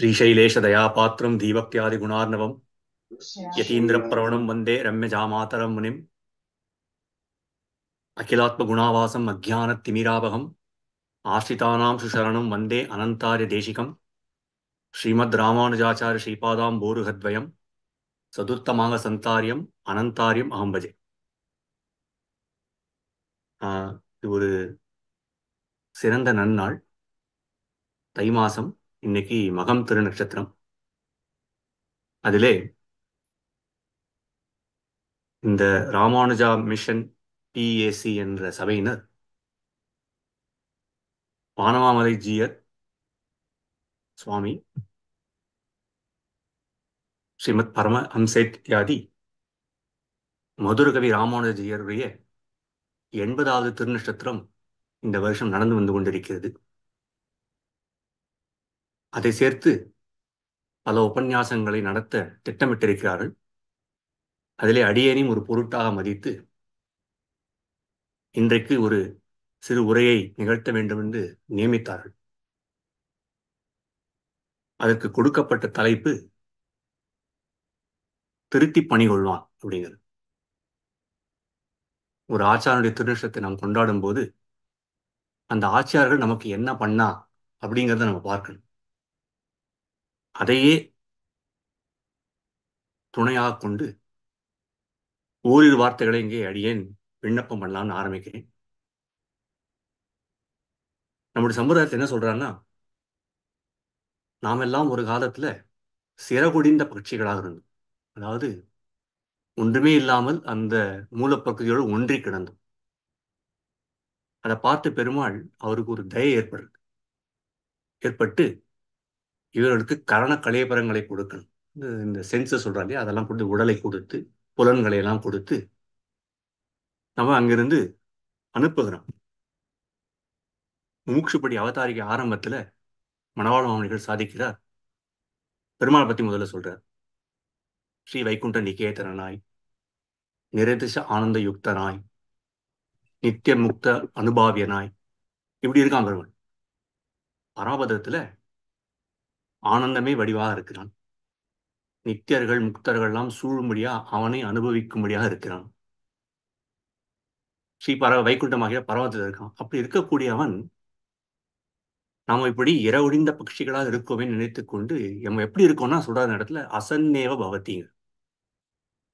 श्रीशैलेशदया पात्रं धीभक्त्यादिगुणार्णवं यतीन्द्रप्रवणं वन्दे रम्यजामातरं मुनिम् अखिलात्मगुणावासम् अज्ञानतिमिरावहम् आश्रितानां सुशरणं वन्दे अनन्तार्यदेशिकं श्रीमद्रामानुजाचार्यश्रीपादाम्बोरुहद्वयं சதுர்த்தமாக அனந்தாரியம் அகம் பஜே இது ஒரு சிறந்த நன்னாள் தை மாசம் இன்னைக்கு மகம் திருநட்சத்திரம் அதிலே இந்த ராமானுஜா மிஷன் டிஏசி என்ற சபையினர் பானமாமலை ஜீயர் சுவாமி ஸ்ரீமத் பரம ஹம்சேட் யாதி மதுரகவி ராமானுஜியருடைய எண்பதாவது திருநட்சத்திரம் இந்த வருஷம் நடந்து வந்து கொண்டிருக்கிறது அதை சேர்த்து பல உபன்யாசங்களை நடத்த திட்டமிட்டிருக்கிறார்கள் அதிலே அடியேனையும் ஒரு பொருட்டாக மதித்து இன்றைக்கு ஒரு சிறு உரையை நிகழ்த்த வேண்டும் என்று நியமித்தார்கள் அதற்கு கொடுக்கப்பட்ட தலைப்பு திருத்தி பணி கொள்வான் அப்படிங்கிறது ஒரு ஆச்சாரனுடைய திருநிஷத்தை நாம் கொண்டாடும் போது அந்த ஆச்சாரர்கள் நமக்கு என்ன பண்ணா அப்படிங்கிறத நம்ம பார்க்கணும் அதையே துணையாக கொண்டு ஓரிரு வார்த்தைகளை இங்கே அடியேன் விண்ணப்பம் பண்ணலாம்னு ஆரம்பிக்கிறேன் நம்முடைய சமுதாயத்தில் என்ன சொல்றான்னா நாம் எல்லாம் ஒரு காலத்துல சிறகுடிந்த பட்சிகளாக இருந்தோம் அதாவது ஒன்றுமே இல்லாமல் அந்த மூலப்பகுதியோடு ஒன்றி கிடந்தோம் அதை பார்த்து பெருமாள் அவருக்கு ஒரு தய ஏற்படுது ஏற்பட்டு இவர்களுக்கு கரண கலையபரங்களை கொடுக்கணும் இந்த சென்சஸ் சொல்கிறா இல்லையா அதெல்லாம் கொடுத்து உடலை கொடுத்து புலன்களை எல்லாம் கொடுத்து நம்ம அங்கிருந்து அனுப்புகிறோம் முமுட்சுப்படி அவதாரிக்கு ஆரம்பத்தில் மணவாள மாமனிகள் சாதிக்கிறார் பெருமாள் பற்றி முதல்ல சொல்கிறார் ஸ்ரீ வைகுண்ட நிகேதனாய் நிரதிச ஆனந்த யுக்தனாய் நித்திய முக்த அனுபாவியனாய் இப்படி இருக்கான் பெருமாள் பராபதத்தில் ஆனந்தமே வடிவாக இருக்கிறான் நித்தியர்கள் முக்தர்கள் எல்லாம் சூழும்படியா அவனை அனுபவிக்கும்படியாக இருக்கிறான் ஸ்ரீ பரவ வைகுண்டமாகிய பரவத்தில் இருக்கான் அப்படி இருக்கக்கூடியவன் நாம் இப்படி இரவுடிந்த பட்சிகளாக இருக்கோமே நினைத்து கொண்டு நம்ம எப்படி இருக்கோம்னா சொல்றாத இடத்துல அசன்னேவ பவத்தீங்க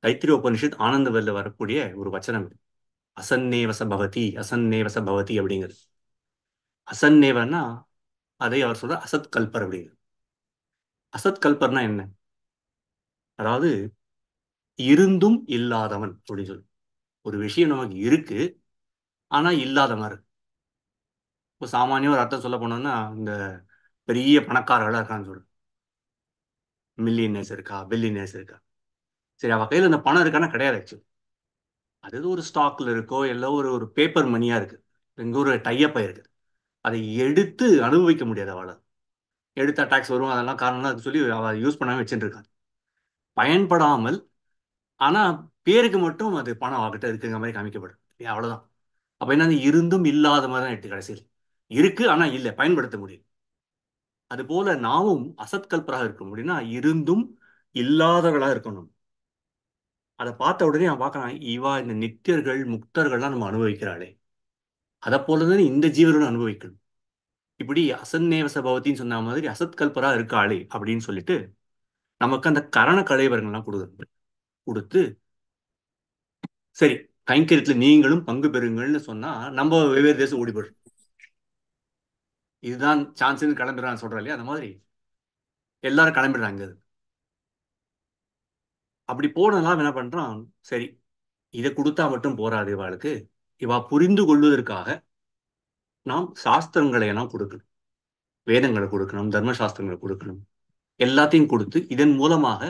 தைத்திரி உபனிஷத் ஆனந்த வெல்ல வரக்கூடிய ஒரு வச்சனம் அசன்னேவச பவதி அசன்னேவச பவதி அப்படிங்கிறது அசன்னேவன்னா அதை அவர் சொல்ற அசத் கல்பர் அப்படிங்கிறது அசத்கல்பர்னா என்ன அதாவது இருந்தும் இல்லாதவன் அப்படின்னு சொல்லி ஒரு விஷயம் நமக்கு இருக்கு ஆனா இல்லாத மாதிரி இப்போ சாமானிய ஒரு அர்த்தம் சொல்ல போனோம்னா இந்த பெரிய பணக்காரர்களாக இருக்கான்னு சொல்லு மில்லியனர்ஸ் இருக்கா பில்லியனர்ஸ் இருக்கா சரி அவள் கையில் இந்த பணம் இருக்கான்னா கிடையாது ஆக்சுவலி அது ஒரு ஸ்டாக்ல இருக்கோ இல்லை ஒரு ஒரு பேப்பர் மணியாக இருக்குது எங்கே ஒரு டையப் ஆகிருக்குது அதை எடுத்து அனுபவிக்க முடியாது அவளால் எடுத்தா டேக்ஸ் வரும் அதெல்லாம் காரணம் அது சொல்லி அவள் யூஸ் பண்ணாமல் வச்சுட்டு பயன்படாமல் ஆனால் பேருக்கு மட்டும் அது பணம் அவகிட்ட இருக்குங்கிற மாதிரி காமிக்கப்படும் இல்லையா அவ்வளோதான் அப்போ என்ன இருந்தும் இல்லாத மாதிரி தான் எடுத்து கடைசியில் இருக்கு ஆனால் இல்லை பயன்படுத்த முடியும் அதுபோல நாமும் அசத்கல்பராக இருக்க முடியும்னா இருந்தும் இல்லாதவர்களாக இருக்கணும் அதை பார்த்த உடனே நான் பார்க்கலாம் இவா இந்த நித்தியர்கள் முக்தர்கள்லாம் நம்ம அனுபவிக்கிறாளே அதை போல இந்த ஜீவனோட அனுபவிக்கணும் இப்படி அசந்நேவச பவத்தின்னு சொன்ன மாதிரி அசத்கல்பரா இருக்காளே அப்படின்னு சொல்லிட்டு நமக்கு அந்த கரண கலைவரங்கள்லாம் கொடுக்குறது கொடுத்து சரி கைங்கரியத்துல நீங்களும் பங்கு பெறுங்கள்னு சொன்னா நம்ம வெவ்வேறு தேசம் ஓடிபடுறோம் இதுதான் சான்ஸ் கிளம்பிடுறான் சொல்றா இல்லையா அந்த மாதிரி எல்லாரும் கிளம்பிடுறாங்க அது அப்படி போனதெல்லாம் என்ன பண்றான் சரி இதை கொடுத்தா மட்டும் போறாது இவாளுக்கு இவா புரிந்து கொள்வதற்காக நாம் சாஸ்திரங்களை எல்லாம் கொடுக்கணும் வேதங்களை கொடுக்கணும் தர்மசாஸ்திரங்களை கொடுக்கணும் எல்லாத்தையும் கொடுத்து இதன் மூலமாக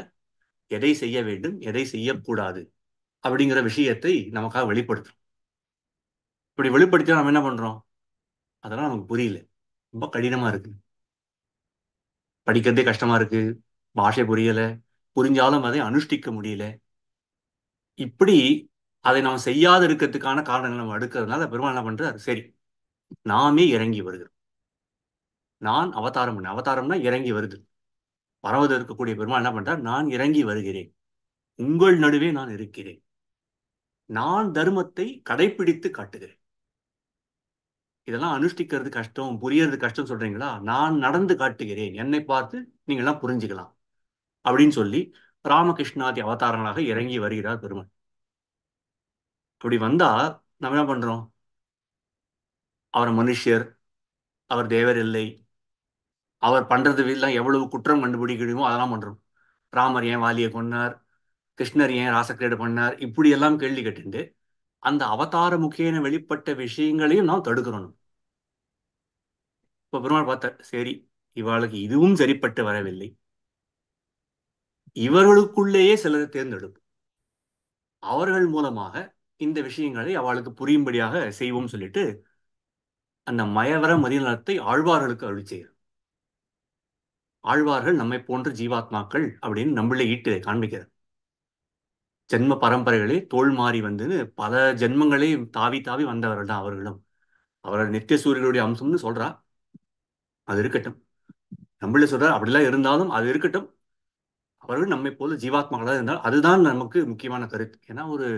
எதை செய்ய வேண்டும் எதை செய்யக்கூடாது அப்படிங்கிற விஷயத்தை நமக்காக வெளிப்படுத்தணும் இப்படி வெளிப்படுத்தி நம்ம என்ன பண்றோம் அதெல்லாம் நமக்கு புரியல ரொம்ப கடினமா இருக்கு படிக்கிறதே கஷ்டமா இருக்கு பாஷை புரியல புரிஞ்சாலும் அதை அனுஷ்டிக்க முடியல இப்படி அதை நாம் செய்யாது இருக்கிறதுக்கான காரணங்கள் நம்ம அடுக்கிறதுனால பெருமாள் என்ன பண்றாரு சரி நாமே இறங்கி வருகிறோம் நான் அவதாரம் பண்ண அவதாரம்னா இறங்கி வருது பரவது இருக்கக்கூடிய பெருமாள் என்ன பண்றார் நான் இறங்கி வருகிறேன் உங்கள் நடுவே நான் இருக்கிறேன் நான் தர்மத்தை கடைபிடித்து காட்டுகிறேன் இதெல்லாம் அனுஷ்டிக்கிறது கஷ்டம் புரியறது கஷ்டம் சொல்றீங்களா நான் நடந்து காட்டுகிறேன் என்னை பார்த்து நீங்கள்லாம் புரிஞ்சுக்கலாம் அப்படின்னு சொல்லி ராமகிருஷ்ணாதி அவதாரங்களாக இறங்கி வருகிறார் பெருமாள் அப்படி வந்தா நம்ம என்ன பண்றோம் அவர் மனுஷர் அவர் தேவர் இல்லை அவர் பண்றது எல்லாம் எவ்வளவு குற்றம் கண்டுபிடிக்கணுமோ அதெல்லாம் பண்றோம் ராமர் ஏன் வாலியை கொன்னார் கிருஷ்ணர் ஏன் ராசக்கிரேடு பண்ணார் இப்படி எல்லாம் கேள்வி கேட்டுண்டு அந்த அவதார முக்கியன வெளிப்பட்ட விஷயங்களையும் நாம் தடுக்கிறோம் இப்ப பெருமாள் பார்த்த சரி இவாளுக்கு இதுவும் சரிப்பட்டு வரவில்லை இவர்களுக்குள்ளேயே சிலரை தேர்ந்தெடுப்பு அவர்கள் மூலமாக இந்த விஷயங்களை அவளுக்கு புரியும்படியாக செய்வோம் சொல்லிட்டு அந்த மயவர மதிநலத்தை ஆழ்வார்களுக்கு அருள் செய்யும் ஆழ்வார்கள் நம்மை போன்ற ஜீவாத்மாக்கள் அப்படின்னு நம்மளே ஈட்டு காண்பிக்கிறது ஜென்ம பரம்பரைகளே தோல் மாறி வந்து பல ஜென்மங்களே தாவி தாவி வந்தவர்கள் தான் அவர்களும் அவர்கள் நித்திய சூரியனுடைய அம்சம்னு சொல்றா அது இருக்கட்டும் நம்மளே சொல்றா அப்படிலாம் இருந்தாலும் அது இருக்கட்டும் அவர்கள் நம்மை போல ஜீவாத்மாக்களாக இருந்தால் அதுதான் நமக்கு முக்கியமான கருத்து ஏன்னா ஒரு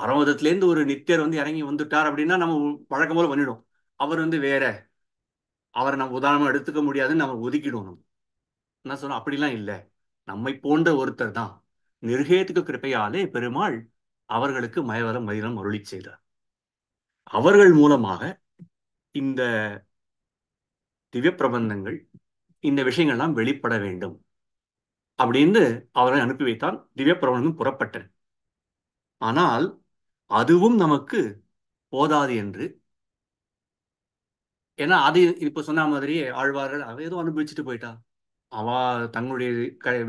பரமதத்திலேருந்து ஒரு நித்தியர் வந்து இறங்கி வந்துட்டார் அப்படின்னா நம்ம வழக்கம் போல பண்ணிடும் அவர் வந்து வேற அவரை நம்ம உதாரணமாக எடுத்துக்க முடியாதுன்னு நம்ம ஒதுக்கிடணும் நான் சொன்னோம் அப்படிலாம் இல்லை நம்மை போன்ற ஒருத்தர் தான் நிர்கேத்துக்கு கிருப்பையாலே பெருமாள் அவர்களுக்கு மயவரம் மதிலம் அருளி செய்தார் அவர்கள் மூலமாக இந்த திவ்ய பிரபந்தங்கள் இந்த விஷயங்கள்லாம் வெளிப்பட வேண்டும் அப்படின்னு அவரை அனுப்பி வைத்தான் திவ்ய பிரபந்தம் புறப்பட்டன ஆனால் அதுவும் நமக்கு போதாது என்று ஏன்னா அது இப்ப சொன்ன மாதிரி ஆழ்வார்கள் அவ ஏதோ அனுபவிச்சுட்டு போயிட்டா அவ தங்களுடைய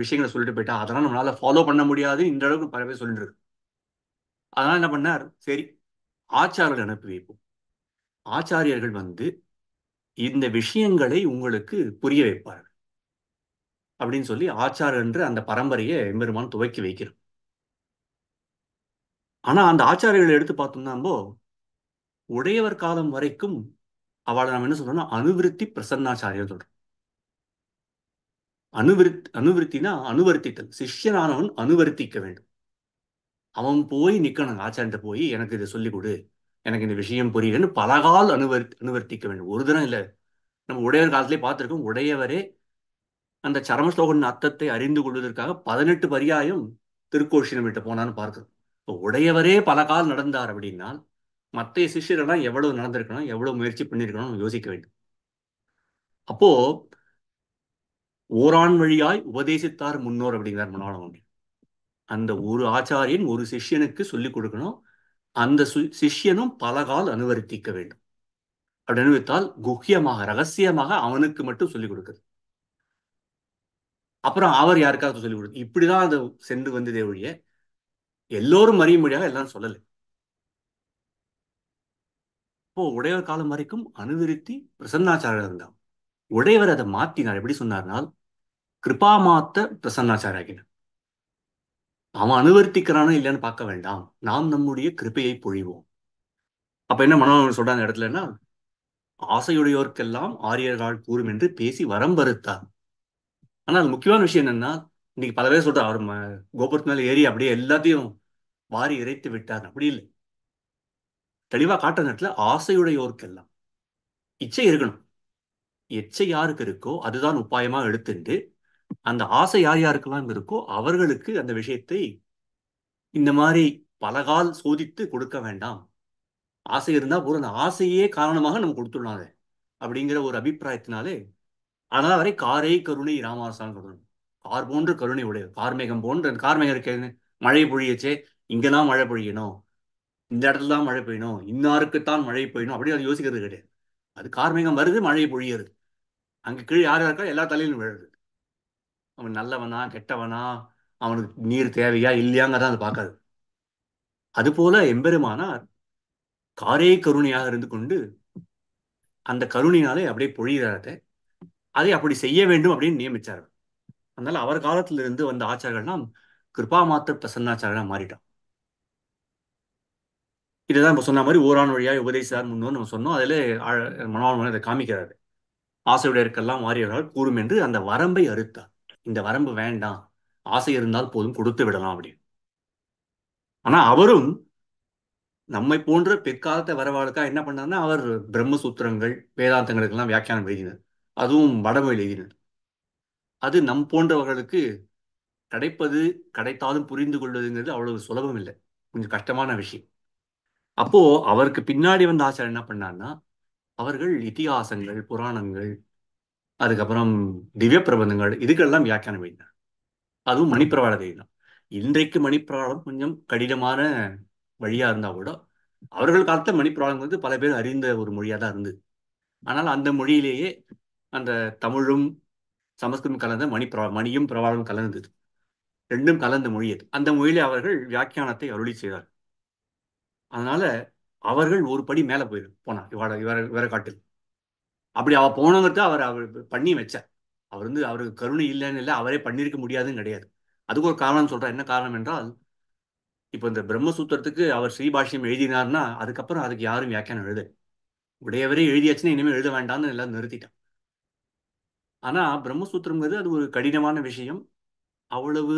விஷயங்களை சொல்லிட்டு போயிட்டா அதெல்லாம் நம்மளால ஃபாலோ பண்ண முடியாது இந்த அளவுக்கு பல பேர் சொல்லிட்டு இருக்கு அதனால என்ன பண்ணார் சரி ஆச்சாரியர்கள் அனுப்பி வைப்போம் ஆச்சாரியர்கள் வந்து இந்த விஷயங்களை உங்களுக்கு புரிய வைப்பார்கள் அப்படின்னு சொல்லி ஆச்சாரர் என்று அந்த பரம்பரையை எம்பெருமான் துவக்கி வைக்கிறோம் ஆனா அந்த ஆச்சாரியர்களை எடுத்து பார்த்தோம்னா உடையவர் காலம் வரைக்கும் அவளை நம்ம என்ன சொல்றோம்னா அனுவிருத்தி பிரசன்னாச்சாரியம் சொல்றோம் அனுவிருத் அனுவிருத்தினா அனுவர்த்தித்தல் சிஷ்யனானவன் அனுவர்த்திக்க வேண்டும் அவன் போய் நிக்கணும் ஆச்சாரிட்ட போய் எனக்கு இதை சொல்லிக் கொடு எனக்கு இந்த விஷயம் புரியலன்னு பலகால் அனுவர் அனுவர்த்திக்க வேண்டும் ஒரு தினம் இல்ல நம்ம உடையவர் காலத்திலே பார்த்திருக்கோம் உடையவரே அந்த சரமஸ்லோகன் அர்த்தத்தை அறிந்து கொள்வதற்காக பதினெட்டு பரியாயம் திருக்கோஷினம் நம்மகிட்ட போனான்னு பார்க்கிறோம் இப்போ உடையவரே பல கால் நடந்தார் அப்படின்னா மற்ற சிஷியரெல்லாம் எவ்வளவு நடந்திருக்கணும் எவ்வளவு முயற்சி பண்ணியிருக்கணும் யோசிக்க வேண்டும் அப்போ ஓரான் வழியாய் உபதேசித்தார் முன்னோர் அப்படிங்கிறார் மனோரமன் அந்த ஒரு ஆச்சாரியன் ஒரு சிஷ்யனுக்கு சொல்லிக் கொடுக்கணும் அந்த சிஷ்யனும் பல கால் அனுவர்த்திக்க வேண்டும் அப்படி அனுபவித்தால் குஹ்யமாக ரகசியமாக அவனுக்கு மட்டும் சொல்லிக் கொடுக்குது அப்புறம் அவர் யாருக்காவது சொல்லிக் கொடுக்குது இப்படிதான் அது சென்று வந்ததே ஒழிய எல்லோரும் அறியும்படியாக எல்லாம் சொல்லலை அப்போ உடையவர் காலம் வரைக்கும் அனுவிருத்தி பிரசன்னாச்சாரியர் இருந்தார் உடையவர் அதை மாத்தினார் எப்படி சொன்னார்னால் கிருபா மாத்த பிரசன்னாச்சாராகினார் அவன் அனுவர்த்திக்கிறானோ இல்லையான்னு பார்க்க வேண்டாம் நாம் நம்முடைய கிருப்பையை பொழிவோம் அப்ப என்ன மனோரமன் சொல்ற அந்த இடத்துலன்னா ஆசையுடையோர்க்கெல்லாம் ஆரியர்கள் கூறும் என்று பேசி வரம் வருத்தார் ஆனால் முக்கியமான விஷயம் என்னன்னா இன்னைக்கு பல பேர் சொல்றாரு அவர் கோபுரத்து மேல ஏறி அப்படியே எல்லாத்தையும் வாரி இறைத்து விட்டார் அப்படி இல்லை தெளிவாக காட்டுற நேரத்தில் ஆசையுடையோருக்கெல்லாம் இச்சை இருக்கணும் இச்சை யாருக்கு இருக்கோ அதுதான் உபாயமாக எடுத்துட்டு அந்த ஆசை யார் யாருக்கெல்லாம் இருக்கோ அவர்களுக்கு அந்த விஷயத்தை இந்த மாதிரி பலகால் சோதித்து கொடுக்க வேண்டாம் ஆசை இருந்தால் போதும் அந்த ஆசையே காரணமாக நம்ம கொடுத்துடலாம் அதை அப்படிங்கிற ஒரு அபிப்பிராயத்தினாலே அதனால் வரை காரை கருணை ராமாசான் கருணை கார் போன்ற கருணை உடையது கார்மேகம் போன்ற கார்மேகம் இருக்கேன்னு மழை பொழியச்சே இங்கெல்லாம் மழை பொழியணும் இந்த இடத்துல தான் மழை பெய்யணும் இன்னாருக்கு தான் மழை பெய்யணும் அப்படின்னு அது யோசிக்கிறது கிடையாது அது கார்மேகம் வருது மழையை பொழியிறது அங்கே கீழே யார் யாருக்கா எல்லா தலையிலும் விழுது அவன் நல்லவனா கெட்டவனா அவனுக்கு நீர் தேவையா இல்லையாங்க தான் அது பார்க்காது அதுபோல எம்பெருமானார் காரே கருணையாக இருந்து கொண்டு அந்த கருணையினாலே அப்படியே பொழிகிறாரத அதை அப்படி செய்ய வேண்டும் அப்படின்னு நியமிச்சார் அதனால அவர் காலத்திலிருந்து வந்த ஆச்சாரர்கள்லாம் கிருபா மாத்திர பிரசன்னாச்சாரனா மாறிட்டான் இதுதான் இப்போ சொன்ன மாதிரி ஓரான் வழியாக உபதேசித்தார் முன்னோன்னு நம்ம சொன்னோம் அதில் மனோன்மன் அதை காமிக்கிறாரு ஆசையுடையர்க்கெல்லாம் வாரியவர்கள் கூறும் என்று அந்த வரம்பை அறுத்தார் இந்த வரம்பு வேண்டாம் ஆசை இருந்தால் போதும் கொடுத்து விடலாம் அப்படின்னு ஆனால் அவரும் நம்மை போன்ற பிற்காலத்தை வரவாளுக்காக என்ன பண்ணார்னா அவர் பிரம்மசூத்திரங்கள் வேதாந்தங்களுக்கெல்லாம் வியாக்கியானம் எழுதினார் அதுவும் வடமொழி எழுதினார் அது நம் போன்றவர்களுக்கு கிடைப்பது கிடைத்தாலும் புரிந்து கொள்வதுங்கிறது அவ்வளவு சுலபம் இல்லை கொஞ்சம் கஷ்டமான விஷயம் அப்போ அவருக்கு பின்னாடி வந்த ஆச்சாரம் என்ன பண்ணார்னா அவர்கள் இத்திகாசங்கள் புராணங்கள் அதுக்கப்புறம் திவ்ய பிரபந்தங்கள் இதுக்கெல்லாம் வியாக்கியானம் எழுதினார் அதுவும் மணிப்பிரவாள தான் இன்றைக்கு மணிப்பிரவாளம் கொஞ்சம் கடினமான வழியா இருந்தா கூட அவர்கள் காலத்த மணிப்பிரவாளம் வந்து பல பேர் அறிந்த ஒரு மொழியா தான் இருந்தது ஆனால் அந்த மொழியிலேயே அந்த தமிழும் சமஸ்கிருதம் கலந்த மணி மணியும் பிரவாளம் கலந்தது ரெண்டும் கலந்த மொழி அது அந்த மொழியிலே அவர்கள் வியாக்கியானத்தை அருளி செய்தார் அதனால அவர்கள் ஒரு படி மேலே போயிரு போனார் இவாட இவர இவரை காட்டில் அப்படி அவ போனவங்கிறது அவர் அவர் பண்ணி வச்சார் அவர் வந்து அவருக்கு கருணை இல்லைன்னு இல்லை அவரே பண்ணியிருக்க முடியாதுன்னு கிடையாது அதுக்கு ஒரு காரணம் சொல்கிறார் என்ன காரணம் என்றால் இப்போ இந்த பிரம்மசூத்திரத்துக்கு அவர் ஸ்ரீபாஷியம் எழுதினார்னா அதுக்கப்புறம் அதுக்கு யாரும் வியாக்கியானம் எழுது உடையவரே எழுதியாச்சுன்னா இனிமேல் எழுத வேண்டாம்னு எல்லாம் நிறுத்திட்டான் ஆனால் பிரம்மசூத்திரங்கிறது அது ஒரு கடினமான விஷயம் அவ்வளவு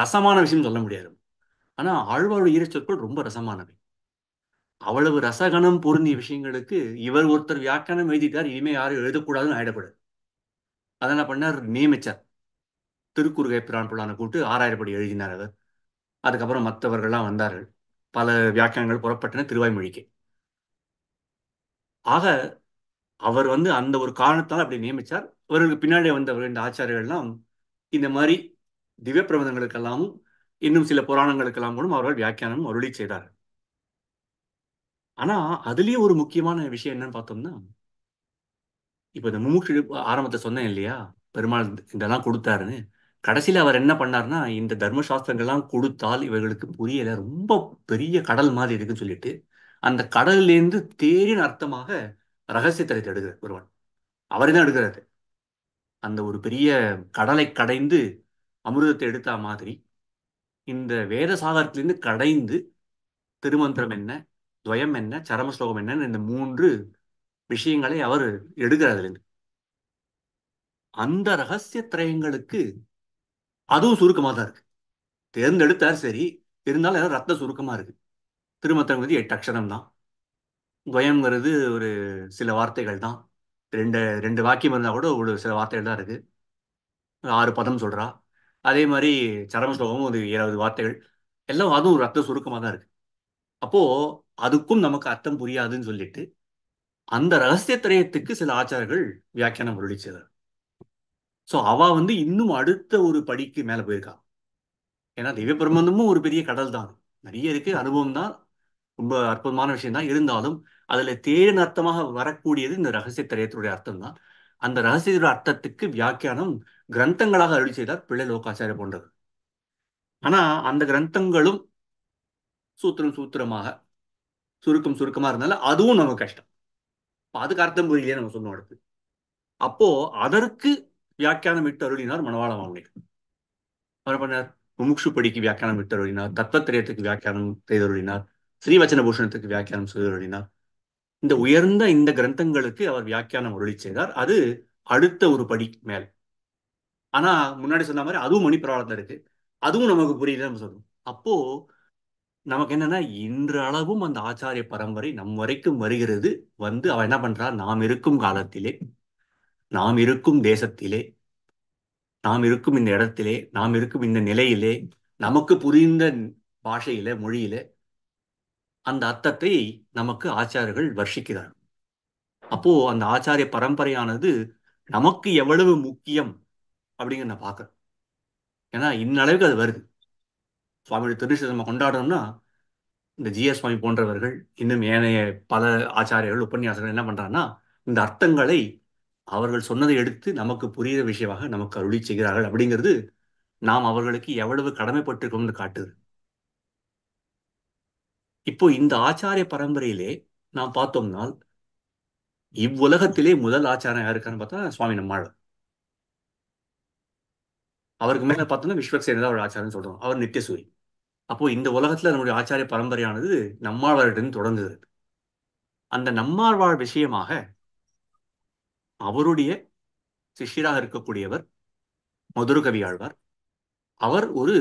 ரசமான விஷயம் சொல்ல முடியாது ஆனா ஆழ்வாரோட ஈரச்சொற்கள் ரொம்ப ரசமானவை அவ்வளவு ரசகணம் பொருந்திய விஷயங்களுக்கு இவர் ஒருத்தர் வியாக்கியானம் எழுதிட்டார் இனிமே யாரும் எழுதக்கூடாதுன்னு ஆயிடப்படுது அதை என்ன பண்ணார் நியமிச்சார் திருக்குறுகை பிரான் புலான கூட்டு ஆறாயிரப்படி எழுதினார் அவர் அதுக்கப்புறம் மற்றவர்கள்லாம் வந்தார்கள் பல வியாக்கியானங்கள் புறப்பட்டன திருவாய்மொழிக்கு ஆக அவர் வந்து அந்த ஒரு காரணத்தால் அப்படி நியமிச்சார் இவர்களுக்கு பின்னாடி வந்தவர்கள் இந்த ஆச்சாரியர்கள்லாம் இந்த மாதிரி திவ்ய பிரபந்தங்களுக்கெல்லாமும் இன்னும் சில புராணங்களுக்கெல்லாம் கூட அவர்கள் வியாக்கியானம் அருளி செய்தார்கள் ஆனா அதுலயே ஒரு முக்கியமான விஷயம் என்னன்னு பார்த்தோம்னா இப்ப இந்த முமுட்சு ஆரம்பத்தை சொன்னேன் இல்லையா பெருமாள் இதெல்லாம் கொடுத்தாருன்னு கடைசியில அவர் என்ன பண்ணார்னா இந்த தர்மசாஸ்திரங்கள்லாம் கொடுத்தால் இவர்களுக்கு புரியல ரொம்ப பெரிய கடல் மாதிரி இருக்குன்னு சொல்லிட்டு அந்த கடல்லேருந்து தேரின் அர்த்தமாக ரகசியத்தை எடுக்கிறார் ஒருவன் அவரே தான் எடுக்கிறாரு அந்த ஒரு பெரிய கடலை கடைந்து அமிர்தத்தை எடுத்த மாதிரி இந்த வேத சாதத்திலிருந்து கடைந்து திருமந்திரம் என்ன துவயம் என்ன சரம ஸ்லோகம் என்னன்னு இந்த மூன்று விஷயங்களை அவர் எடுக்கிறார் அந்த ரகசிய திரயங்களுக்கு அதுவும் சுருக்கமாக தான் இருக்கு தேர்ந்தெடுத்தார் சரி இருந்தாலும் ஏதாவது ரத்த சுருக்கமாக இருக்கு வந்து எட்டு அக்ஷரம் தான் துவயங்கிறது ஒரு சில வார்த்தைகள் தான் ரெண்டு ரெண்டு வாக்கியம் இருந்தால் கூட ஒரு சில வார்த்தைகள் தான் இருக்கு ஆறு பதம் சொல்கிறா அதே மாதிரி சரமஸ்லோகமும் அது இருபது வார்த்தைகள் எல்லாம் அதுவும் ஒரு அர்த்த சுருக்கமாக தான் இருக்கு அப்போது அதுக்கும் நமக்கு அர்த்தம் புரியாதுன்னு சொல்லிட்டு அந்த ரகசிய திரையத்துக்கு சில ஆச்சாரர்கள் வியாக்கியானம் அருளி செய்தார் ஸோ அவ வந்து இன்னும் அடுத்த ஒரு படிக்கு மேலே போயிருக்கா ஏன்னா திவ்ய பிரபந்தமும் ஒரு பெரிய கடல் தான் நிறைய இருக்கு அனுபவம் தான் ரொம்ப அற்புதமான விஷயம் தான் இருந்தாலும் அதுல தேன் அர்த்தமாக வரக்கூடியது இந்த ரகசிய திரையத்தினுடைய அர்த்தம் தான் அந்த ரகசியத்துடைய அர்த்தத்துக்கு வியாக்கியானம் கிரந்தங்களாக அருள் செய்தார் பிள்ளை லோகாச்சாரிய போன்றவர் ஆனா அந்த கிரந்தங்களும் சூத்திரம் சூத்திரமாக சுருக்கம் சுருக்கமா இருந்தாலும் அதுவும் நமக்கு கஷ்டம் அதுக்கு அர்த்தம் புரியலையே நம்ம சொன்னோம் அடுத்து அப்போ அதற்கு வியாக்கியானம் இட்டு அருளினார் மனவாள மாமனிகள் அவர் பண்ணார் முமுக்ஷு படிக்கு வியாக்கியானம் இட்டு அருளினார் தத்வத்திரயத்துக்கு வியாக்கியானம் செய்து அருளினார் ஸ்ரீவச்சன பூஷணத்துக்கு வியாக்கியானம் செய்து அருளினார் இந்த உயர்ந்த இந்த கிரந்தங்களுக்கு அவர் வியாக்கியானம் அருளி செய்தார் அது அடுத்த ஒரு படி மேல் ஆனா முன்னாடி சொன்ன மாதிரி அதுவும் மணி பிராபலத்துல இருக்கு அதுவும் நமக்கு புரியல நம்ம சொல்றோம் அப்போ நமக்கு என்னன்னா இன்றளவும் அந்த ஆச்சாரிய பரம்பரை நம் வரைக்கும் வருகிறது வந்து அவள் என்ன பண்றா நாம் இருக்கும் காலத்திலே நாம் இருக்கும் தேசத்திலே நாம் இருக்கும் இந்த இடத்திலே நாம் இருக்கும் இந்த நிலையிலே நமக்கு புரிந்த பாஷையில மொழியில அந்த அர்த்தத்தை நமக்கு ஆச்சாரர்கள் வர்ஷிக்கிறார் அப்போ அந்த ஆச்சாரிய பரம்பரையானது நமக்கு எவ்வளவு முக்கியம் அப்படிங்கிற நான் பார்க்குறேன் ஏன்னா இன்னளவுக்கு அது வருது சுவாமியோட திருச்சி கொண்டாடணும்னா கொண்டாடுறோம்னா இந்த ஜிஎஸ் சுவாமி போன்றவர்கள் இன்னும் ஏனைய பல ஆச்சாரியர்கள் உபன்யாசர்கள் என்ன பண்ணுறாங்கன்னா இந்த அர்த்தங்களை அவர்கள் சொன்னதை எடுத்து நமக்கு புரிகிற விஷயமாக நமக்கு அருளி செய்கிறார்கள் அப்படிங்கிறது நாம் அவர்களுக்கு எவ்வளவு கடமைப்பட்டிருக்கோம்னு காட்டுது இப்போ இந்த ஆச்சாரிய பரம்பரையிலே நாம் பார்த்தோம்னால் இவ்வுலகத்திலே முதல் ஆச்சாரம் யாருக்கான்னு பார்த்தா சுவாமி நம்மாழ் அவருக்கு மேல பார்த்தோம்னா விஸ்வக்சேனர் தான் அவர் ஆச்சாரன்னு சொல்றோம் அவர் நித்தியசூரி அப்போ இந்த உலகத்துல நம்முடைய ஆச்சாரிய பரம்பரையானது நம்மாழ்வார்கிட்ட தொடர்ந்தது அந்த நம்மாழ்வாழ் விஷயமாக அவருடைய சிஷ்யராக இருக்கக்கூடியவர் மதுரகவி ஆழ்வார் அவர் ஒரு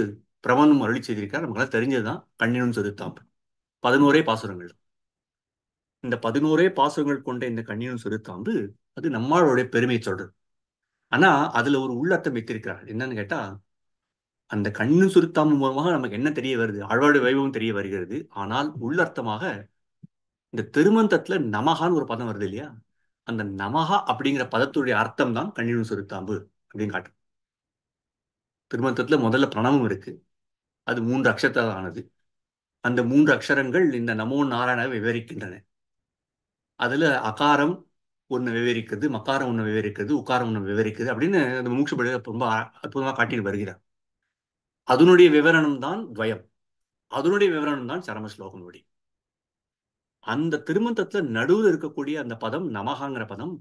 பிரபந்தம் அருளி செய்திருக்கார் நமக்கெல்லாம் தெரிஞ்சதுதான் கண்ணினும் சிறுத்தாம்பு பதினோரே பாசுரங்கள் இந்த பதினோரே பாசுரங்கள் கொண்ட இந்த கண்ணினும் சிறுத்தாம்பு அது நம்மாழ்வாருடைய பெருமையை சொல்றது ஆனா அதுல ஒரு உள்ளர்த்தம் வைத்திருக்கிறார் என்னன்னு கேட்டா அந்த கண்ணு சுருத்தாம மூலமாக நமக்கு என்ன தெரிய வருது அழோட வைபவம் தெரிய வருகிறது ஆனால் உள்ளர்த்தமாக இந்த திருமந்தத்துல நமகான்னு ஒரு பதம் வருது இல்லையா அந்த நமகா அப்படிங்கிற பதத்துடைய அர்த்தம் தான் கண்ணினு சுருத்தாம்பு அப்படின்னு காட்டு திருமந்தத்துல முதல்ல பிரணவம் இருக்கு அது மூன்று அக்ஷரத்தானது ஆனது அந்த மூன்று அக்ஷரங்கள் இந்த நமோ நாராயணாவை விவரிக்கின்றன அதுல அகாரம் ஒன்று விவரிக்கிறது மக்காரம் ஒன்று விவரிக்கிறது உக்காரம் ஒன்று விவரிக்கிறது அப்படின்னு அந்த மூக்ஷபடி ரொம்ப அற்புதமாக காட்டிட்டு வருகிறார் அதனுடைய விவரணம் தான் துவயம் அதனுடைய விவரணம் தான் சரம ஸ்லோகனுடைய அந்த திருமந்தத்துல நடுவில் இருக்கக்கூடிய அந்த பதம் நமகாங்கிற பதம்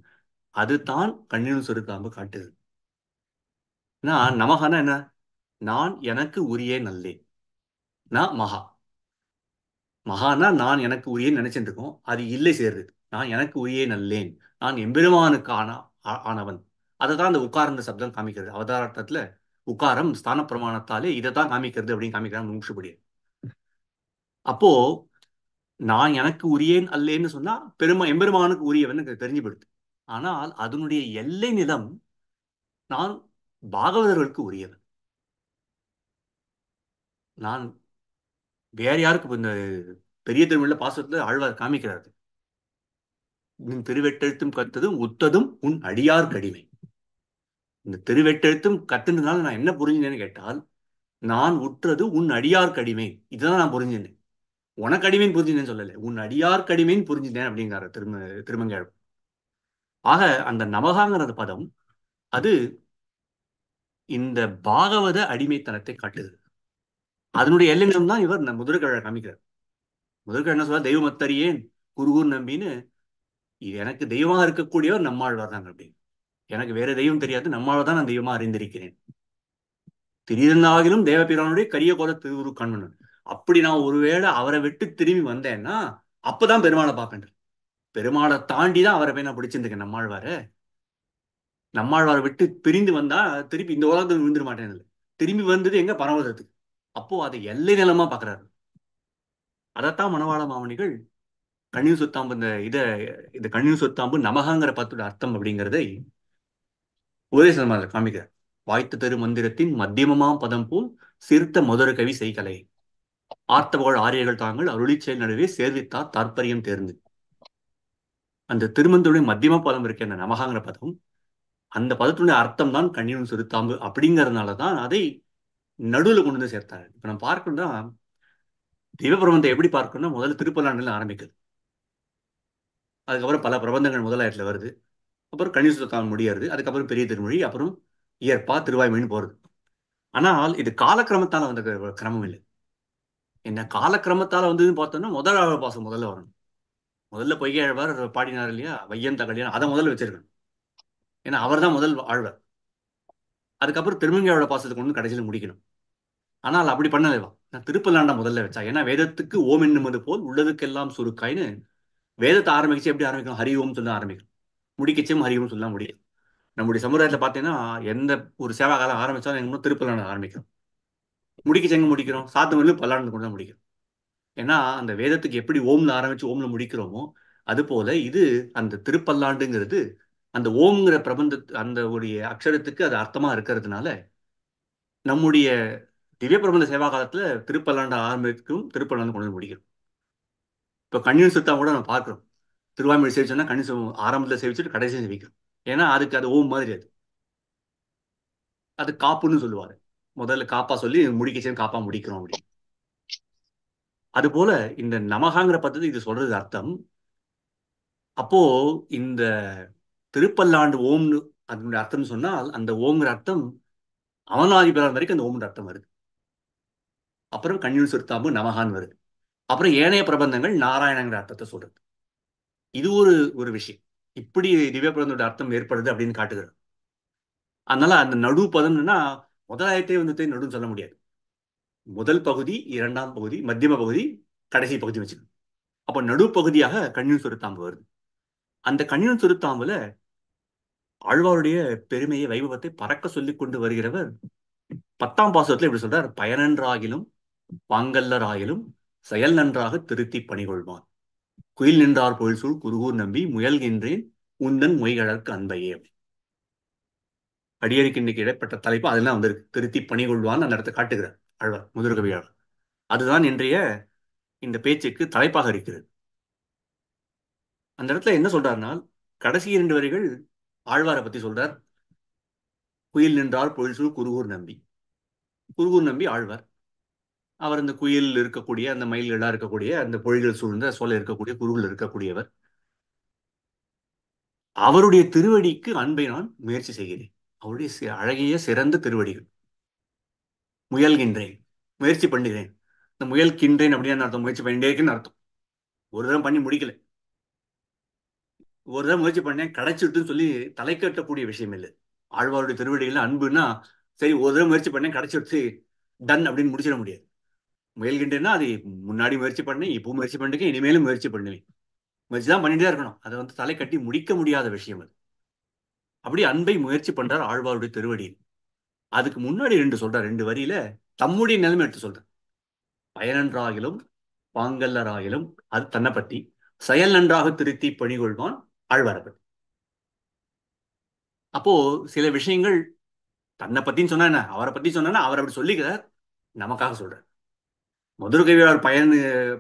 அதுதான் கண்ணினும் சொருக்காம்பு காட்டுது நான் நமகானா என்ன நான் எனக்கு உரிய நல்லேன் நான் மகா மகானா நான் எனக்கு உரியன்னு நினைச்சிட்டு இருக்கோம் அது இல்லை சேருது நான் எனக்கு உரிய நல்லேன் நான் எம்பெருமானுக்கு ஆனா ஆனவன் அதை தான் அந்த உட்கார்ந்த சப்தம் காமிக்கிறது அவதாரத்தில் உட்காரம் ஸ்தான பிரமாணத்தாலே இதை தான் காமிக்கிறது அப்படின்னு காமிக்கிறான் மூச்சுபடி அப்போ நான் எனக்கு உரியேன் அல்லேன்னு சொன்னா பெருமா எம்பெருமானுக்கு உரியவன் தெரிஞ்சுபடுது ஆனால் அதனுடைய எல்லை நிலம் நான் பாகவதர்களுக்கு உரியவன் நான் வேற யாருக்கு இந்த பெரிய திருமணில் பாசத்துல ஆழ்வார் காமிக்கிறாரு உன் திருவெட்டெழுத்தும் கத்ததும் உத்ததும் உன் அடியார் கடிமை இந்த திருவெட்டெழுத்தும் கத்துனதுனால நான் என்ன புரிஞ்சினேன்னு கேட்டால் நான் உற்றது உன் அடியார் கடிமை இதுதான் நான் புரிஞ்சினேன் உனக்கு அடிமைன்னு புரிஞ்சினேன்னு சொல்லலை உன் அடியார் கடிமைன்னு புரிஞ்சினேன் அப்படிங்கிறார் திரும திருமங்கழம் ஆக அந்த நமகாங்கிற பதம் அது இந்த பாகவத அடிமைத்தனத்தை காட்டுது அதனுடைய எல்லை தான் இவர் முதற்கழ காமிக்கிறார் முதற்கழ என்ன சொல்ல தெய்வமத்தறியேன் குருகூர் நம்பின்னு இது எனக்கு தெய்வமா இருக்கக்கூடியவர் நம்மாழ்வார் தாங்க அப்படின்னு எனக்கு வேற தெய்வம் தெரியாது நம்மாழ்வார் தான் நான் தெய்வமா அறிந்திருக்கிறேன் திரியிருந்தாகிலும் தேவபிரானுடைய கரிய கோல திருவுரு கண்ணன் அப்படி நான் ஒருவேளை அவரை விட்டு திரும்பி வந்தேன்னா அப்பதான் பெருமாளை பார்ப்பேன் பெருமாளை தாண்டி தான் அவரை போய் நான் பிடிச்சிருந்துக்கேன் நம்மாழ்வார நம்மாழ்வாரை விட்டு பிரிந்து வந்தா திருப்பி இந்த உலகத்துக்கு விழுந்துட மாட்டேன் திரும்பி வந்தது எங்க பரவதத்துக்கு அப்போ அதை எல்லை நிலமா பாக்குறாரு அதைத்தான் மணவாள மாமணிகள் கணினி சொத்தாம்பு இந்த இதை இந்த கண்ணீர் சொத்தாம்பு நமகாங்கிற பத்தோட அர்த்தம் அப்படிங்கிறதை உதயசனமாக காமிக்கிறார் வாய்த்து தரு மந்திரத்தின் மத்தியமமாம் பதம் போல் சிறுத்த மதுர கவி செய்கலை ஆர்த்தபோல் ஆரியர்கள் தாங்கள் அருளி செயல் நடுவே சேர்வித்தார் தாற்பயம் தேர்ந்து அந்த திருமந்தருடைய மத்தியம பதம் இருக்க அந்த நமகாங்கிற பதம் அந்த பதத்துடைய அர்த்தம் தான் கண்ணியும் சிறுத்தாம்பு அப்படிங்கிறதுனால தான் அதை நடுவில் கொண்டு வந்து சேர்த்தாங்க இப்போ நம்ம பார்க்கணும்னா தெய்வபிரபந்தத்தை எப்படி பார்க்கணும்னா முதல்ல திருப்பலாண்டில் ஆரம்பிக்குது அதுக்கப்புறம் பல பிரபந்தங்கள் முதலாயிரத்தில் வருது அப்புறம் கணிசுத்தான் முடியாது அதுக்கப்புறம் பெரிய திருமொழி அப்புறம் இயற்பா திருவாய்மொழின்னு போகிறது ஆனால் இது காலக்கிரமத்தால் வந்த கிரமம் இல்லை என்ன காலக்கிரமத்தால் வந்ததுன்னு பார்த்தோன்னா முதல் பாசம் முதல்ல வரணும் முதல்ல பொய்யாழ்வார் பாடினார் இல்லையா வையந்த கல்யாணம் அதை முதல்ல வச்சிருக்கணும் ஏன்னா அவர் தான் முதல் ஆழ்வார் அதுக்கப்புறம் திருமங்கையோட பாசத்துக்கு ஒன்று கடைசியில் முடிக்கணும் ஆனால் அப்படி பண்ணலைவா நான் திருப்பல்லாண்டா முதல்ல வச்சா ஏன்னா வேதத்துக்கு ஓம் என்னும் போல் உள்ளதுக்கெல்லாம் சுருக்காயின்னு வேதத்தை ஆரம்பிச்சு எப்படி ஆரம்பிக்கணும் ஹரி ஓம் சொல்லி ஆரம்பிக்கணும் முடிக்கச்சும் ஹரி ஓம் சொல்லலாம் முடியும் நம்முடைய சமுதாயத்தில் பார்த்தீங்கன்னா எந்த ஒரு சேவா காலம் ஆரம்பித்தாலும் எங்கே திருப்பலான ஆரம்பிக்கிறோம் முடிக்கச்சு எங்கே முடிக்கிறோம் வரலும் பல்லாண்டு கொண்டு தான் முடிக்கிறோம் ஏன்னா அந்த வேதத்துக்கு எப்படி ஓம்ல ஆரம்பிச்சு ஓம்ல முடிக்கிறோமோ அது இது அந்த திருப்பல்லாண்டுங்கிறது அந்த ஓம்ங்கிற பிரபந்த அந்த உடைய அக்ஷரத்துக்கு அது அர்த்தமா இருக்கிறதுனால நம்முடைய திவ்ய பிரபந்த சேவா காலத்துல திருப்பல்லாண்டு ஆரம்பிக்கும் திருப்பல்லாண்டு கொண்டு முடிக்கிறோம் இப்போ கண்ணின் சுத்தா கூட நம்ம பார்க்குறோம் திருவாமிழ் சேவிச்சோம்னா கண்ணி ஆரம்பத்தில் சேவிச்சுட்டு கடைசியில் சேவிக்கிறோம் ஏன்னா அதுக்கு அது ஓம் மாதிரி அது அது காப்புன்னு சொல்லுவார் முதல்ல காப்பா சொல்லி முடிக்கச்சேன்னு காப்பா முடிக்கிறோம் அப்படின்னு அதுபோல இந்த நமகாங்கிற பத்தி இது சொல்றது அர்த்தம் அப்போ இந்த திருப்பல்லாண்டு ஓம்னு அதனுடைய அர்த்தம்னு சொன்னால் அந்த ஓம்ங்கிற அர்த்தம் அமலாதிபரான் வரைக்கும் அந்த ஓம்ன்ற அர்த்தம் வருது அப்புறம் கண்ணியூர் சுருத்தாம்பு நமகான் வருது அப்புறம் ஏனைய பிரபந்தங்கள் நாராயணங்கிற அர்த்தத்தை சொல்றது இது ஒரு ஒரு விஷயம் இப்படி திவ்ய பிரபந்தோட அர்த்தம் ஏற்படுது அப்படின்னு காட்டுகிறது அதனால அந்த நடு பதம்னா முதலாயத்தை வந்து நடுன்னு சொல்ல முடியாது முதல் பகுதி இரண்டாம் பகுதி மத்தியம பகுதி கடைசி பகுதி வச்சுக்கணும் அப்போ பகுதியாக கண்ணின் சுருத்தாம்பு வருது அந்த கண்ணின் சுருத்தாம்புல ஆழ்வாருடைய பெருமையை வைபவத்தை பறக்க சொல்லி கொண்டு வருகிறவர் பத்தாம் பாசத்துல இப்படி சொல்றார் பயனன்றாகிலும் வாங்கல்லராகிலும் செயல் நன்றாக திருத்தி பணிகொள்வான் குயில் நின்றார் பொழில் சூழ் குருகூர் நம்பி முயல்கின்றேன் உந்தன் மொய்கழற்கு அன்பையே அடியடிக்கு இன்னைக்கு இடப்பட்ட தலைப்பு அதெல்லாம் வந்திருக்கு திருத்தி பணிகொள்வான் அந்த இடத்தை காட்டுகிறார் ஆழ்வார் முதுர்கவியார் அதுதான் இன்றைய இந்த பேச்சுக்கு தலைப்பாக இருக்கிறது அந்த இடத்துல என்ன சொல்றாருன்னா கடைசி இரண்டு வரிகள் ஆழ்வாரை பத்தி சொல்றார் குயில் நின்றார் பொழில் சூழ் குருகூர் நம்பி குருகூர் நம்பி ஆழ்வார் அவர் அந்த குயில் இருக்கக்கூடிய அந்த எல்லாம் இருக்கக்கூடிய அந்த பொழிகள் சூழ்ந்த சோலை இருக்கக்கூடிய குருவில் இருக்கக்கூடியவர் அவருடைய திருவடிக்கு அன்பை நான் முயற்சி செய்கிறேன் அவருடைய அழகிய சிறந்த திருவடிகள் முயல்கின்றேன் முயற்சி பண்ணுகிறேன் இந்த முயல்கின்றேன் அப்படின்னு அர்த்தம் முயற்சி பண்ணிட்டே இருக்குன்னு அர்த்தம் ஒரு தரம் பண்ணி முடிக்கல ஒரு தரம் முயற்சி பண்ணேன் கிடைச்சிட்டுன்னு சொல்லி தலை கட்டக்கூடிய விஷயம் இல்லை ஆழ்வாருடைய திருவடிகள் அன்புன்னா சரி ஒரு தரம் முயற்சி பண்ணேன் கிடைச்சிட்டு டன் அப்படின்னு முடிச்சிட முடியாது முயல்கின்றேன்னா அது முன்னாடி முயற்சி பண்ணேன் இப்போ முயற்சி பண்ணிருக்கேன் இனிமேலும் முயற்சி பண்ணுவேன் முயற்சி தான் பண்ணிட்டே இருக்கணும் அதை வந்து தலை கட்டி முடிக்க முடியாத விஷயம் அது அப்படி அன்பை முயற்சி பண்றார் ஆழ்வாருடைய திருவடியில் அதுக்கு முன்னாடி ரெண்டு சொல்றார் ரெண்டு வரியில தம்முடைய நிலைமை எடுத்து சொல்றேன் பயனன்றாகிலும் பாங்கல்லராகிலும் அது தன்னை பற்றி செயல் நன்றாக திருத்தி பணிகொள்வான் ஆழ்வாரப்பன் அப்போ சில விஷயங்கள் தன்னை பத்தின்னு சொன்னா என்ன அவரை பத்தி சொன்னா அவர் அப்படி சொல்லிக்கிறார் நமக்காக சொல்றார் மதுரகவியார் பயன்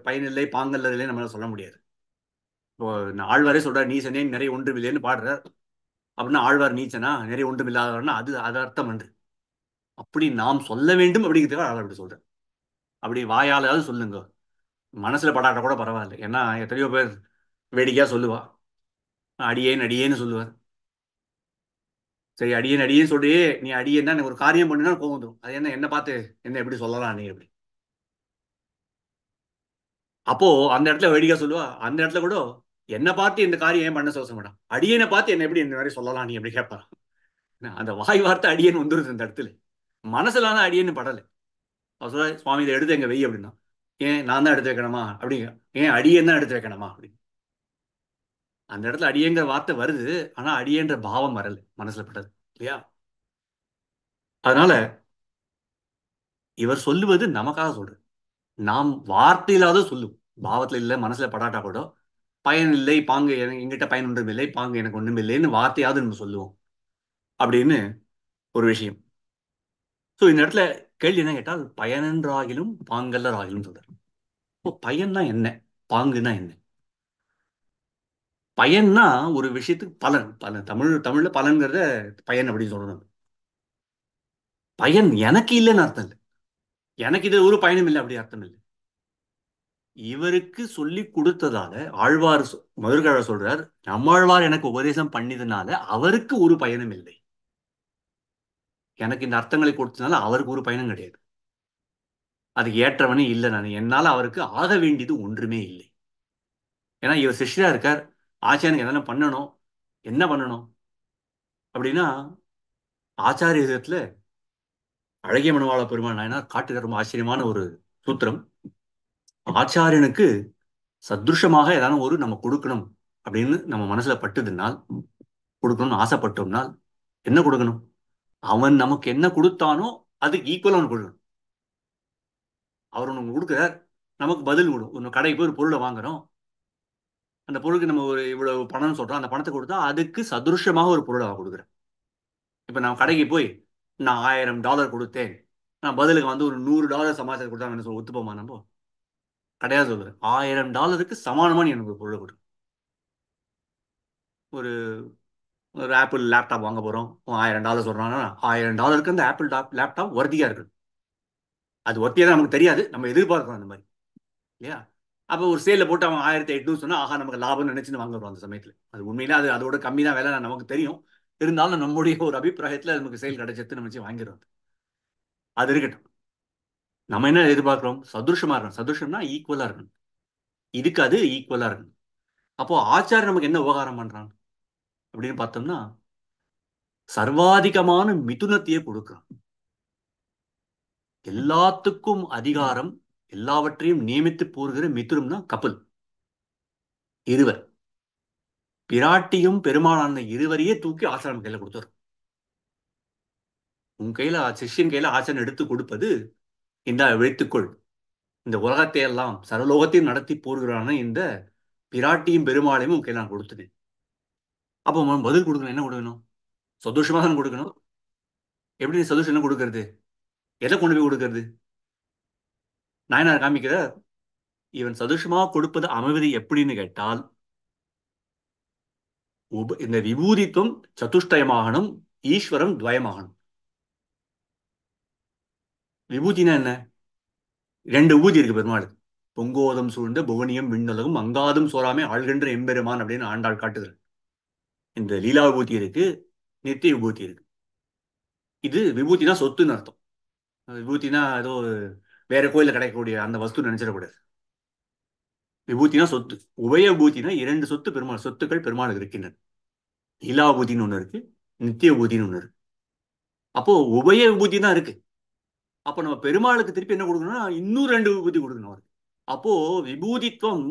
பயனில்லை பாங்கல்லதில்லை நம்மளால சொல்ல முடியாது இப்போ ஆழ்வாரே சொல்றாரு நீசனே நிறைய ஒன்றும் இல்லைன்னு பாடுறார் அப்படின்னா ஆழ்வார் நீச்சனா நிறைய ஒன்றும் இல்லாதவர்னா அது அது அர்த்தம் என்று அப்படி நாம் சொல்ல வேண்டும் அப்படிங்கிறதுக்காக ஆழ்வார் அப்படி சொல்றேன் அப்படி வாயாலாவது சொல்லுங்க மனசுல படாட்ட கூட பரவாயில்ல ஏன்னா எத்தனையோ பேர் வேடிக்கையா சொல்லுவா அடியேன் அடியேன்னு சொல்லுவார் சரி அடியேன் அடியேன்னு சொல்லி நீ அடியேன்னா ஒரு காரியம் பண்ணுன்னா கோவம் அது என்ன என்ன பார்த்து என்ன எப்படி சொல்லலாம் நீ அப்படி அப்போ அந்த இடத்துல வேடிக்கா சொல்லுவா அந்த இடத்துல கூட என்னை பார்த்து இந்த காரியம் ஏன் பண்ண சோசம் மேடம் அடியனை பார்த்து என்ன எப்படி இந்த மாதிரி சொல்லலாம் நீ எப்படி கேட்பான் அந்த வாய் வார்த்தை அடியன் வந்துருது இந்த இடத்துல மனசுல தான் அடியன்னு படலை அவர் சொல்ல சுவாமி இதை எடுத்து எங்க வெய் அப்படின்னா ஏன் நான் தான் எடுத்து வைக்கணுமா அப்படிங்க ஏன் அடியன் தான் எடுத்து வைக்கணுமா அப்படின்னு அந்த இடத்துல அடியங்கிற வார்த்தை வருது ஆனா அடியன்ற பாவம் வரல மனசுல பட்டது இல்லையா அதனால இவர் சொல்லுவது நமக்காக சொல்றது நாம் வார்த்தையிலாவது சொல்லும் பாவத்தில் இல்லை மனசுல படாட்டா கூட பயன் இல்லை பாங்கு எங்கிட்ட பயன் ஒன்றும் இல்லை பாங்கு எனக்கு ஒன்றும் இல்லைன்னு வார்த்தையாவது நம்ம சொல்லுவோம் அப்படின்னு ஒரு விஷயம் ஸோ இந்த இடத்துல கேள்வி என்ன கேட்டால் பயனென்றாகிலும் ஆகிலும் சொல்றாரு இப்போ பயன்னா என்ன பாங்குன்னா என்ன பயன்னா ஒரு விஷயத்துக்கு பலன் பலன் தமிழ் தமிழ்ல பலன்கிறத பயன் அப்படின்னு சொல்லணும் பயன் எனக்கு இல்லைன்னு அர்த்தம் இல்லை எனக்கு இது ஒரு பயணம் இல்லை அப்படி அர்த்தம் இல்லை இவருக்கு சொல்லி கொடுத்ததால ஆழ்வார் மதுர்கழ சொல்றார் நம்மாழ்வார் எனக்கு உபதேசம் பண்ணியதுனால அவருக்கு ஒரு பயணம் இல்லை எனக்கு இந்த அர்த்தங்களை கொடுத்ததுனால அவருக்கு ஒரு பயணம் கிடையாது அது ஏற்றவனே இல்லை நான் என்னால் அவருக்கு ஆக வேண்டியது ஒன்றுமே இல்லை ஏன்னா இவர் சிஷ்யா இருக்கார் ஆச்சாரியனுக்கு எதனா பண்ணணும் என்ன பண்ணணும் அப்படின்னா ஆச்சாரிய அழகிய மனவாள பெருமாள் நாயனார் காட்டுகிற ரொம்ப ஆச்சரியமான ஒரு சூத்திரம் ஆச்சாரியனுக்கு சதுருஷமாக ஏதாவது ஒரு நம்ம கொடுக்கணும் அப்படின்னு நம்ம மனசுல பட்டுதுனால் கொடுக்கணும்னு ஆசைப்பட்டோம்னால் என்ன கொடுக்கணும் அவன் நமக்கு என்ன கொடுத்தானோ அதுக்கு ஈக்குவல் அவன் கொடுக்கணும் அவர் ஒன்று கொடுக்குறார் நமக்கு பதில் கொடுக்கும் ஒன்று கடைக்கு போய் ஒரு பொருளை வாங்குறோம் அந்த பொருளுக்கு நம்ம ஒரு இவ்வளவு பணம்னு சொல்கிறோம் அந்த பணத்தை கொடுத்தா அதுக்கு சதுருஷமாக ஒரு பொருளை கொடுக்குறேன் இப்போ நம்ம கடைக்கு போய் நான் ஆயிரம் டாலர் கொடுத்தேன் நான் பதிலுக்கு வந்து ஒரு நூறு டாலர் சமாச்சாரம் கொடுத்தாங்கன்னு சொல்லி ஒத்துப்போமா நம்ம கிடையாது சொல்கிறேன் ஆயிரம் டாலருக்கு சமானமாக நீ எனக்கு பொருளை கொடு ஒரு ஒரு ஆப்பிள் லேப்டாப் வாங்க போகிறோம் ஆயிரம் டாலர் சொல்கிறாங்கன்னா ஆயிரம் டாலருக்கு அந்த ஆப்பிள் டாப் லேப்டாப் வர்த்தியாக இருக்குது அது ஒர்த்தியாக தான் நமக்கு தெரியாது நம்ம எதிர்பார்க்கணும் அந்த மாதிரி இல்லையா அப்போ ஒரு சேலில் போட்டு அவன் ஆயிரத்தி எட்நூறு சொன்னால் ஆஹா நமக்கு லாபம்னு நினச்சின்னு வாங்குறோம் அந்த சமயத்தில் அது உண்மையில அது அதோட கம்மி தான் வேலை நமக்கு தெரியும் இருந்தாலும் நம்முடைய ஒரு அபிப்பிராயத்துல நமக்கு செயல் கிடைச்சது நம்ம வாங்கிறோம் அது இருக்கட்டும் நம்ம என்ன எதிர்பார்க்கிறோம் சதுருஷமா இருக்கணும் சதுஷம்னா ஈக்குவலா இருக்கணும் இதுக்கு அது ஈக்குவலா இருக்கணும் அப்போ ஆச்சாரம் நமக்கு என்ன உபகாரம் பண்றாங்க அப்படின்னு பார்த்தோம்னா சர்வாதிகமான மிதுனத்தையே கொடுக்குறான் எல்லாத்துக்கும் அதிகாரம் எல்லாவற்றையும் நியமித்து போறுகிற மிதுனம்னா கப்பல் இருவர் பிராட்டியும் பெருமாளான இருவரையே தூக்கி ஆசாரம் கையில கொடுத்தார் உன் கையில சிஷ்யன் கையில ஆசனம் எடுத்து கொடுப்பது இந்த வைத்துக்கொள் இந்த உலகத்தை எல்லாம் சரலோகத்தையும் நடத்தி போடுகிறான இந்த பிராட்டியும் பெருமாளையும் உன் கையில நான் கொடுத்துட்டேன் அப்போ பதில் கொடுக்கணும் என்ன கொடுக்கணும் சந்தோஷமாக தான் கொடுக்கணும் எப்படி சந்தோஷம் என்ன கொடுக்கறது எதை கொண்டு போய் கொடுக்கறது நாயனார் காமிக்கிறார் இவன் சதுஷமாக கொடுப்பது அமைவது எப்படின்னு கேட்டால் உப இந்த விபூதித்துவம் சதுஷ்டயமாகணும் ஈஸ்வரம் துவயமாகணும் விபூதினா என்ன ரெண்டு விபூதி இருக்கு பெருமாளுக்கு பொங்கோதம் சூழ்ந்த புவனியம் விண்ணுலகம் அங்காதும் சோறாமே ஆழ்கின்ற எம்பெருமான் அப்படின்னு ஆண்டாள் காட்டுதல் இந்த லீலா விபூதி இருக்கு நித்திய விபூதி இருக்கு இது விபூத்தினா சொத்துன்னு அர்த்தம் விபூத்தினா ஏதோ வேற கோயில கிடைக்கக்கூடிய அந்த வஸ்து நினைச்சிடக்கூடாது விபூதினா சொத்து உபய விபூத்தினா இரண்டு சொத்து பெருமாள் சொத்துக்கள் பெருமாளுக்கு இருக்கின்றன இலா ஊதின்னு ஒன்று இருக்குது நித்திய ஊதின்னு ஒன்று இருக்குது அப்போது உபய விபூதி தான் இருக்குது அப்போ நம்ம பெருமாளுக்கு திருப்பி என்ன கொடுக்கணும்னா இன்னும் ரெண்டு விபூதி கொடுக்கணும் அவருக்கு அப்போது விபூதித்வம்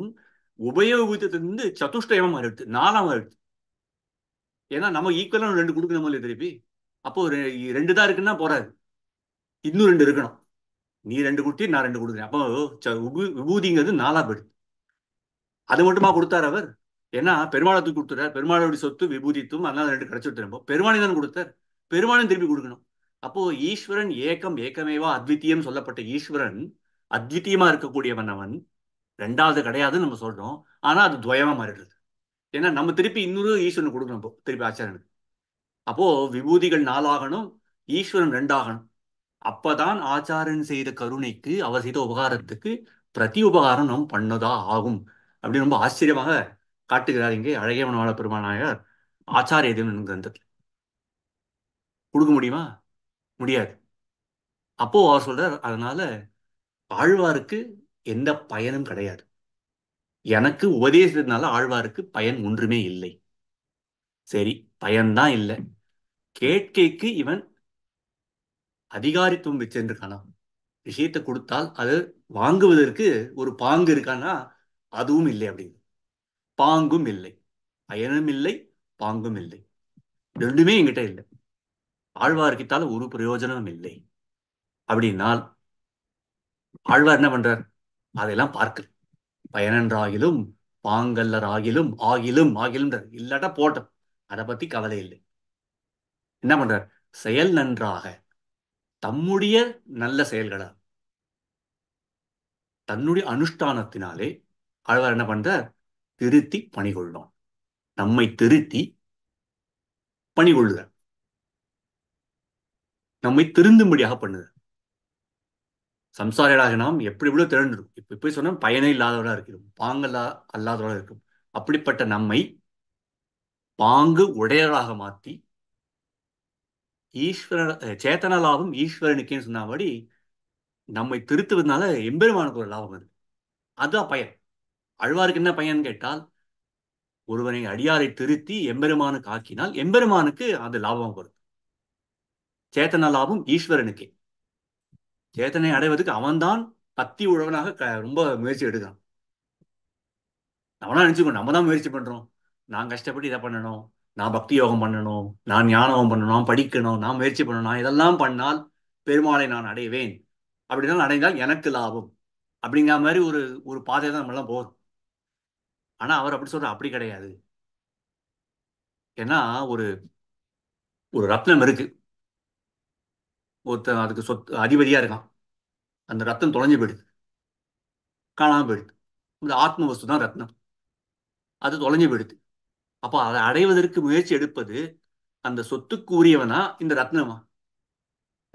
உபய விபூதித்திலிருந்து சதுஷ்டயமா மாறிடுது நாலாம் மாறிடுது ஏன்னா நம்ம ஈக்குவலாக ரெண்டு கொடுக்கணும் இல்லையா திருப்பி அப்போது ரெண்டு தான் இருக்குன்னா போறாது இன்னும் ரெண்டு இருக்கணும் நீ ரெண்டு கொடுத்தி நான் ரெண்டு கொடுக்குறேன் அப்போ விபூதிங்கிறது நாலாம் போயிடுது அது மட்டுமா கொடுத்தார் அவர் ஏன்னா பெருமாளத்துக்கு கொடுத்துட்டார் பெருமாளுடைய சொத்து விபூதித்தும் அதனால ரெண்டு கிடைச்சி இருப்போம் பெருமானை தான் கொடுத்தார் பெருமானையும் திருப்பி கொடுக்கணும் அப்போ ஈஸ்வரன் ஏக்கம் ஏக்கமேவா அத்வித்தியம் சொல்லப்பட்ட ஈஸ்வரன் அத்வித்தியமா இருக்கக்கூடியவன் அவன் ரெண்டாவது கிடையாதுன்னு நம்ம சொல்றோம் ஆனா அது துவயமா மாறிடுது ஏன்னா நம்ம திருப்பி இன்னொரு ஈஸ்வரன் கொடுக்கணும் திருப்பி ஆச்சாரனுக்கு அப்போ விபூதிகள் நாளாகணும் ஈஸ்வரன் ரெண்டாகணும் அப்பதான் ஆச்சாரன் செய்த கருணைக்கு அவர் செய்த உபகாரத்துக்கு பிரதி உபகாரம் நம்ம பண்ணதா ஆகும் அப்படின்னு ரொம்ப ஆச்சரியமாக காட்டுகிறார் இங்கே அழகிய மனவாள பெருமானாயார் ஆச்சாரிய தேவன் கிரந்தத்தில் கொடுக்க முடியுமா முடியாது அப்போ அவர் சொல்றார் அதனால ஆழ்வாருக்கு எந்த பயனும் கிடையாது எனக்கு உபதேசத்தினால ஆழ்வாருக்கு பயன் ஒன்றுமே இல்லை சரி பயன்தான் இல்லை கேட்கைக்கு இவன் அதிகாரித்துவம் வச்சிருக்கானா விஷயத்தை கொடுத்தால் அது வாங்குவதற்கு ஒரு பாங்கு இருக்கானா அதுவும் இல்லை அப்படின்னு பாங்கும் இல்லை பயனும் இல்லை பாங்கும் இல்லை ரெண்டுமே எங்கிட்ட இல்லை ஆழ்வார்கிட்டால ஒரு பிரயோஜனமும் இல்லை அப்படின்னால் ஆழ்வார் என்ன பண்றார் அதையெல்லாம் பார்க்கல பயனன்றாகிலும் பாங்கல்லர் ஆகிலும் ஆகிலும் ஆகிலும் இல்லாட்டா போட்டோம் அதை பத்தி கவலை இல்லை என்ன பண்றார் செயல் நன்றாக தம்முடைய நல்ல செயல்களா தன்னுடைய அனுஷ்டானத்தினாலே ஆழ்வார் என்ன பண்றார் திருத்தி பணிகொள்ளும் நம்மை திருத்தி பணிகொள்ளுக நம்மை திருந்தும்படியாக பண்ணுது சம்சாரிகளாக நாம் எப்படி இவ்வளோ திரண்டிடும் இப்ப போய் சொன்ன பயனே இல்லாதவர்களா இருக்கிறோம் பாங்கல்லா அல்லாதவர்களா இருக்கும் அப்படிப்பட்ட நம்மை பாங்கு உடையவராக மாற்றி ஈஸ்வர சேத்தன லாபம் ஈஸ்வரனுக்கேன்னு சொன்னபடி நம்மை திருத்துவதனால எம்பெருமானுக்கு ஒரு லாபம் அது அதுதான் பயன் அழ்வாருக்கு என்ன பையன் கேட்டால் ஒருவனை அடியாரை திருத்தி எம்பெருமானுக்கு ஆக்கினால் எம்பெருமானுக்கு அது லாபம் வரும் சேத்தன லாபம் ஈஸ்வரனுக்கே சேத்தனை அடைவதற்கு அவன்தான் பக்தி உழவனாக ரொம்ப முயற்சி எடுக்கிறான் நம்மளாம் நினைச்சுக்கோ நம்ம தான் முயற்சி பண்றோம் நான் கஷ்டப்பட்டு இதை பண்ணணும் நான் பக்தி யோகம் பண்ணணும் நான் ஞானம் பண்ணணும் படிக்கணும் நான் முயற்சி பண்ணணும் இதெல்லாம் பண்ணால் பெருமாளை நான் அடைவேன் அப்படின்னா அடைந்தால் எனக்கு லாபம் அப்படிங்கிற மாதிரி ஒரு ஒரு பாதை தான் நம்மளாம் போகிறோம் ஆனா அவர் அப்படி சொல்ற அப்படி கிடையாது ஏன்னா ஒரு ஒரு ரத்னம் இருக்கு ஒருத்தன் அதுக்கு சொத்து அதிபதியா இருக்கான் அந்த ரத்தம் தொலைஞ்சு போயிடுது காணாமல் போயிடுது இந்த ஆத்ம வஸ்து தான் ரத்னம் அது தொலைஞ்சு போயிடுது அப்போ அதை அடைவதற்கு முயற்சி எடுப்பது அந்த சொத்துக்கு உரியவனா இந்த ரத்னமா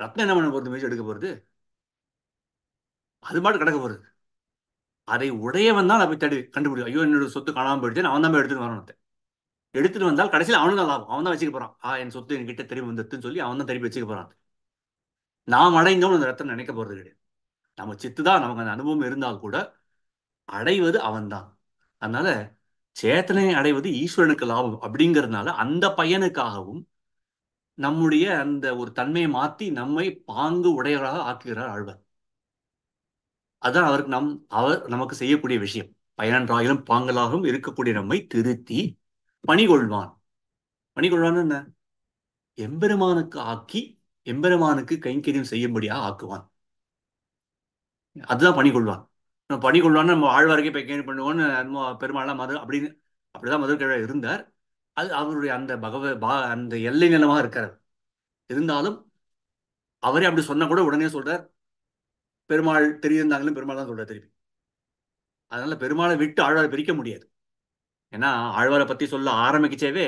ரத்னம் என்ன பண்ண போகிறது முயற்சி எடுக்க போகிறது அது மாட்டு கிடக்க போகிறது அதை உடையவன் தான் அதை போய் கண்டுபிடிக்கும் ஐயோ என்னோட சொத்து காணாமல் போயிடுச்சு அவன் தான் போய் எடுத்துட்டு வரணும் எடுத்துட்டு வந்தால் கடைசியில் அவனும் தான் லாபம் அவன் தான் வச்சுக்க போறான் ஆ என் சொத்து என்கிட்ட திரும்பி வந்துருன்னு சொல்லி அவன் தான் திருப்பி வச்சுக்க போறான் நாம் அடைந்தவன் அந்த ரத்தம் நினைக்க போறது கிடையாது நம்ம சித்து தான் நமக்கு அந்த அனுபவம் இருந்தால் கூட அடைவது அவன்தான் அதனால சேத்தனை அடைவது ஈஸ்வரனுக்கு லாபம் அப்படிங்கிறதுனால அந்த பையனுக்காகவும் நம்முடைய அந்த ஒரு தன்மையை மாற்றி நம்மை பாங்கு உடையவராக ஆக்குகிறார் ஆழ்வர் அதான் அவருக்கு நம் அவர் நமக்கு செய்யக்கூடிய விஷயம் பயனன்றாயிலும் பாங்கலாகவும் இருக்கக்கூடிய நம்மை திருத்தி பணிகொள்வான் பணிகொள்வான் என்ன எம்பெருமானுக்கு ஆக்கி எம்பெருமானுக்கு கைங்கரியம் செய்யும்படியாக ஆக்குவான் அதுதான் பணிகொள்வான் நம்ம பணிகொள்வான்னு நம்ம போய் கைங்கரி பண்ணுவோம் பெருமாள்லாம் மது அப்படின்னு அப்படிதான் மதுரை இருந்தார் அது அவருடைய அந்த பகவ பா அந்த எல்லை நிலமாக இருக்கிறார் இருந்தாலும் அவரே அப்படி சொன்ன கூட உடனே சொல்றார் பெருமாள் தெரியிருந்தாங்களும் பெருமாள் தான் சொல்ற திருப்பி அதனால பெருமாளை விட்டு ஆழ்வாரை பிரிக்க முடியாது ஏன்னா ஆழ்வாரை பற்றி சொல்ல ஆரம்பிக்கச்சேவே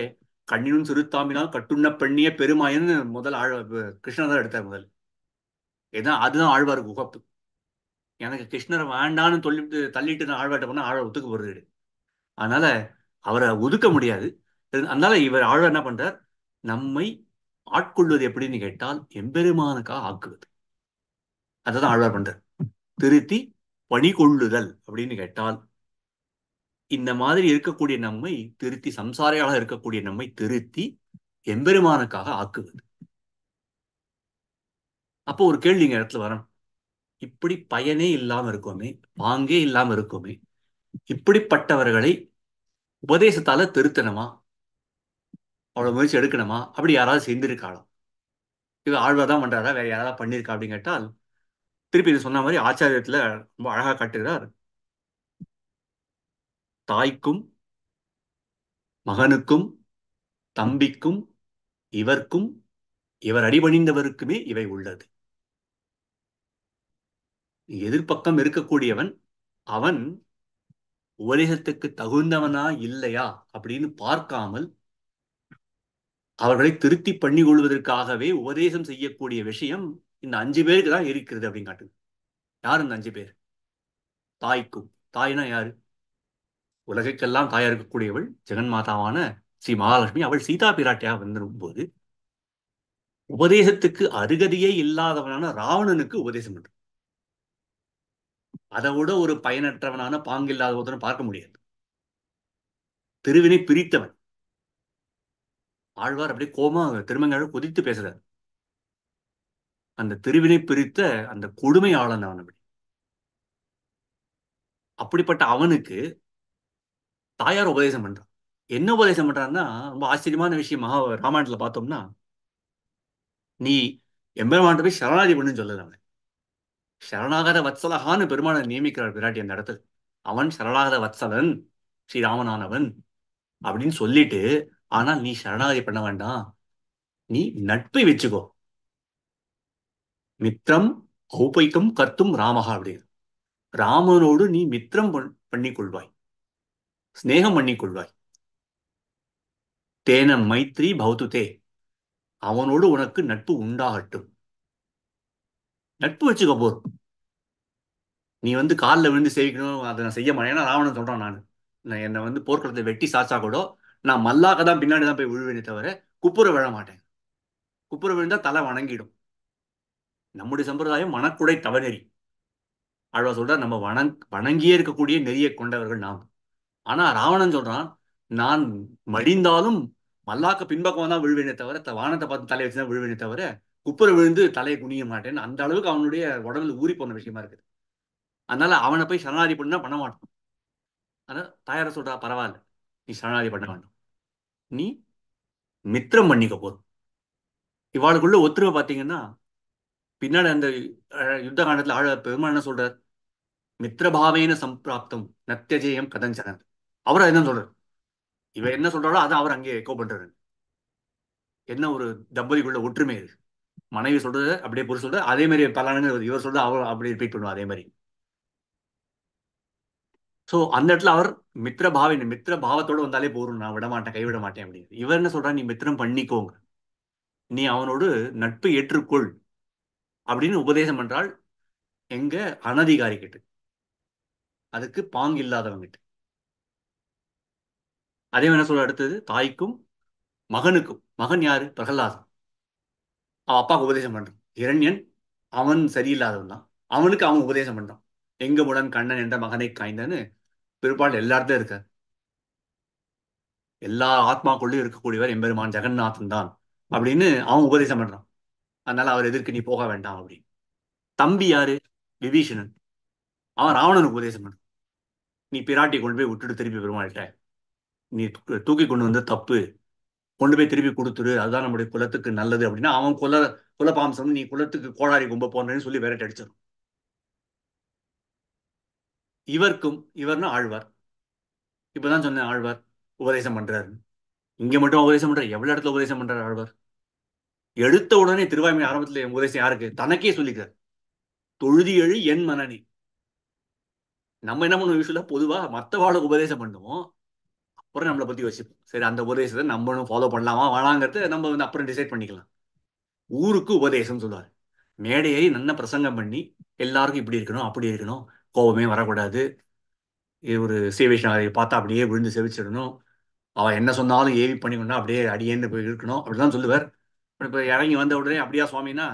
கண்ணினும் சிறுத்தாமினால் கட்டுண்ண பெண்ணிய பெருமாயன்னு முதல் ஆழ்வார் கிருஷ்ணர் தான் எடுத்தார் முதல் ஏன்னா அதுதான் ஆழ்வாருக்கு உகப்பு எனக்கு கிருஷ்ணரை வேண்டான்னு சொல்லிட்டு தள்ளிட்டு நான் ஆழ்வாட்ட போனால் ஆழ்வார் ஒத்துக்க போகிறது அதனால அவரை ஒதுக்க முடியாது அதனால இவர் ஆழ்வார் என்ன பண்றார் நம்மை ஆட்கொள்வது எப்படின்னு கேட்டால் எம்பெருமானுக்காக ஆக்குவது அதான் ஆழ்வார் பண்றார் திருத்தி பணி கொள்ளுதல் அப்படின்னு கேட்டால் இந்த மாதிரி இருக்கக்கூடிய நம்மை திருத்தி சம்சாரியாக இருக்கக்கூடிய நம்மை திருத்தி எம்பெருமானுக்காக ஆக்குவது அப்போ ஒரு கேள்வி இங்க இடத்துல வரணும் இப்படி பயனே இல்லாம இருக்கோமே வாங்கே இல்லாம இருக்கோமே இப்படிப்பட்டவர்களை உபதேசத்தால திருத்தணுமா அவ்வளவு முயற்சி எடுக்கணுமா அப்படி யாராவது செஞ்சிருக்காளா இது ஆழ்வார் தான் பண்றாரா வேற யாராவது பண்ணிருக்கா அப்படின்னு கேட்டால் திருப்பி இது சொன்ன மாதிரி ஆச்சாரியத்துல ரொம்ப அழகா காட்டுகிறார் தாய்க்கும் மகனுக்கும் தம்பிக்கும் இவர்க்கும் இவர் அடிபணிந்தவருக்குமே இவை உள்ளது எதிர்பக்கம் இருக்கக்கூடியவன் அவன் உபதேசத்துக்கு தகுந்தவனா இல்லையா அப்படின்னு பார்க்காமல் அவர்களை திருப்தி பண்ணிக் கொள்வதற்காகவே உபதேசம் செய்யக்கூடிய விஷயம் இந்த அஞ்சு பேருக்கு தான் இருக்கிறது அப்படின்னு காட்டுது யார் இந்த அஞ்சு பேர் தாய்க்கும் தாய்னா யாரு உலகிற்கெல்லாம் தாயா இருக்கக்கூடியவள் ஜெகன் மாதாவான ஸ்ரீ மகாலட்சுமி அவள் சீதா பிராட்டியா வந்திருக்கும் போது உபதேசத்துக்கு அருகதியே இல்லாதவனான ராவணனுக்கு உபதேசம் பண்ற அதை விட ஒரு பயனற்றவனான பாங்கில்லாத ஒருத்தனை பார்க்க முடியாது திருவினை பிரித்தவன் ஆழ்வார் அப்படியே கோமா திருமங்கழ குதித்து பேசுறாரு அந்த திருவினை பிரித்த அந்த அவன் அப்படிப்பட்ட அவனுக்கு தாயார் உபதேசம் பண்றான் என்ன உபதேசம் பண்றான்னா ரொம்ப ஆச்சரியமான விஷயம் மகா ராமாயணத்துல பார்த்தோம்னா நீ எம்பெருமான போய் சரணாதி பண்ணு சொல்லுது அவன் சரணாகத வத்சலகான்னு பெருமான நியமிக்கிறார் பிராட்டி அந்த இடத்துல அவன் சரணாகத வத்சலன் ஸ்ரீராமனானவன் அப்படின்னு சொல்லிட்டு ஆனால் நீ சரணாகதி பண்ண வேண்டாம் நீ நட்பை வச்சுக்கோ மித்திரம் கௌபைக்கம் கர்த்தும் ராமகா அப்படியே ராமனோடு நீ மித்திரம் பண்ணி கொள்வாய் ஸ்னேகம் பண்ணி கொள்வாய் தேன மைத்ரி பௌத்து தே அவனோடு உனக்கு நட்பு உண்டாகட்டும் நட்பு வச்சுக்க போர் நீ வந்து காலில் விழுந்து சேவிக்கணும் அதை நான் செய்ய மாட்டேன் ஏன்னா ராவணன் சொல்கிறான் நான் நான் என்னை வந்து போர்க்களத்தை வெட்டி சாச்சா கூட நான் மல்லாக்க தான் பின்னாடி தான் போய் விழுவேனே தவிர குப்புற விழ மாட்டேன் குப்புற விழுந்தா தலை வணங்கிடும் நம்முடைய சம்பிரதாயம் மணக்குடை தவநெறி அழுவா சொல்றா நம்ம வணங் வணங்கியே இருக்கக்கூடிய நெறியை கொண்டவர்கள் நாம் ஆனா ராவணன் சொல்றான் நான் மடிந்தாலும் மல்லாக்க பின்பக்கம் தான் விழுவேனே தவிர வானத்தை பார்த்து தலையை வச்சுதான் விழுவேனே தவிர குப்புற விழுந்து தலையை குனிய மாட்டேன் அந்த அளவுக்கு அவனுடைய உடம்புல ஊறி போன விஷயமா இருக்குது அதனால அவனை போய் சரணாதி பண்ணா பண்ண மாட்டான் ஆனா தாயார சொல்றா பரவாயில்ல நீ சரணாதி பண்ண வேண்டும் நீ மித்திரம் பண்ணிக்க போதும் இவாளுக்குள்ள ஒத்துருவை பார்த்தீங்கன்னா பின்னாடி அந்த யுத்த காண்டத்துல ஆழ பெருமாள் என்ன சொல்றார் மித்திரபாவேன சம்பிராப்தம் நத்தியஜயம் கதஞ்சனன் அவர் என்ன சொல்றாரு இவர் என்ன சொல்றாரோ அதை அவர் அங்கே எக்கோ பண்றாரு என்ன ஒரு தம்பதிக்குள்ள ஒற்றுமை இருக்கு மனைவி சொல்றது அப்படியே பொருள் சொல்றது அதே மாதிரி பலானு இவர் சொல்றது அவர் அப்படியே ரிப்பீட் பண்ணுவோம் அதே மாதிரி ஸோ அந்த இடத்துல அவர் மித்திர பாவின மித்திர பாவத்தோடு வந்தாலே போரும் நான் விட மாட்டேன் கைவிட மாட்டேன் அப்படிங்கிறது இவர் என்ன சொல்றா நீ மித்திரம் பண்ணிக்கோங்க நீ அவனோடு நட்பு ஏற்றுக்கொள் அப்படின்னு உபதேசம் பண்றாள் எங்க அனதிகாரி கிட்ட அதுக்கு பாங்கு இல்லாதவங்கிட்ட அதே என்ன சொல்ற அடுத்தது தாய்க்கும் மகனுக்கும் மகன் யாரு பிரகலாதம் அவன் அப்பாவுக்கு உபதேசம் பண்றான் இரண்யன் அவன் சரியில்லாதவன் தான் அவனுக்கு அவன் உபதேசம் பண்றான் எங்க முடன் கண்ணன் என்ற மகனை காய்ந்தன்னு பிற்பாடு எல்லா இருக்க இருக்காரு எல்லா ஆத்மாக்குள்ளேயும் இருக்கக்கூடியவர் எம்பெருமான் ஜெகநாதன் தான் அப்படின்னு அவன் உபதேசம் பண்றான் அதனால அவர் எதிர்க்கு நீ போக வேண்டாம் அப்படின்னு தம்பி யாரு விபீஷணன் அவன் ராவணனுக்கு உபதேசம் பண்ண நீ பிராட்டி கொண்டு போய் விட்டுட்டு திருப்பி பெருமாள்கிட்ட நீ தூக்கி கொண்டு வந்து தப்பு கொண்டு போய் திருப்பி கொடுத்துரு அதுதான் நம்முடைய குலத்துக்கு நல்லது அப்படின்னா அவன் குல குலப்பாம்சம் நீ குலத்துக்கு கோழாரி கும்ப போன்றேன்னு சொல்லி வேற அடிச்சிடும் இவருக்கும் இவர்னா ஆழ்வார் இப்பதான் சொன்னேன் ஆழ்வார் உபதேசம் பண்றாரு இங்க மட்டும் உபதேசம் பண்றாரு எவ்வளவு இடத்துல உபதேசம் பண்றாரு ஆழ்வார் எடுத்த உடனே திருவாய்மை ஆரம்பத்தில் உபதேசம் யாருக்கு தனக்கே சொல்லிக்கிறார் தொழுதி எழு என் மனநி நம்ம என்ன பண்ணுவோம் பொதுவாக மற்ற மற்றவாளுக்கு உபதேசம் பண்ணுவோம் அப்புறம் நம்மளை பற்றி யோசிப்போம் சரி அந்த உபதேசத்தை நம்மளும் ஃபாலோ பண்ணலாமா வேணாங்கிறத நம்ம வந்து அப்புறம் டிசைட் பண்ணிக்கலாம் ஊருக்கு உபதேசம் சொல்லுவார் மேடையை நல்ல பிரசங்கம் பண்ணி எல்லாருக்கும் இப்படி இருக்கணும் அப்படி இருக்கணும் கோபமே வரக்கூடாது ஒரு அதை பார்த்தா அப்படியே விழுந்து செவிச்சிடணும் அவள் என்ன சொன்னாலும் ஏவி பண்ணிக்கணும் அப்படியே அடியேன்னு போய் இருக்கணும் அப்படிலாம் சொல்லுவார் இப்போ இறங்கி வந்த உடனே அப்படியா சுவாமின்னா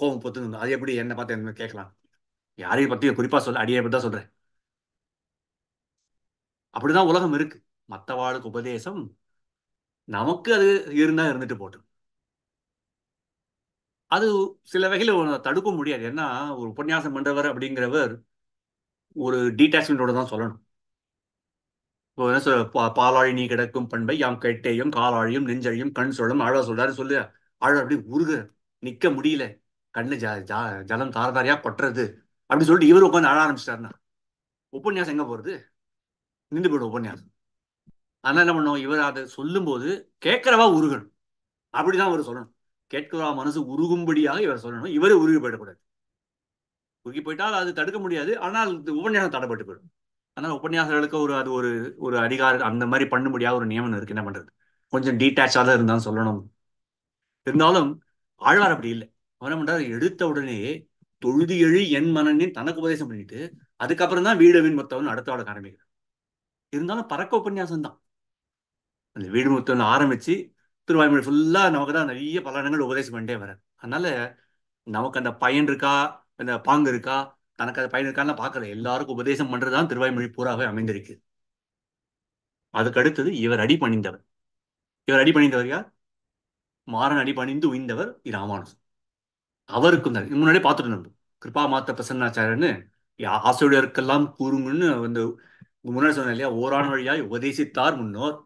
கோபம் பொத்துன்னு அது எப்படி என்னை பார்த்து என்ன கேட்கலாம் யாரையும் பற்றி குறிப்பாக சொல்ல அடியை பற்றி தான் சொல்கிறேன் அப்படிதான் உலகம் இருக்கு மத்தவாளுக்கு உபதேசம் நமக்கு அது இருந்தா இருந்துட்டு போட்டு அது சில வகையில் தடுக்க முடியாது ஏன்னா ஒரு உபன்யாசம் பண்ணுறவர் அப்படிங்கிறவர் ஒரு டீட்டாச்மெண்டோட தான் சொல்லணும் இப்போ என்ன சொல்ற பாலாழி நீ கிடக்கும் பண்பை யாம் கெட்டேயும் காலாழியும் நெஞ்சழியும் கண் சொல்லும் அழகா சொல்றாரு சொல்லு ஆழ அப்படி உருக நிக்க முடியல கண்ணு ஜலம் தாரதாரியா கொட்டுறது அப்படின்னு சொல்லிட்டு இவர் உட்காந்து ஆழ ஆரம்பிச்சிட்டாருன்னா உபன்யாசம் எங்க போறது நின்று போயிடும் உபன்யாசம் ஆனா என்ன பண்ணுவோம் இவர் அதை சொல்லும் போது கேட்கிறவா உருகணும் அப்படிதான் அவர் சொல்லணும் கேட்கிறவா மனசு உருகும்படியாக இவர் சொல்லணும் இவரே உருகி போயிடக்கூடாது உருகி போயிட்டால் அது தடுக்க முடியாது ஆனால் உபன்யாசம் தடைப்பட்டு போயிடும் ஆனால் உபன்யாசர்களுக்கு ஒரு அது ஒரு ஒரு அதிகாரம் அந்த மாதிரி பண்ண முடியாத ஒரு நியமனம் இருக்கு என்ன பண்றது கொஞ்சம் டீட்டாச்சாக தான் இருந்தாலும் சொல்லணும் இருந்தாலும் ஆழ்வார் அப்படி இல்லை அவன் பண்றாரு எடுத்த உடனே தொழுதி எழு என் மனன்னு தனக்கு உபதேசம் பண்ணிட்டு அதுக்கப்புறம் தான் வீடுவின் மொத்தவன் அடுத்த வாழ ஆரம்பிக்கிறான் இருந்தாலும் பறக்க உபன்யாசம் தான் அந்த வீடு மொத்தம் ஆரம்பிச்சு திருவாய்மொழி ஃபுல்லா நமக்கு தான் நிறைய பலனங்கள் உபதேசம் பண்ணிட்டே வர அதனால நமக்கு அந்த பயன் இருக்கா அந்த பாங்கு இருக்கா தனக்கு அந்த பயன் இருக்கான்னு பார்க்கல எல்லாருக்கும் உபதேசம் பண்றதுதான் திருவாய்மொழி பூராவே அமைந்திருக்கு அதுக்கு அடுத்தது இவர் அடி பணிந்தவர் இவர் அடி பணிந்தவர் யார் மாறன் அடிபணிந்து உயிர்ந்தவர் இராமானுஜன் அவருக்கும் தான் முன்னாடி பார்த்துட்டு இருந்தோம் கிருபா மாத்த பிரசன்னாச்சாரியன்னு ஆசிரியருக்கெல்லாம் கூறுங்கன்னு வந்து முன்னாடி சொன்னேன் இல்லையா ஓரான வழியாய் உபதேசித்தார் முன்னோர்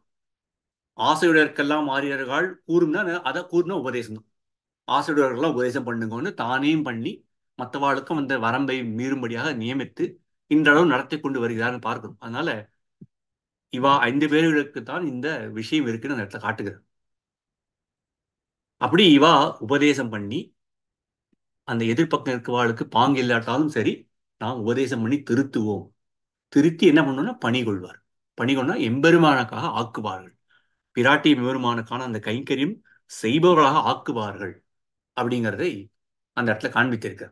ஆசிரியருக்கெல்லாம் மாறியவர்கள் கூறும்னா அதை கூறுனா உபதேசம் தான் ஆசிரியர்கள்லாம் உபதேசம் பண்ணுங்கன்னு தானேயும் பண்ணி மற்றவாளுக்கும் அந்த வரம்பை மீறும்படியாக நியமித்து இன்றளவு நடத்தி கொண்டு வருகிறார்னு பார்க்கணும் அதனால இவா ஐந்து பேர்களுக்கு தான் இந்த விஷயம் இருக்குன்னு அந்த இடத்துல காட்டுகிறது அப்படி இவா உபதேசம் பண்ணி அந்த எதிர்ப்பக்கம் இருக்கவாளுக்கு பாங்கு இல்லாட்டாலும் சரி நாம் உபதேசம் பண்ணி திருத்துவோம் திருத்தி என்ன பண்ணுவோம்னா பணி கொள்வார் பணி கொண்டா எம்பெருமானுக்காக ஆக்குவார்கள் பிராட்டி எம்பெருமானுக்கான அந்த கைங்கரியம் செய்பவர்களாக ஆக்குவார்கள் அப்படிங்கிறதை அந்த இடத்துல காண்பித்திருக்க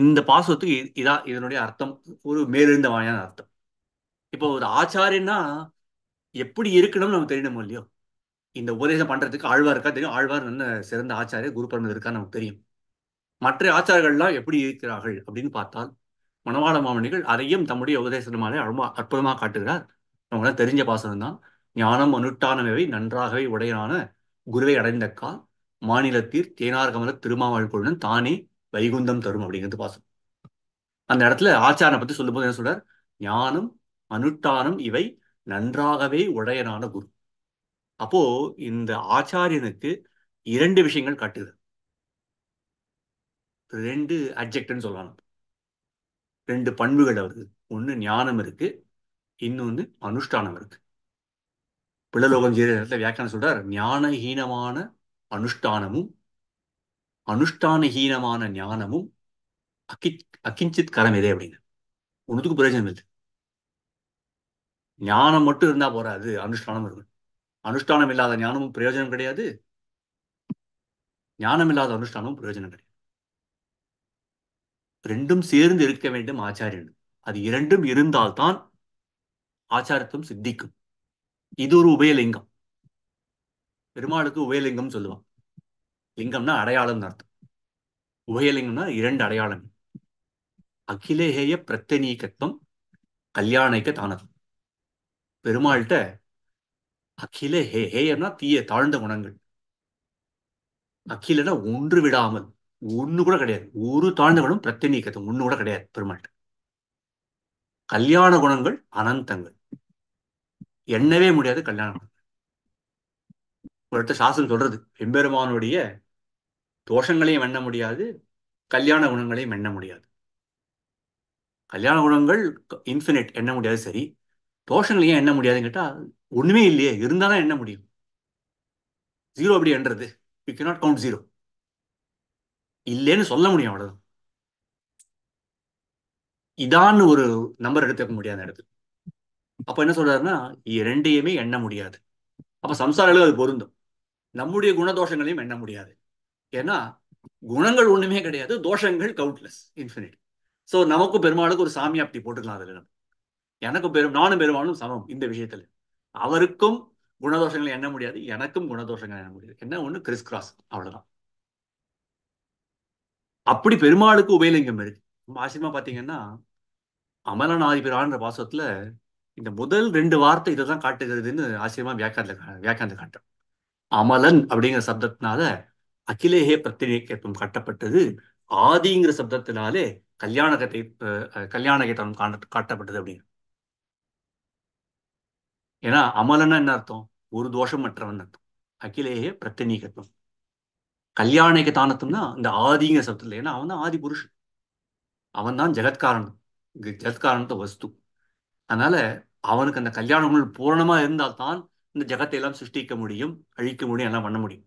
இந்த பாசத்துக்கு இதா இதனுடைய அர்த்தம் ஒரு மேலிருந்த வாயான அர்த்தம் இப்போ ஒரு ஆச்சாரியன்னா எப்படி இருக்கணும்னு நம்ம தெரியணுமோ இல்லையோ இந்த உபதேசம் பண்றதுக்கு ஆழ்வார் இருக்கா தெரியும் ஆழ்வார் என்ன சிறந்த ஆச்சாரிய குரு பரமன் இருக்கா நமக்கு தெரியும் மற்ற ஆச்சாரர்கள்லாம் எப்படி இருக்கிறார்கள் அப்படின்னு பார்த்தால் மணவாள மாமணிகள் அதையும் தம்முடைய உபதேசமாலே ரொம்ப அற்புதமாக காட்டுகிறார் நம்மளால தெரிஞ்ச பாசனம் தான் ஞானம் அனுட்டானவை நன்றாகவே உடையனான குருவை அடைந்தக்கா மாநிலத்தீர் தேனார் கமல திருமாவள் கொள்ளுடன் தானே வைகுந்தம் தரும் அப்படிங்கிறது பாசனம் அந்த இடத்துல ஆச்சாரனை பத்தி சொல்லும்போது என்ன சொல்றார் ஞானம் அனுட்டானம் இவை நன்றாகவே உடையனான குரு அப்போ இந்த ஆச்சாரியனுக்கு இரண்டு விஷயங்கள் கட்டுது ரெண்டு அட்ஜெக்ட்னு சொல்லலாம் ரெண்டு பண்புகள் அவருக்கு ஒன்று ஞானம் இருக்கு இன்னொன்று அனுஷ்டானம் இருக்கு பிள்ளலோகம் இடத்துல வியாக்கியானம் சொல்றார் ஞானஹீனமான அனுஷ்டானமும் அனுஷ்டானஹீனமான ஞானமும் அக்கிஞ்சித் கரம் எதே அப்படின்னு ஒன்றுத்துக்கு பிரயோஜனம் இல்லை ஞானம் மட்டும் இருந்தால் போறாது அனுஷ்டானம் இருக்கு அனுஷ்டானம் இல்லாத ஞானமும் பிரயோஜனம் கிடையாது ஞானம் இல்லாத அனுஷ்டானமும் பிரயோஜனம் கிடையாது ரெண்டும் சேர்ந்து இருக்க வேண்டும் ஆச்சாரியன் அது இரண்டும் இருந்தால்தான் ஆச்சாரத்தும் சித்திக்கும் இது ஒரு உபயலிங்கம் பெருமாளுக்கு உபயலிங்கம் சொல்லுவான் லிங்கம்னா அடையாளம் அர்த்தம் உபயலிங்கம்னா இரண்டு அடையாளம் அகிலேகேய பிரத்தனீகத்துவம் கல்யாணிக்க தானது பெருமாள்கிட்ட அகில ஹே ஹேயம்னா தீய தாழ்ந்த குணங்கள் அகிலனா ஒன்று விடாமல் ஒன்று கூட கிடையாது ஒரு தாழ்ந்த குணம் பிரத்யநீக்கத்தை ஒன்று கூட கிடையாது பெருமாள் கல்யாண குணங்கள் அனந்தங்கள் எண்ணவே முடியாது கல்யாண குணங்கள் ஒருத்தர் சாசனம் சொல்றது எம்பெருமானுடைய தோஷங்களையும் எண்ண முடியாது கல்யாண குணங்களையும் எண்ண முடியாது கல்யாண குணங்கள் இன்ஃபினிட் எண்ண முடியாது சரி தோஷங்களையும் எண்ண முடியாதுன்னு கேட்டால் ஒண்ணுமே இல்லையே இருந்தால் தான் என்ன முடியும் ஜீரோ அப்படி என்றது யூ நாட் கவுண்ட் ஜீரோ இல்லைன்னு சொல்ல முடியும் அவ்வளவுதான் இதான்னு ஒரு நம்பர் எடுத்துக்க முடியாத இடத்துல அப்ப என்ன சொல்றாருன்னா இரண்டையுமே எண்ண முடியாது அப்ப சம்சாரங்களும் அது பொருந்தும் நம்முடைய குணதோஷங்களையும் எண்ண முடியாது ஏன்னா குணங்கள் ஒண்ணுமே கிடையாது தோஷங்கள் கவுண்ட்லெஸ் இன்ஃபினிட் ஸோ நமக்கும் பெருமாளுக்கு ஒரு அப்படி போட்டுக்கலாம் அதுல எனக்கும் பெரும் நானும் பெருமாளும் சமம் இந்த விஷயத்துல அவருக்கும் குணதோஷங்கள் எண்ண முடியாது எனக்கும் குணதோஷங்கள் எண்ண முடியாது என்ன ஒண்ணு கிறிஸ் கிராஸ் அவ்வளவுதான் அப்படி பெருமாளுக்கு உபயலிங்கம் இருக்கு ரொம்ப ஆச்சரியமா பாத்தீங்கன்னா அமலநாதிபிரான்ற பாசத்துல இந்த முதல் ரெண்டு வார்த்தை இதை தான் காட்டுகிறதுன்னு ஆச்சரியமா வியாக்காந்த வியாக்காந்து காட்டுறோம் அமலன் அப்படிங்கிற சப்தத்தினால அகிலேயே பிரத்திநிதித்துவம் காட்டப்பட்டது ஆதிங்கிற சப்தத்தினாலே கல்யாண கத்தை கல்யாண கீதம் காட்டப்பட்டது அப்படிங்கிற ஏன்னா அமலன்னா என்ன அர்த்தம் ஒரு தோஷம் மற்றவன் அர்த்தம் அகிலேயே பிரத்தனீகத்துவம் கல்யாணிக தானத்தம்னா இந்த ஆதிங்க சப்தத்தில் ஏன்னா அவன் தான் ஆதி புருஷன் அவன் தான் ஜெகத்காரணம் ஜெகத்காரணத்தை வஸ்து அதனால அவனுக்கு அந்த கல்யாணங்கள் பூரணமா இருந்தால்தான் இந்த ஜெகத்தை எல்லாம் சிருஷ்டிக்க முடியும் அழிக்க முடியும் எல்லாம் பண்ண முடியும்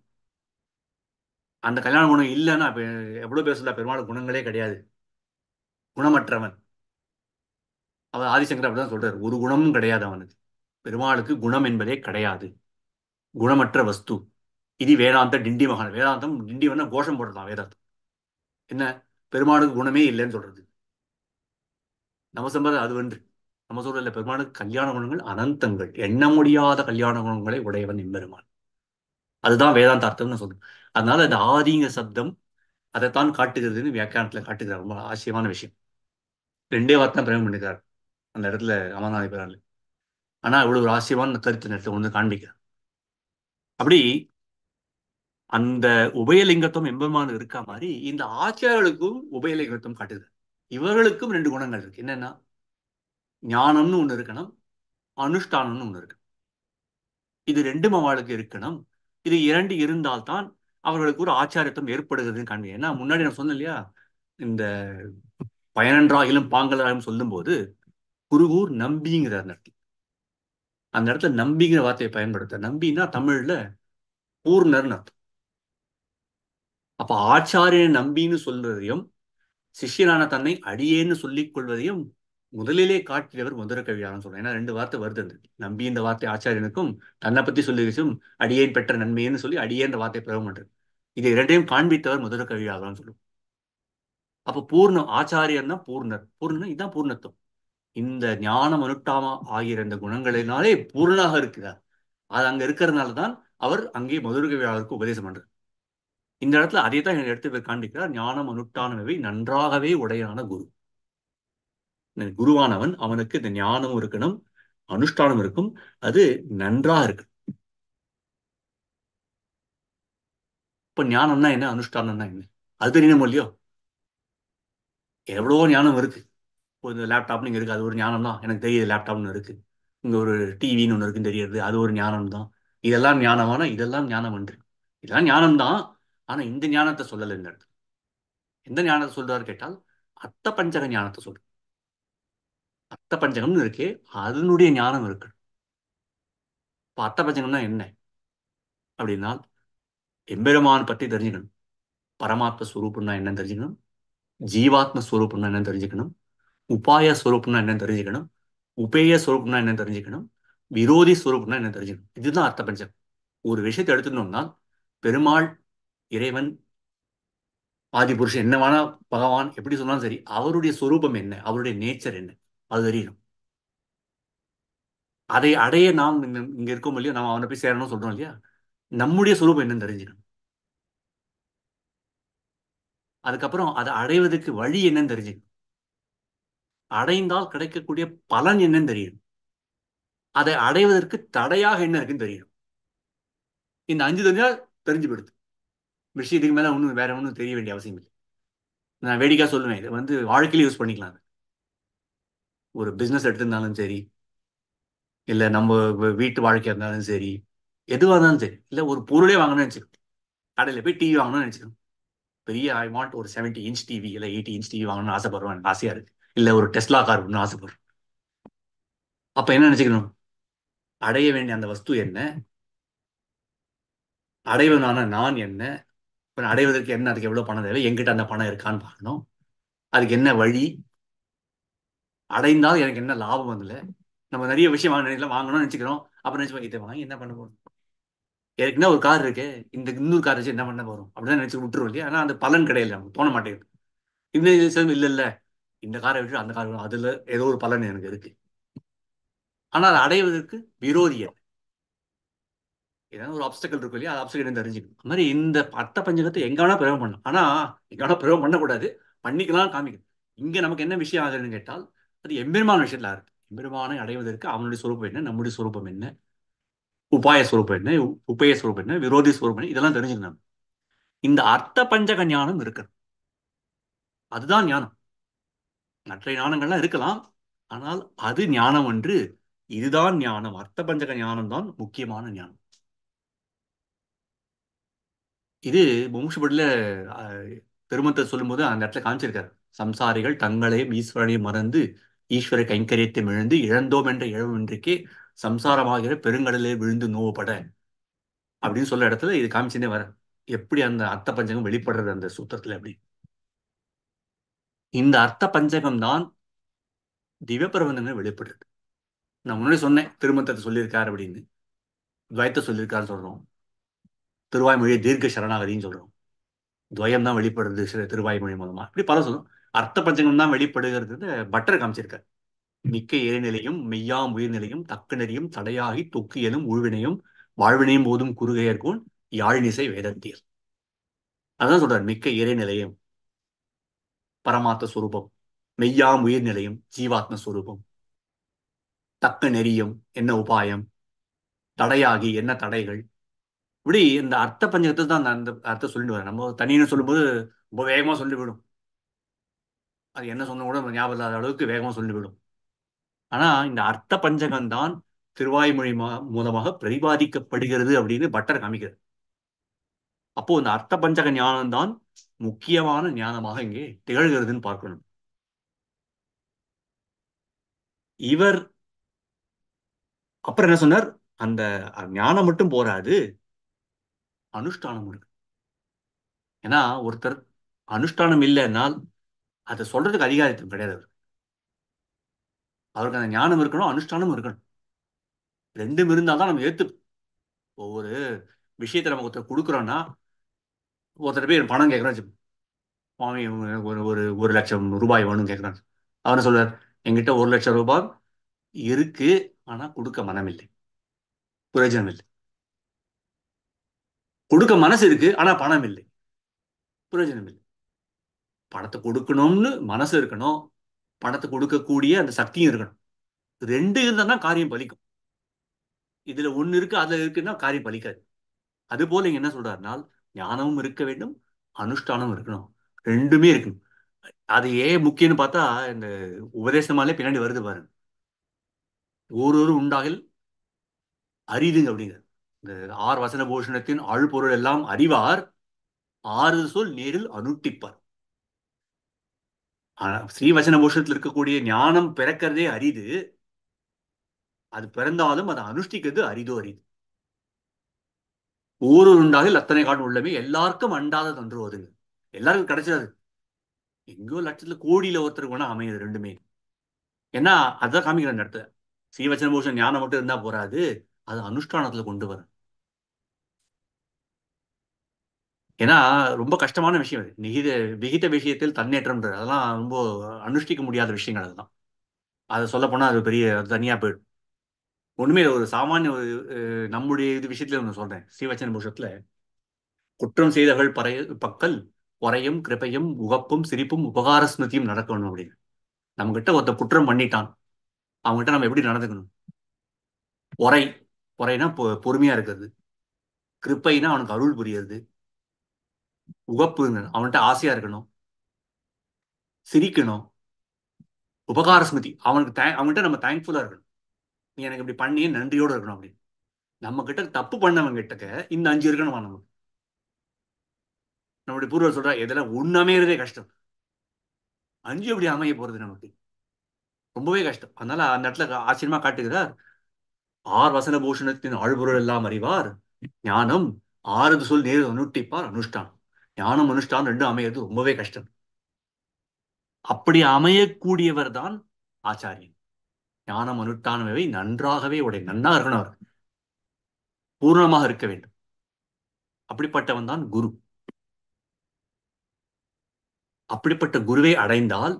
அந்த கல்யாண குணம் இல்லைன்னா எவ்வளோ பேசுல பெருமாள் குணங்களே கிடையாது குணமற்றவன் அவன் ஆதிசங்கர் அப்படிதான் சொல்றாரு ஒரு குணமும் கிடையாது அவனுக்கு பெருமாளுக்கு குணம் என்பதே கிடையாது குணமற்ற வஸ்து இது வேதாந்த டிண்டி மகான் வேதாந்தம் டிண்டி வேணா கோஷம் போடலாம் வேதாந்தம் என்ன பெருமாளுக்கு குணமே இல்லைன்னு சொல்றது நம்ம சம்பதம் அது ஒன்று நம்ம சொல்றதுல பெருமாளுக்கு கல்யாண குணங்கள் அனந்தங்கள் எண்ண முடியாத கல்யாண குணங்களை உடையவன் இம்பெருமான் அதுதான் வேதாந்த அர்த்தம்னு சொல்லணும் அதனால இந்த ஆதிங்க சப்தம் அதைத்தான் காட்டுகிறதுன்னு வியாக்கியானத்துல காட்டுகிறார் ரொம்ப ஆசியமான விஷயம் ரெண்டே வார்த்தை பிரேமம் பண்ணிக்கிறார் அந்த இடத்துல அமர்நாதி பிறான்ல ஆனால் இவ்வளோ ஒரு ஆசீர்வாதம் கருத்து நேரத்தை வந்து காண்பிக்க அப்படி அந்த உபயலிங்கத்துவம் எம்பமான இருக்கா மாதிரி இந்த ஆச்சாரர்களுக்கும் உபயலிங்கத்துவம் காட்டுது இவர்களுக்கும் ரெண்டு குணங்கள் இருக்கு என்னன்னா ஞானம்னு ஒன்று இருக்கணும் அனுஷ்டானம்னு ஒன்று இருக்கணும் இது ரெண்டும் அவளுக்கு இருக்கணும் இது இரண்டு இருந்தால்தான் அவர்களுக்கு ஒரு ஆச்சாரியத்துவம் ஏற்படுகிறதுன்னு காண்பி ஏன்னா முன்னாடி நான் சொன்னேன் இல்லையா இந்த பயனன்றாகிலும் பாங்கலாகிலும் சொல்லும்போது குருகூர் நம்பிங்கிறார் நடத்தி அந்த இடத்துல நம்பிங்கிற வார்த்தையை பயன்படுத்த நம்பின்னா தமிழ்ல பூர்ணர்னு அர்த்தம் அப்ப ஆச்சாரியனை நம்பின்னு சொல்றதையும் சிஷ்யனான தன்னை அடியேன்னு சொல்லிக் கொள்வதையும் முதலிலே காட்டியவர் முதற கவியாளன் சொல்றேன் ஏன்னா ரெண்டு வார்த்தை வருது நம்பி இந்த வார்த்தை ஆச்சாரியனுக்கும் தன்னை பத்தி சொல்லிச்சும் அடியேன் பெற்ற நன்மைன்னு சொல்லி அடியேன்ற வார்த்தை பிரயோகம் பண்றது இதை இரண்டையும் காண்பித்தவர் முதற கவியாளன் சொல்லுவோம் அப்ப பூர்ணம் ஆச்சாரியன்னா பூர்ணர் பூர்ணம் இதுதான் பூர்ணத்துவம் இந்த ஞானம் அனுட்டாமா ஆகிற இந்த குணங்களினாலே பூர்ணாக இருக்கிறார் அது அங்க இருக்கிறதுனால தான் அவர் அங்கே மதுரகவியாளருக்கு உபதேசம் பண்றார் இந்த இடத்துல அதே தான் எடுத்து போய் காண்பிக்கிறார் ஞானம் அனுட்டானவை நன்றாகவே உடையான குரு குருவானவன் அவனுக்கு இந்த ஞானம் இருக்கணும் அனுஷ்டானம் இருக்கும் அது நன்றா இருக்கு இப்ப ஞானம்னா என்ன அனுஷ்டானம்னா என்ன அது தெரியணும் இல்லையோ எவ்வளவோ ஞானம் இருக்கு ஒரு லேப்டாப்னு இங்கே இருக்குது அது ஒரு ஞானம் தான் எனக்கு தெரியுது லேப்டாப்னு இருக்குது இங்கே ஒரு டிவின்னு ஒன்று இருக்குன்னு தெரியுது அது ஒரு ஞானம் தான் இதெல்லாம் ஞானமானா இதெல்லாம் ஞானம் என்று இதெல்லாம் ஞானம் தான் ஆனால் இந்த ஞானத்தை சொல்லலை இந்த இடத்துல எந்த ஞானத்தை சொல்கிறார் கேட்டால் அத்த பஞ்சக ஞானத்தை சொல்லு அத்த பஞ்சகம்னு இருக்கு அதனுடைய ஞானம் இருக்கு இப்போ அத்த பஞ்சகம்னா என்ன அப்படின்னா எம்பெருமான் பற்றி தெரிஞ்சுக்கணும் பரமாத்ம ஸ்வரூபம்னா என்னன்னு தெரிஞ்சுக்கணும் ஜீவாத்ம ஸ்வரூபம்னா என்னன்னு தெரிஞ்சுக்கணும் உபாய ஸ்வரூபம்னா என்னன்னு தெரிஞ்சுக்கணும் உபேய ஸ்வரூபம்னா என்னன்னு தெரிஞ்சுக்கணும் விரோதி ஸ்வரூபம்னா என்ன தெரிஞ்சுக்கணும் இதுதான் அர்த்த பஞ்சம் ஒரு விஷயத்தை எடுத்துட்டோம்னா பெருமாள் இறைவன் ஆதிபுருஷன் என்னவான பகவான் எப்படி சொன்னாலும் சரி அவருடைய சொரூபம் என்ன அவருடைய நேச்சர் என்ன அது தெரியணும் அதை அடைய நாம் இங்க இருக்கோம் இல்லையா நாம் அவனை போய் சேரணும்னு சொல்றோம் இல்லையா நம்முடைய சுரூபம் என்னன்னு தெரிஞ்சுக்கணும் அதுக்கப்புறம் அதை அடைவதற்கு வழி என்னன்னு தெரிஞ்சுக்கணும் அடைந்தால் கிடைக்கக்கூடிய பலன் என்னன்னு தெரியும் அதை அடைவதற்கு தடையாக என்ன இருக்குன்னு தெரியும் இந்த அஞ்சு தெரிஞ்சால் தெரிஞ்சு போயிடுது விஷயத்துக்கு இதுக்கு மேலே ஒன்றும் வேற ஒன்றும் தெரிய வேண்டிய அவசியம் இல்லை நான் வேடிக்கையாக சொல்லுவேன் இதை வந்து வாழ்க்கையில் யூஸ் பண்ணிக்கலாம் ஒரு பிஸ்னஸ் எடுத்திருந்தாலும் சரி இல்லை நம்ம வீட்டு வாழ்க்கையாக இருந்தாலும் சரி எதுவாக இருந்தாலும் சரி இல்லை ஒரு பொருளே வாங்கணும்னு நினச்சிக்கணும் கடையில் போய் டிவி வாங்கணும்னு நினச்சிக்கணும் பெரிய ஐ வாண்ட் ஒரு செவன்ட்டி இன்ச் டிவி இல்லை எயிட்டி இன்ச் டிவி வாங்கணும்னு ஆசைப்படுவேன் ஆசையாக இருக்கு இல்லை ஒரு டெஸ்லா கார் ஒன்று ஆசைப்படுறோம் அப்போ என்ன நினச்சிக்கணும் அடைய வேண்டிய அந்த வஸ்து என்ன அடைவனான நான் என்ன இப்போ அடைவதற்கு என்ன அதுக்கு எவ்வளோ பணம் தேவை எங்கிட்ட அந்த பணம் இருக்கான்னு பார்க்கணும் அதுக்கு என்ன வழி அடைந்தால் எனக்கு என்ன லாபம் அதில் நம்ம நிறைய விஷயம் வாங்க வாங்கணும்னு நினச்சிக்கிறோம் அப்புறம் நினச்சி இதை வாங்கி என்ன பண்ண போகிறோம் ஏற்கனவே ஒரு கார் இருக்கு இந்த இன்னொரு கார் வச்சு என்ன பண்ண போகிறோம் அப்படின்னு நினச்சி விட்டுருவோம் இல்லையா ஆனால் அந்த பலன் கிடையாது நமக்கு தோண மாட்டேங்குது இந்த இல்லை இல்லை இந்த காரை விட்டு அந்த காரை அதுல ஏதோ ஒரு பலன் எனக்கு இருக்கு ஆனா அதை அடைவதற்கு விரோதியர் ஏதாவது ஒரு அப்சக்கல் இருக்கும் இல்லையா அது ஆப்ஸ்டக்கல் தெரிஞ்சுக்கணும் அது மாதிரி இந்த பட்ட பஞ்சகத்தை எங்க வேணா பிரயோகம் பண்ணலாம் ஆனா எங்க வேணா பிரயோகம் பண்ணக்கூடாது பண்ணிக்கலாம் காமிக்கணும் இங்க நமக்கு என்ன விஷயம் ஆகுதுன்னு கேட்டால் அது எம்பெருமான விஷயத்துல இருக்கு எம்பெருமானை அடைவதற்கு அவனுடைய சுரூபம் என்ன நம்முடைய சுரூபம் என்ன உபாய சுரூபம் என்ன உபய சுரூபம் என்ன விரோதி சுரூபம் என்ன இதெல்லாம் தெரிஞ்சுக்கணும் இந்த அர்த்த பஞ்சக ஞானம் இருக்கிறது அதுதான் ஞானம் மற்ற ஞானங்கள்லாம் இருக்கலாம் ஆனால் அது ஞானம் என்று இதுதான் ஞானம் அர்த்த பஞ்சக ஞானம் தான் முக்கியமான ஞானம் இது முமுஷுபடியில் திருமத்தை சொல்லும்போது அந்த இடத்துல காமிச்சிருக்காரு சம்சாரிகள் தங்களையும் ஈஸ்வரனையும் மறந்து ஈஸ்வர கைங்கரியத்தை இழந்து இழந்தோம் என்ற இன்றைக்கே சம்சாரமாகிற பெருங்கடலே விழுந்து நோவப்பட அப்படின்னு சொல்ல இடத்துல இது காமிச்சுன்னே வர எப்படி அந்த அர்த்த பஞ்சகம் வெளிப்படுறது அந்த சூத்திரத்தில் அப்படின்னு இந்த அர்த்த பஞ்சகம் தான் பிரபந்தங்கள் வெளிப்படுது நான் முன்னாடி சொன்னேன் திருமந்தத்தை சொல்லியிருக்காரு அப்படின்னு துவயத்தை சொல்லியிருக்காருன்னு சொல்றோம் திருவாய்மொழியை தீர்க்க சரணாகதின்னு சொல்றோம் துவயம் தான் வெளிப்படுறது திருவாய்மொழி மூலமா இப்படி பல சொல்லும் அர்த்த பஞ்சகம் தான் வெளிப்படுகிறது பட்டர் காமிச்சிருக்காரு மிக்க இறைநிலையும் மெய்யாம் உயிர்நிலையும் தக்கு நெறியும் தடையாகி தொக்கியலும் உழுவினையும் வாழ்வினையும் போதும் குறுகையர்கோன் யாழினிசை வேதந்தியல் அதான் சொல்றார் மிக்க இறைநிலையும் பரமாத்த சுரூபம் மெய்யாம் நிலையும் ஜீவாத்ம சுரூபம் தக்க நெறியும் என்ன உபாயம் தடையாகி என்ன தடைகள் இப்படி இந்த அர்த்த பஞ்சகத்தை தான் அந்த அர்த்தம் சொல்லிட்டு வரேன் நம்ம தனின்னு சொல்லும்போது ரொம்ப வேகமாக சொல்லிவிடும் அது என்ன சொன்ன கூட ஞாபகம் இல்லாத அளவுக்கு வேகமாக சொல்லிவிடும் ஆனால் இந்த அர்த்த தான் திருவாய்மொழி மூலமாக பிரதிபாதிக்கப்படுகிறது அப்படின்னு பட்டர் காமிக்கிறது அப்போ இந்த அர்த்த பஞ்சக ஞானம் தான் முக்கியமான ஞானமாக இங்கே திகழ்கிறதுன்னு பார்க்கணும் இவர் அப்புறம் என்ன சொன்னார் அந்த ஞானம் மட்டும் போராது அனுஷ்டானம் இருக்கு ஏன்னா ஒருத்தர் அனுஷ்டானம் இல்லைன்னால் அதை சொல்றதுக்கு அதிகாரத்தும் கிடையாது அவருக்கு அவருக்கு அந்த ஞானம் இருக்கணும் அனுஷ்டானம் இருக்கணும் ரெண்டும் இருந்தால்தான் நம்ம ஏத்து ஒவ்வொரு விஷயத்தை நம்ம ஒருத்தர் கொடுக்குறோன்னா ஒருத்தர் போய் பணம் கேட்குறான் சுவாமி ஒரு ஒரு ஒரு லட்சம் ரூபாய் வேணும்னு கேட்குறான் அவனை சொல்றார் என்கிட்ட ஒரு லட்சம் ரூபாய் இருக்கு ஆனால் கொடுக்க மனமில்லை பிரயோஜனம் இல்லை கொடுக்க மனசு இருக்கு ஆனால் பணம் இல்லை பிரயோஜனம் இல்லை பணத்தை கொடுக்கணும்னு மனசு இருக்கணும் பணத்தை கொடுக்கக்கூடிய அந்த சக்தியும் இருக்கணும் ரெண்டு இருந்தால் காரியம் பலிக்கும் இதுல ஒன்று இருக்கு அதில் இருக்குன்னா காரியம் பலிக்காது அது இங்கே என்ன சொல்கிறாருனால் ஞானமும் இருக்க வேண்டும் அனுஷ்டானமும் இருக்கணும் ரெண்டுமே இருக்கணும் அது ஏன் முக்கியம்னு பார்த்தா இந்த உபதேசமாலே பின்னாடி வருது பாருங்க ஒரு உண்டாகில் அரிதுங்க அப்படிங்கிற இந்த ஆர் வசன பூஷணத்தின் அழுபொருள் எல்லாம் அறிவார் ஆறு சொல் நேரில் அனுட்டிப்பார் ஸ்ரீவசன வசன பூஷணத்தில் இருக்கக்கூடிய ஞானம் பிறக்கிறதே அரிது அது பிறந்தாலும் அதை அனுஷ்டிக்கிறது அரிதோ அரிது ஊர் உண்டாதில் அத்தனை காடும் உள்ளமே எல்லாருக்கும் அண்டாத தொன்று ஒதுங்க எல்லாருக்கும் கிடைச்சது எங்கோ லட்சத்துல கோடியில ஒருத்தருக்கு வேணா அமையுது ரெண்டுமே ஏன்னா அதான் காமிக்கிறேன் இடத்துல ஸ்ரீவச்சன பூஷன் ஞானம் மட்டும் இருந்தா போறாது அது அனுஷ்டானத்துல கொண்டு வரும் ஏன்னா ரொம்ப கஷ்டமான விஷயம் அது நிகித விகித விஷயத்தில் தன்னேற்றம்ன்றது அதெல்லாம் ரொம்ப அனுஷ்டிக்க முடியாத விஷயங்கள் அதுதான் அதை சொல்ல போனா அது பெரிய தனியா போயிடும் ஒண்ணுமே ஒரு சாமானிய ஒரு நம்முடைய இது விஷயத்துல ஒன்று சொல்றேன் ஸ்ரீவச்சன புருஷத்துல குற்றம் செய்தவர்கள் பறைய பக்கல் உரையும் கிருப்பையும் உகப்பும் சிரிப்பும் உபகார ஸ்மிருதியும் நடக்கணும் அப்படின்னு நம்ம கிட்ட ஒருத்த குற்றம் பண்ணிட்டான் அவங்ககிட்ட நம்ம எப்படி நடந்துக்கணும் உரை உரைனா பொறுமையா இருக்கிறது கிருப்பைனா அவனுக்கு அருள் புரியறது உகப்பு அவன்கிட்ட ஆசையா இருக்கணும் சிரிக்கணும் உபகார ஸ்மிருதி அவனுக்கு தே அவன்கிட்ட நம்ம தேங்க்ஃபுல்லா இருக்கணும் நீ எனக்கு இப்படி பண்ணி நன்றியோடு இருக்கணும் அப்படின்னு நம்ம கிட்ட தப்பு பண்ணவங்க கிட்டக்க இந்த அஞ்சு இருக்கணும் வாங்கணும் நம்முடைய பூர்வர் சொல்றா இதெல்லாம் ஒண்ணு அமையறதே கஷ்டம் அஞ்சு எப்படி அமைய போறது நமக்கு ரொம்பவே கஷ்டம் அதனால அந்த இடத்துல ஆச்சரியமா காட்டுகிறார் ஆர் வசன பூஷணத்தின் ஆழ்பொருள் எல்லாம் அறிவார் ஞானம் ஆறுது சொல் நேர் அனுட்டிப்பார் அனுஷ்டானம் ஞானம் அனுஷ்டானம் ரெண்டும் அமையிறது ரொம்பவே கஷ்டம் அப்படி அமையக்கூடியவர் தான் ஆச்சாரியன் ஞானம் அனுஷ்டானவை நன்றாகவே உடைய நன்னா இருக்கணும் அவர் பூர்ணமாக இருக்க வேண்டும் அப்படிப்பட்டவன் தான் குரு அப்படிப்பட்ட குருவை அடைந்தால்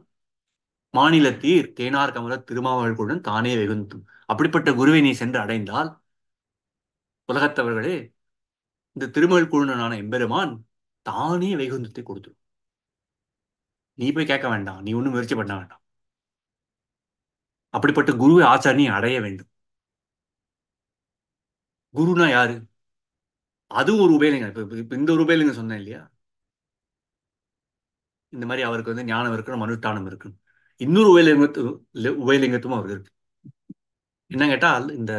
மாநிலத்தீர் தேனார் கமல திருமாவர்களுடன் தானே வெகுந்தும் அப்படிப்பட்ட குருவை நீ சென்று அடைந்தால் உலகத்தவர்களே இந்த திருமகள் குழுனான எம்பெருமான் தானே வைகுந்தத்தை கொடுத்துரும் நீ போய் கேட்க வேண்டாம் நீ ஒன்றும் முயற்சி பண்ண வேண்டாம் அப்படிப்பட்ட குருவை ஆச்சாரியை அடைய வேண்டும் குருனா யாரு அதுவும் ஒரு உபயலிங்க இப்போ இந்த ஒரு உபயலிங்க சொன்னேன் இல்லையா இந்த மாதிரி அவருக்கு வந்து ஞானம் இருக்கணும் அனுஷ்டானம் இருக்கணும் இன்னொரு உபயலிங்கத்து உபயலிங்கத்தும் அவருக்கு இருக்கு என்ன கேட்டால் இந்த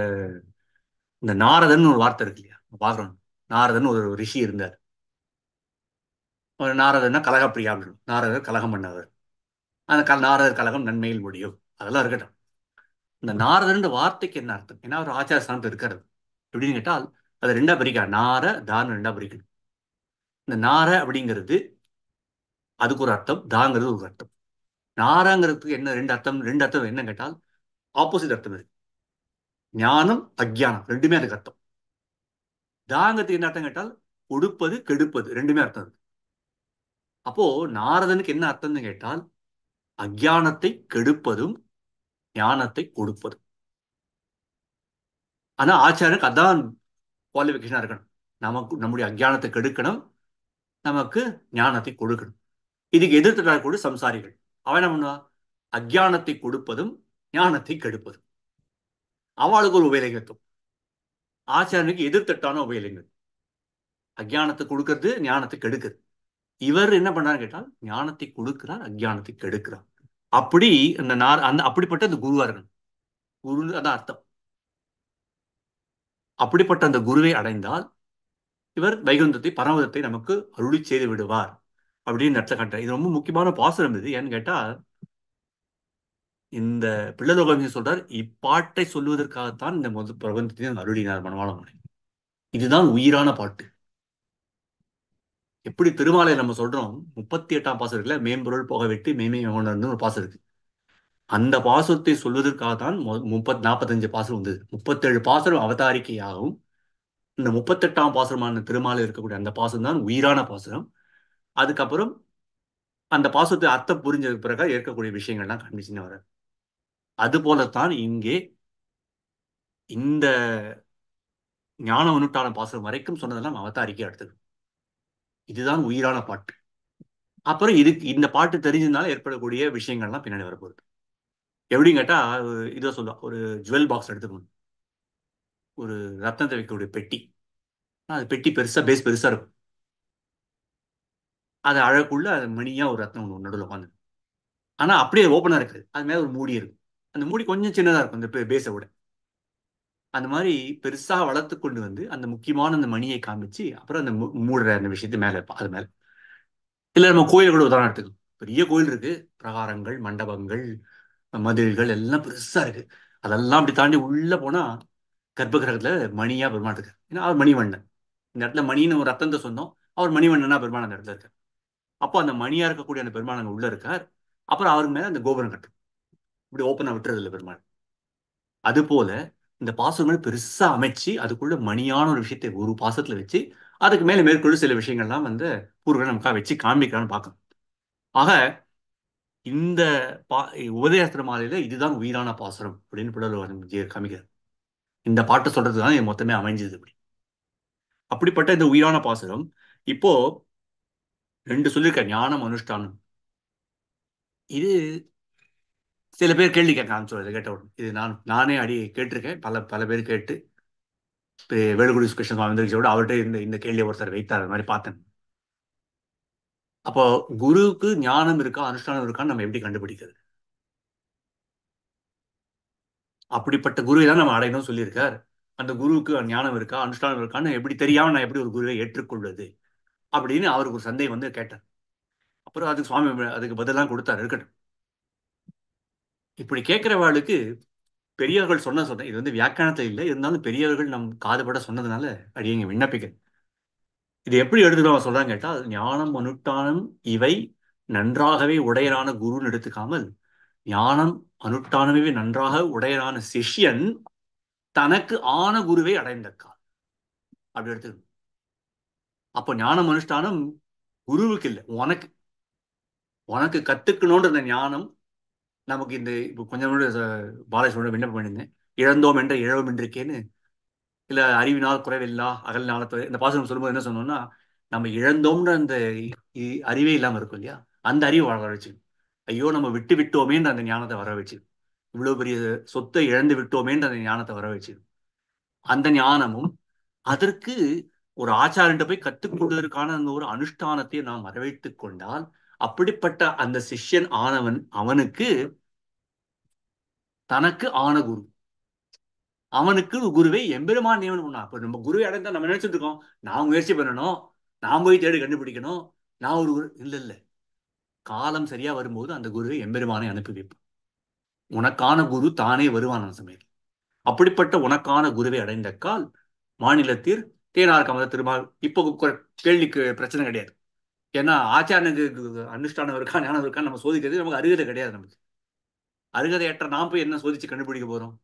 இந்த நாரதன் ஒரு வார்த்தை இருக்கு இல்லையா பாக்குறோம் நாரதன் ஒரு ரிஷி இருந்தார் நாரதன்னா கலகப்பிரியா அப்படின்னு நாரதர் கலகம் பண்ணவர் அந்த கல நாரதர் கலகம் நன்மையில் முடியும் அதெல்லாம் இருக்கட்டும் இந்த நாரதன்ற வார்த்தைக்கு என்ன அர்த்தம் ஏன்னா ஒரு ஆச்சார ஸ்தானத்தில் இருக்கிறது எப்படின்னு கேட்டால் அதை ரெண்டா பிரிக்கா நார தான் ரெண்டா பிரிக்கணும் இந்த நார அப்படிங்கிறது அதுக்கு ஒரு அர்த்தம் தாங்கிறது ஒரு அர்த்தம் நாராங்கிறதுக்கு என்ன ரெண்டு அர்த்தம் ரெண்டு அர்த்தம் என்ன கேட்டால் ஆப்போசிட் அர்த்தம் இருக்கு ஞானம் அக்ஞானம் ரெண்டுமே அதுக்கு அர்த்தம் தாங்கிறதுக்கு என்ன அர்த்தம் கேட்டால் கொடுப்பது கெடுப்பது ரெண்டுமே அர்த்தம் இருக்கு அப்போ நாரதனுக்கு என்ன அர்த்தம்னு கேட்டால் அக்ஞானத்தை கெடுப்பதும் ஞானத்தை கொடுப்பது ஆனா ஆச்சாரியருக்கு அதான் குவாலிஃபிகேஷனா இருக்கணும் நமக்கு நம்முடைய அஜானத்தை கெடுக்கணும் நமக்கு ஞானத்தை கொடுக்கணும் இதுக்கு எதிர்த்து கூட சம்சாரிகள் அவன் என்ன பண்ணுவான் அஜானத்தை கொடுப்பதும் ஞானத்தை கெடுப்பதும் அவளுக்கு ஒரு உபயலிங்கத்துவம் ஆச்சாரியனுக்கு எதிர்த்தட்டான உபயலிங்கம் அஜானத்தை கொடுக்கறது ஞானத்தை கெடுக்குது இவர் என்ன பண்ணார் கேட்டால் ஞானத்தை கொடுக்கிறார் அஜானத்தை கெடுக்கிறார் அப்படி அந்த நார் அந்த அப்படிப்பட்ட அந்த குருவா இருக்கணும் குரு அதான் அர்த்தம் அப்படிப்பட்ட அந்த குருவை அடைந்தால் இவர் வைகுந்தத்தை பரமதத்தை நமக்கு அருளி செய்து விடுவார் அப்படின்னு நடத்த காட்டுறார் இது ரொம்ப முக்கியமான பாசுரம் இது ஏன்னு கேட்டா இந்த பிள்ளலோகம் சொல்றார் இப்பாட்டை சொல்லுவதற்காகத்தான் இந்த முதல் பிரபந்தத்தை அருளினார் மனவாள முனை இதுதான் உயிரான பாட்டு எப்படி திருமாலை நம்ம சொல்றோம் முப்பத்தி எட்டாம் பாசம் இருக்குல்ல மேம்பொருள் போக வெட்டி மேமே உணர்ந்து ஒரு பாசம் இருக்கு அந்த பாசத்தை சொல்வதற்காக தான் முப்பத் நாற்பத்தஞ்சு பாசனம் வந்தது முப்பத்தேழு பாசரம் அவதாரிக்கையாகவும் இந்த முப்பத்தெட்டாம் பாசரமான திருமாலை இருக்கக்கூடிய அந்த பாசம் தான் உயிரான பாசனம் அதுக்கப்புறம் அந்த பாசத்தை அர்த்தம் புரிஞ்சதுக்கு பிறகு இருக்கக்கூடிய விஷயங்கள்லாம் கண்டிச்சுன்னு வர அது போலத்தான் இங்கே இந்த ஞான உணுட்டான பாசனம் வரைக்கும் சொன்னதெல்லாம் அவதாரிக்கை எடுத்துக்கணும் இதுதான் உயிரான பாட்டு அப்புறம் இதுக்கு இந்த பாட்டு தெரிஞ்சதுனால ஏற்படக்கூடிய விஷயங்கள்லாம் பின்னாடி வரப்போகுது எப்படின்னு கேட்டால் இதை சொல்லுவோம் ஒரு ஜுவல் பாக்ஸ் எடுத்துக்கணும் ஒரு ரத்தனத்தை வைக்கக்கூடிய பெட்டி அது பெட்டி பெருசாக பேஸ் பெருசாக இருக்கும் அதை அழகுள்ள அது மணியாக ஒரு ரத்னம் ஒன்று நடுவில் உட்காந்து ஆனால் அப்படியே ஓப்பனாக இருக்குது அது மேலே ஒரு மூடி இருக்கும் அந்த மூடி கொஞ்சம் சின்னதாக இருக்கும் இந்த பேஸை விட அந்த மாதிரி பெருசாக வளர்த்து கொண்டு வந்து அந்த முக்கியமான அந்த மணியை காமிச்சு அப்புறம் அந்த மூடுற அந்த விஷயத்து மேலே வைப்பான் அது மேலே இல்லை நம்ம கோயில் கூட உதாரணம் எடுத்துக்கலாம் பெரிய கோயில் இருக்கு பிரகாரங்கள் மண்டபங்கள் மதில்கள் எல்லாம் பெருசா இருக்கு அதெல்லாம் அப்படி தாண்டி உள்ள போனா கிரகத்துல மணியா பெருமான் இருக்காரு ஏன்னா அவர் மணிவண்ணன் இந்த இடத்துல மணின்னு ஒரு ரத்தத்தை சொன்னோம் அவர் மணிவண்ணனா பெருமான் அந்த இடத்துல இருக்கார் அப்போ அந்த மணியா இருக்கக்கூடிய அந்த பெருமான் அங்கே உள்ள இருக்கார் அப்புறம் அவருக்கு மேல அந்த கோபுரம் கட்டும் இப்படி ஓப்பனா விட்டுறது இல்லை பெருமான் அது போல இந்த பாசுரம் பெருசாக அமைச்சு அதுக்குள்ள மணியான ஒரு விஷயத்தை ஒரு பாசத்தில் வச்சு அதுக்கு மேலே மேற்கொண்டு சில விஷயங்கள்லாம் வந்து கூறுகளை நமக்காக வச்சு காமிக்கிறான்னு பார்க்கணும் ஆக இந்த பா உபதேசத்திர மாலையில் இதுதான் உயிரான பாசுரம் அப்படின்னு புலவர் காமிக்கிறார் இந்த பாட்டை சொல்றது தான் இது மொத்தமே அமைஞ்சது அப்படி அப்படிப்பட்ட இந்த உயிரான பாசுரம் இப்போ ரெண்டு சொல்லியிருக்க ஞானம் அனுஷ்டானம் இது சில பேர் கேள்வி கேட்க ஆரம்பிச்சிடும் இதை கேட்ட உடனே இது நான் நானே அடி கேட்டிருக்கேன் பல பல பேர் கேட்டு வேலுகுடி கிருஷ்ண சுவாமி விட அவர்கிட்ட இந்த இந்த கேள்வியை ஒருத்தர் வைத்தார் அது மாதிரி பார்த்தேன் அப்போ குருவுக்கு ஞானம் இருக்கா அனுஷ்டானம் இருக்கான்னு நம்ம எப்படி கண்டுபிடிக்கிறது அப்படிப்பட்ட குருவை தான் நம்ம அடையணும்னு சொல்லியிருக்கார் அந்த குருவுக்கு ஞானம் இருக்கா அனுஷ்டானம் இருக்கான்னு எப்படி தெரியாம நான் எப்படி ஒரு குருவை ஏற்றுக்கொள்வது அப்படின்னு அவருக்கு ஒரு சந்தேகம் வந்து கேட்டார் அப்புறம் அதுக்கு சுவாமி அதுக்கு பதிலாம் கொடுத்தாரு இருக்கட்டும் இப்படி கேட்குறவாளுக்கு பெரியவர்கள் சொன்ன சொன்ன இது வந்து வியாக்கணத்தை இல்லை இருந்தாலும் பெரியவர்கள் நம் காதுபட சொன்னதுனால அடியங்க விண்ணப்பிக்க இது எப்படி எடுத்துக்கலாம் சொல்றாங்க கேட்டால் ஞானம் அனுட்டானம் இவை நன்றாகவே உடையரான குருன்னு எடுத்துக்காமல் ஞானம் அனுட்டானமே நன்றாக உடையரான சிஷ்யன் தனக்கு ஆன குருவை அடைந்தக்கால் அப்படி எடுத்துக்கணும் அப்போ ஞானம் அனுஷ்டானம் குருவுக்கு இல்லை உனக்கு உனக்கு கத்துக்கணும்ன்ற ஞானம் நமக்கு இந்த இப்போ கொஞ்சம் பாலகிருஷ்ணனோட விண்ணப்பம் பண்ணியிருந்தேன் இழந்தோம் என்ற என்று என்றிருக்கேன்னு இல்லை அறிவினால் குறைவில்லா அகல் நாளத்து இந்த பாசனம் சொல்லும்போது என்ன சொன்னோம்னா நம்ம இழந்தோம்ன்ற அந்த அறிவே இல்லாமல் இருக்கும் இல்லையா அந்த அறிவு வளர வச்சு ஐயோ நம்ம விட்டு விட்டோமேன்ற அந்த ஞானத்தை வர வச்சு இவ்வளோ பெரிய சொத்தை இழந்து விட்டோமேன்ற அந்த ஞானத்தை வர வச்சு அந்த ஞானமும் அதற்கு ஒரு ஆச்சாரிட்ட போய் கற்றுக் கொடுவதற்கான அந்த ஒரு அனுஷ்டானத்தை நாம் வரவேற்று கொண்டால் அப்படிப்பட்ட அந்த சிஷ்யன் ஆனவன் அவனுக்கு தனக்கு ஆன குரு அவனுக்கு குருவை எம்பெருமான் நியமனம் பண்ணா அப்ப நம்ம குருவை அடைந்தா நம்ம நினைச்சிட்டு இருக்கோம் நான் முயற்சி பண்ணணும் நான் போய் தேடி கண்டுபிடிக்கணும் நான் ஒரு குரு இல்லை இல்லை காலம் சரியா வரும்போது அந்த குருவை எம்பெருமானை அனுப்பி வைப்பான் உனக்கான குரு தானே வருவான் அந்த சமயத்தில் அப்படிப்பட்ட உனக்கான குருவை அடைந்த கால் மாநிலத்தில் தேனார் கமத திருமால் இப்போ கேள்விக்கு பிரச்சனை கிடையாது ஏன்னா ஆச்சாரனுக்கு அனுஷ்டானம் இருக்கா ஞானம் இருக்கான்னு நம்ம சோதிக்கிறது நமக்கு அருகதை கிடையாது நமக்கு அருகதையற்ற நாம் போய் என்ன சோதிச்சு கண்டுபிடிக்க போறோம்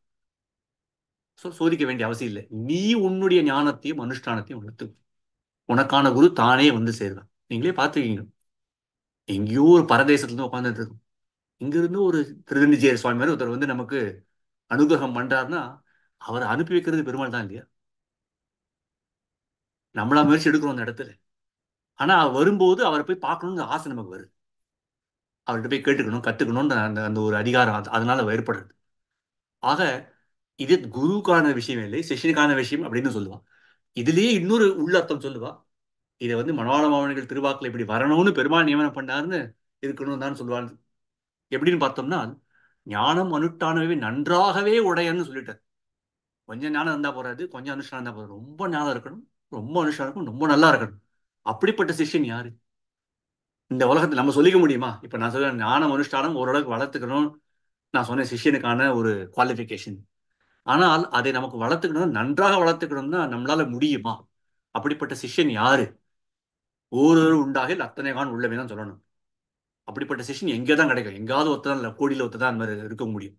ஸோ சோதிக்க வேண்டிய அவசியம் இல்லை நீ உன்னுடைய ஞானத்தையும் அனுஷ்டானத்தையும் வளர்த்து உனக்கான குரு தானே வந்து சேருவேன் நீங்களே பார்த்துக்கீங்க எங்கேயோ ஒரு பரதேசத்துலேருந்து உட்காந்துட்டு இருக்கும் இங்கிருந்து ஒரு திருதண்டிஜேர் சுவாமி மாதிரி ஒருத்தர் வந்து நமக்கு அனுகிரகம் பண்ணுறாருன்னா அவரை அனுப்பி வைக்கிறது பெருமாள் தான் இல்லையா நம்மளா முயற்சி எடுக்கிறோம் அந்த இடத்துல ஆனா அவர் வரும்போது அவரை போய் பார்க்கணும்னு ஆசை நமக்கு வருது அவர்கிட்ட போய் கேட்டுக்கணும் கத்துக்கணும்னு அந்த அந்த ஒரு அதிகாரம் அதனால ஏற்படுறது ஆக இது குருக்கான விஷயம் இல்லை சிஷியனுக்கான விஷயம் அப்படின்னு சொல்லுவான் இதுலயே இன்னொரு உள்ளர்த்தம் சொல்லுவா இதை வந்து மனவாள மாவனிகள் திருவாக்கில் இப்படி வரணும்னு பெருமாள் நியமனம் பண்ணாருன்னு இருக்கணும்னு தான் சொல்லுவான் எப்படின்னு பார்த்தோம்னா ஞானம் அனுஷ்டானவே நன்றாகவே உடையன்னு சொல்லிட்டார் கொஞ்சம் ஞானம் இருந்தால் போறாது கொஞ்சம் அனுஷ்டானம் இருந்தால் போறாது ரொம்ப ஞானம் இருக்கணும் ரொம்ப அனுஷ்டானம் இருக்கணும் ரொம்ப நல்லா இருக்கணும் அப்படிப்பட்ட சிஷ்யன் யாரு இந்த உலகத்தை நம்ம சொல்லிக்க முடியுமா இப்ப நான் சொல்ல ஞானம் அனுஷ்டானம் ஓரளவுக்கு வளர்த்துக்கணும் நான் சொன்ன சிஷியனுக்கான ஒரு குவாலிஃபிகேஷன் ஆனால் அதை நமக்கு வளர்த்துக்கணும் நன்றாக வளர்த்துக்கணும்னா நம்மளால முடியுமா அப்படிப்பட்ட சிஷ்யன் யாரு ஒவ்வொரு உண்டாக அத்தனை கான் உள்ளவே தான் சொல்லணும் அப்படிப்பட்ட சிஷியன் எங்கே தான் கிடைக்கும் எங்காவது ஒருத்ததான் இல்லை கோடியில் ஒருத்ததான் அந்த மாதிரி இருக்க முடியும்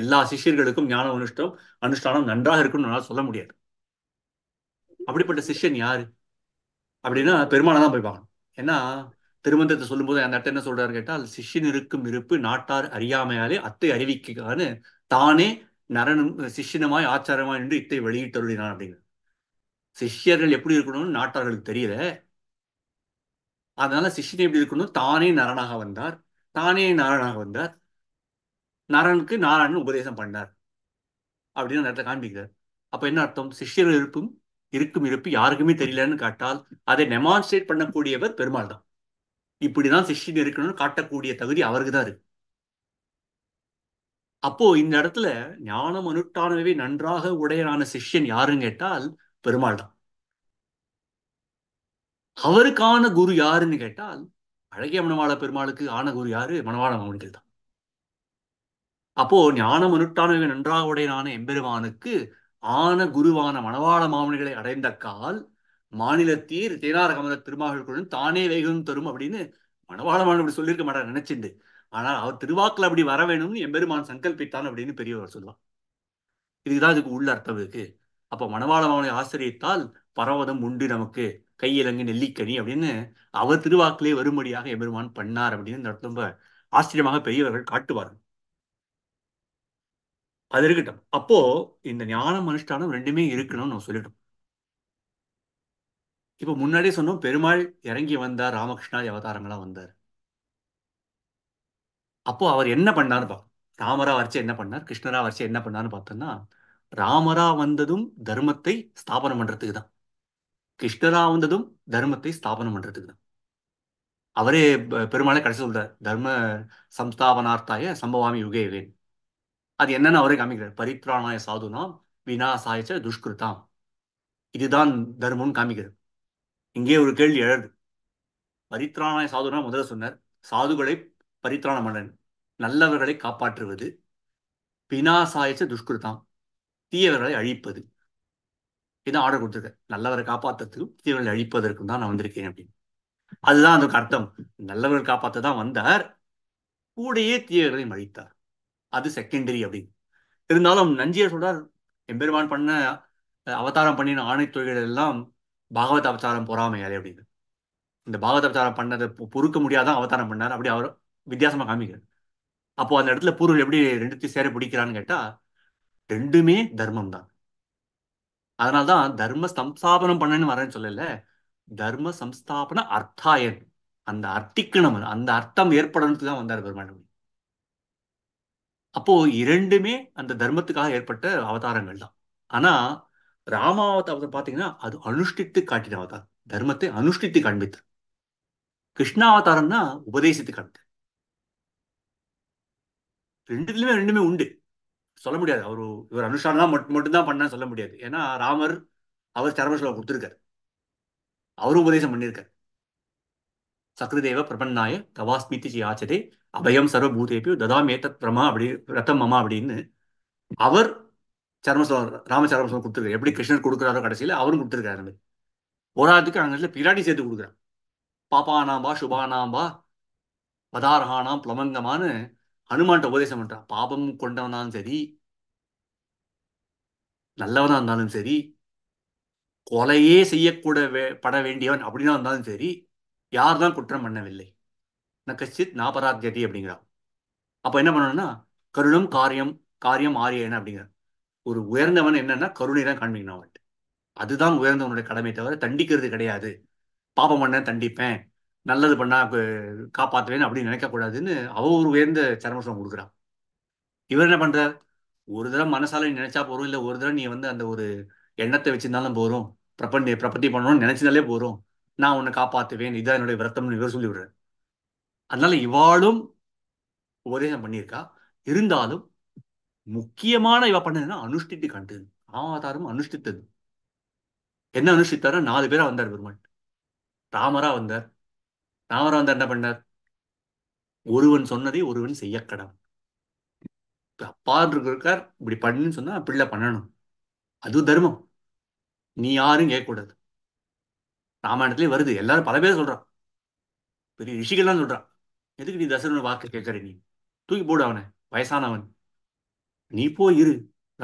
எல்லா சிஷியர்களுக்கும் ஞான அனுஷ்டம் அனுஷ்டானம் நன்றாக இருக்கும்னு நம்மளால சொல்ல முடியாது அப்படிப்பட்ட சிஷ்யன் யாரு அப்படின்னா பெருமானை தான் போய் பார்க்கணும் ஏன்னா திருமந்தத்தை சொல்லும்போது அந்த இடத்த என்ன சொல்றாரு கேட்டால் சிஷ்யன் இருக்கும் இருப்பு நாட்டார் அறியாமையாலே அத்தை அறிவிக்கான்னு தானே நரனும் சிஷ்யனமாய் ஆச்சாரமாய் நின்று இத்தை வெளியிட்டருளினான் அப்படிங்கிறது சிஷ்யர்கள் எப்படி இருக்கணும்னு நாட்டார்களுக்கு தெரியல அதனால சிஷ்யன் எப்படி இருக்கணும் தானே நரனாக வந்தார் தானே நாரணாக வந்தார் நரனுக்கு நாராயணன் உபதேசம் பண்ணார் அப்படின்னு அந்த இடத்துல காண்பிக்கிறார் அப்ப என்ன அர்த்தம் சிஷ்யர்கள் இருப்பும் இருக்கும் இருப்பு யாருக்குமே தெரியலன்னு காட்டால் அதை டெமான்ஸ்ட்ரேட் பண்ணக்கூடியவர் பெருமாள் தான் இப்படிதான் சிஷ்யன் இருக்கணும்னு காட்டக்கூடிய தகுதி அவருக்கு தான் இருக்கு அப்போ இந்த இடத்துல ஞானம் அனுட்டானவே நன்றாக உடையனான சிஷ்யன் யாருன்னு கேட்டால் பெருமாள் தான் அவருக்கான குரு யாருன்னு கேட்டால் அழகிய மணவாள பெருமாளுக்கு ஆன குரு யாரு மணவாள மகன்கள் தான் அப்போ ஞானம் அனுட்டானவே நன்றாக உடையனான எம்பெருமானுக்கு ஆன குருவான மணவாள மாமனிகளை அடைந்த கால் மாநிலத்தீர் தேனார கமல திருமாவர்களுடன் தானே வேகம் தரும் அப்படின்னு மணவாள மாமன் சொல்லியிருக்க மாட்டார் நினைச்சிண்டு ஆனால் அவர் திருவாக்கில் அப்படி வர வேணும்னு எம்பெருமான் சங்கல்பித்தான் அப்படின்னு பெரியவர் சொல்லுவார் இதுதான் இதுக்கு உள்ள அர்த்தம் இருக்கு அப்போ மணவாள மாமனை ஆசிரியத்தால் பரவதம் உண்டு நமக்கு கையிலங்கு நெல்லிக்கனி அப்படின்னு அவர் திருவாக்கிலே வரும்படியாக எம்பெருமான் பண்ணார் அப்படின்னு ரொம்ப ஆச்சரியமாக பெரியவர்கள் காட்டுவார்கள் அது இருக்கட்டும் அப்போ இந்த ஞானம் அனுஷ்டானம் ரெண்டுமே இருக்கணும்னு நம்ம சொல்லிட்டோம் இப்போ முன்னாடியே சொன்னோம் பெருமாள் இறங்கி வந்தார் ராமகிருஷ்ணா அவதாரங்களா வந்தார் அப்போ அவர் என்ன பண்ணார்னு பார்ப்போம் ராமரா வரிச்சு என்ன பண்ணார் கிருஷ்ணரா வரைச்சு என்ன பண்ணார்னு பார்த்தோம்னா ராமரா வந்ததும் தர்மத்தை ஸ்தாபனம் பண்றதுக்கு தான் கிருஷ்ணரா வந்ததும் தர்மத்தை ஸ்தாபனம் பண்றதுக்கு தான் அவரே பெருமாளை கடைசி சொல்றார் தர்ம சம்ஸ்தாபனார்த்தாய சம்பவாமி யுகேவேன் அது என்னன்னு அவரே காமிக்கிறார் பரித்ராணாய வினா வினாசாயச்ச துஷ்கிருதாம் இதுதான் தர்மம்னு காமிக்கிறது இங்கே ஒரு கேள்வி எழுது பரித்ராணாய சாதுனா முதல்ல சொன்னார் சாதுகளை பரித்ராணம் மன்னன் நல்லவர்களை காப்பாற்றுவது பினாசாயச்ச துஷ்கிருதாம் தீயவர்களை அழிப்பது இதான் ஆர்டர் கொடுத்துருக்கேன் நல்லவரை காப்பாற்றுறதுக்கும் தீயவர்களை அழிப்பதற்கும் தான் நான் வந்திருக்கேன் அப்படின்னு அதுதான் அதுக்கு அர்த்தம் நல்லவர்கள் காப்பாற்ற தான் வந்தார் கூடையே தீயவர்களையும் அழித்தார் அது செகண்டரி அப்படின்னு இருந்தாலும் நஞ்சியர் சொல்றார் எம்பெருமான் பண்ண அவதாரம் பண்ணின ஆணை தொழில்கள் எல்லாம் பாகவத அவதாரம் பொறாமையாலே அப்படின்னு இந்த பாகவத அவதாரம் பண்ணதை பொறுக்க முடியாதான் அவதாரம் பண்ணார் அப்படி அவர் வித்தியாசமா காமிக்கிறார் அப்போ அந்த இடத்துல பூர்வல் எப்படி ரெண்டுத்தையும் சேர பிடிக்கிறான்னு கேட்டா ரெண்டுமே தர்மம் தான் அதனால்தான் தர்ம சம்ஸ்தாபனம் பண்ணன்னு வரேன்னு சொல்லல தர்ம சம்ஸ்தாபன அர்த்தாயன் அந்த அர்த்திக்கணும் அந்த அர்த்தம் ஏற்படணுக்கு தான் வந்தார் பெருமாள் அப்போ இரண்டுமே அந்த தர்மத்துக்காக ஏற்பட்ட அவதாரங்கள் தான் ஆனா ராமாவத அவதாரம் பார்த்தீங்கன்னா அது அனுஷ்டித்து காட்டின அவதாரம் தர்மத்தை அனுஷ்டித்து காண்பித்தார் கிருஷ்ணாவதாரம்னா உபதேசித்து காண்பித்தார் ரெண்டுத்துலயுமே ரெண்டுமே உண்டு சொல்ல முடியாது அவர் இவர் அனுஷ்டானம் தான் மட்டும் மட்டும்தான் பண்ணான்னு சொல்ல முடியாது ஏன்னா ராமர் அவர் சரமஸ்லம் கொடுத்துருக்காரு அவரும் உபதேசம் பண்ணியிருக்காரு சக்ருதேவ பிரபன்னாய தவாஸ்மித்தி ஆச்சதே அபயம் சர்வபூதேபி பூதேபியும் பிரமா அப்படி ரத்தம் மமா அப்படின்னு அவர் சர்மஸ்வரம் ராமச்சரமசோ கொடுத்துருக்காரு எப்படி கிருஷ்ணர் கொடுக்குறாரோ கடைசியில் அவரும் கொடுத்துருக்காரு மாதிரி போராட்டத்துக்கு அங்கே பிராட்டி சேர்த்து கொடுக்குறான் பாப்பானாம்பா சுபானாம்பா பதாரஹானாம் பிளமங்கமான்னு ஹனுமான்ட்ட உபதேசம் பண்ணுறான் பாபம் கொண்டவனாலும் சரி நல்லவனாக இருந்தாலும் சரி கொலையே செய்யக்கூட வே பட வேண்டியவன் அப்படின்னா இருந்தாலும் சரி யார் தான் குற்றம் பண்ணவில்லை ந நாபராத் நாபராத்தியதி அப்படிங்கிறார் அப்போ என்ன பண்ணணும்னா கருணம் காரியம் காரியம் என்ன அப்படிங்கிற ஒரு உயர்ந்தவன் என்னன்னா கருணை தான் காண்பிக்கணும் அவன் அதுதான் உயர்ந்தவனுடைய கடமை தவிர தண்டிக்கிறது கிடையாது பாப்பம் பண்ண தண்டிப்பேன் நல்லது பண்ணா காப்பாற்றுவேன் அப்படின்னு நினைக்கக்கூடாதுன்னு அவ ஒரு உயர்ந்த சரமசம் கொடுக்குறான் இவர் என்ன பண்றார் ஒரு தடவை மனசால நினைச்சா போறோம் இல்லை ஒரு தடவை நீ வந்து அந்த ஒரு எண்ணத்தை வச்சிருந்தாலும் போறோம் பிரபஞ்ச பிரபத்தி பண்ணணும்னு நினைச்சிருந்தாலே போறோம் நான் உன்னை காப்பாற்றுவேன் இதான் என்னுடைய விரத்தம்னு இவர் சொல்லி அதனால இவாளும் உபதேசம் பண்ணியிருக்கா இருந்தாலும் முக்கியமான இவ பண்ணதுன்னா அனுஷ்டித்து கண்டது ராமாவதாரம் அனுஷ்டித்தது என்ன அனுஷ்டித்தாரோ நாலு பேரா வந்தார் பெருமாள் ராமரா வந்தார் ராமரா வந்தார் என்ன பண்ணார் ஒருவன் சொன்னதை ஒருவன் செய்ய கடவுள் அப்பா இருக்கார் இப்படி பண்ணுன்னு சொன்னா பிள்ளை பண்ணணும் அது தர்மம் நீ யாரும் கேட்கக்கூடாது ராமாயணத்துலேயே வருது எல்லாரும் பல பேர் சொல்கிறான் பெரிய ரிஷிகள்லாம் சொல்கிறான் எதுக்கு நீ தசரன் வாக்கு கேட்குற நீ தூக்கி போடு அவனை வயசானவன் நீ போய் இரு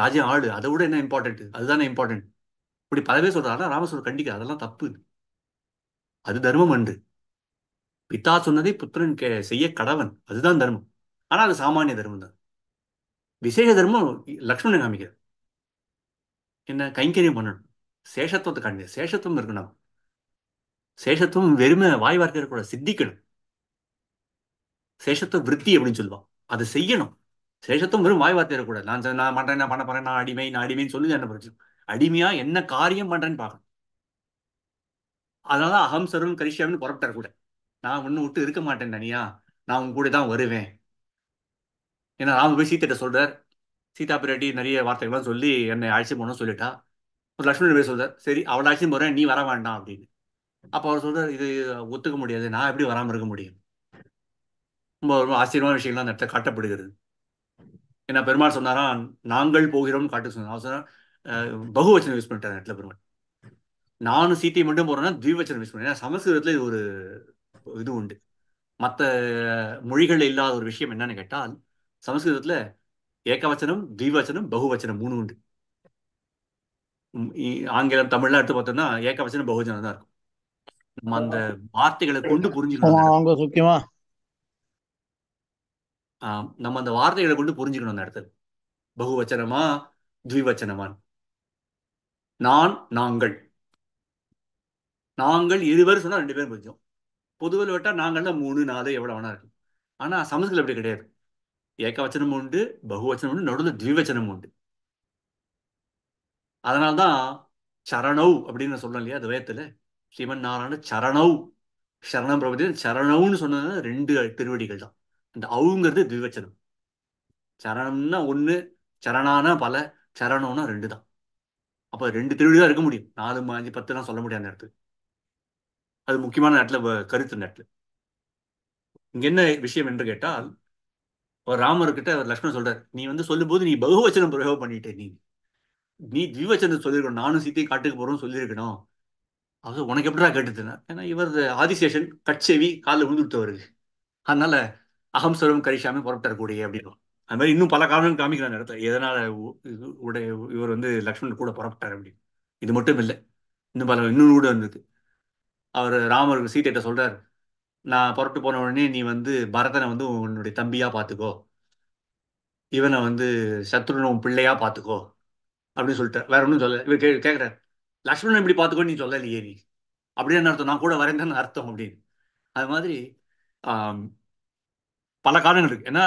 ராஜா ஆடு அதை விட என்ன இம்பார்ட்டன்ட் அதுதானே இம்பார்ட்டன்ட் இப்படி பல பேர் சொல்கிறாரா ராமசுவர் கண்டிக்க அதெல்லாம் தப்பு அது தர்மம் அன்று பித்தா சொன்னதை புத்திரன் கே செய்ய கடவன் அதுதான் தர்மம் ஆனால் அது சாமானிய தர்மம் தான் விசேஷ தர்மம் லக்ஷ்மணன் காமிக்கிறார் என்ன கைங்கரியம் பண்ணணும் சேஷத்துவத்தை காண்பிக்க சேஷத்துவம் இருக்கணும் சேஷத்துவம் வெறுமை வாய் வார்த்தை இருக்கக்கூடாது சித்திக்கணும் சேஷத்துவ விருத்தி அப்படின்னு சொல்லுவான் அதை செய்யணும் சேஷத்துவம் வெறும் வாய் வார்த்தை இருக்கக்கூடாது நான் நான் பண்றேன் நான் பண்ண போறேன் நான் அடிமை நான் அடிமைன்னு சொல்லி என்ன பிரச்சனை அடிமையா என்ன காரியம் பண்றேன்னு பார்க்கணும் அதனாலதான் அகம் சரும் கரிஷியாவின்னு புறப்பட்டார் கூட நான் ஒன்னும் விட்டு இருக்க மாட்டேன் தனியா நான் உங்க கூட தான் வருவேன் ஏன்னா ராம போய் சீத்திட்ட சொல்றார் சீதா பிராட்டி நிறைய வார்த்தைகள்லாம் சொல்லி என்னை அழைச்சி போனோம்னு சொல்லிட்டா ஒரு லட்சுமணன் போய் சொல்றார் சரி அவளை அழைச்சி போறேன் நீ வர வேண்டாம் அப்படின்னு அப்போ அவர் சொல்றாரு இது ஒத்துக்க முடியாது நான் எப்படி வராமல் இருக்க முடியும் ரொம்ப ரொம்ப ஆச்சரியமான விஷயங்கள்லாம் அந்த இடத்துல காட்டப்படுகிறது ஏன்னா பெருமாள் சொன்னாரா நாங்கள் போகிறோம்னு காட்டு சொன்னார் அவர் சொன்னார் பகுவச்சனம் யூஸ் பண்ணிட்டார் இடத்துல பெருமாள் நானும் சீத்தையும் மட்டும் போறேன்னா த்விவச்சனம் யூஸ் பண்ணேன் ஏன்னா சமஸ்கிருதத்துல இது ஒரு இது உண்டு மற்ற மொழிகள் இல்லாத ஒரு விஷயம் என்னன்னு கேட்டால் சமஸ்கிருதத்துல ஏகவச்சனம் த்விவச்சனம் பகுவச்சனம் மூணு உண்டு ஆங்கிலம் தமிழ்லாம் எடுத்து பார்த்தோம்னா ஏகவச்சனம் பகுவச்சனம் தான் இருக்கும் நம்ம அந்த வார்த்தைகளை கொண்டு புரிஞ்சுக்கணும் நம்ம அந்த வார்த்தைகளை கொண்டு புரிஞ்சுக்கணும் அந்த இடத்துல பகுவச்சனமா துவிவச்சனமான் நான் நாங்கள் நாங்கள் இருவர் சொன்னா ரெண்டு பேரும் புரிஞ்சோம் பொதுவில் விட்டா நாங்கள் மூணு நாலு எவ்வளவு வேணா இருக்கு ஆனா சமஸ்கிருதம் அப்படி கிடையாது ஏகவச்சனம் உண்டு பகுவச்சனம் உண்டு நடுவில் துவிவச்சனம் உண்டு அதனால்தான் சரணவ் அப்படின்னு சொல்றோம் இல்லையா துவயத்துல ஸ்ரீமன் நாராயண சரணவ் சரணம் பிரபதி சரணவுன்னு சொன்னது ரெண்டு திருவடிகள் தான் அந்த அவுங்கிறது திவ்வச்சனம் சரணம்னா ஒன்று சரணானா பல சரணம்னா ரெண்டு தான் அப்போ ரெண்டு திருவடி தான் இருக்க முடியும் நாலு அஞ்சு பத்துலாம் சொல்ல முடியாது அந்த இடத்துல அது முக்கியமான நேரத்தில் கருத்து நேரத்தில் இங்கே என்ன விஷயம் என்று கேட்டால் ஒரு ராமர்கிட்ட லக்ஷ்மணன் சொல்கிறார் நீ வந்து சொல்லும்போது நீ பகுவச்சனம் பிரயோகம் பண்ணிட்டே நீ நீ திவச்சனம் சொல்லியிருக்கணும் நானும் சீத்தையும் காட்டுக்கு போகிறோம்னு சொல்லியிருக்கணும் அது உனக்கு எப்படிடா கேட்டுதுன்னா ஏன்னா இவர் ஆதிசேஷன் கட்செவி காலில் விழுந்துட்டவருக்கு அதனால அகம் சர்வம் கரிஷாமி புறப்பட்டக்கூடிய அப்படின்னு அது மாதிரி இன்னும் பல காரணங்கள் காமிக்கிறாங்க இடத்துல எதனால உடைய இவர் வந்து லக்ஷ்மணன் கூட புறப்பட்டார் அப்படின்னு இது மட்டும் இல்லை இன்னும் பல இன்னொன்று கூட இருந்தது அவர் ராமர் சீத்தையிட்ட சொல்றாரு நான் புறப்பட்டு போன உடனே நீ வந்து பரதனை வந்து உன்னுடைய தம்பியா பார்த்துக்கோ இவனை வந்து சத்ருன உன் பிள்ளையா பார்த்துக்கோ அப்படின்னு சொல்லிட்டார் வேற ஒன்றும் சொல்ல இவர் கே கேட்குறாரு லக்ஷ்மணன் இப்படி பார்த்துக்கோ நீ சொல்லலையே நீ அப்படின்னு அர்த்தம் நான் கூட வரைந்தேன்னு அர்த்தம் அப்படின்னு அது மாதிரி பல காரணங்கள் இருக்கு ஏன்னா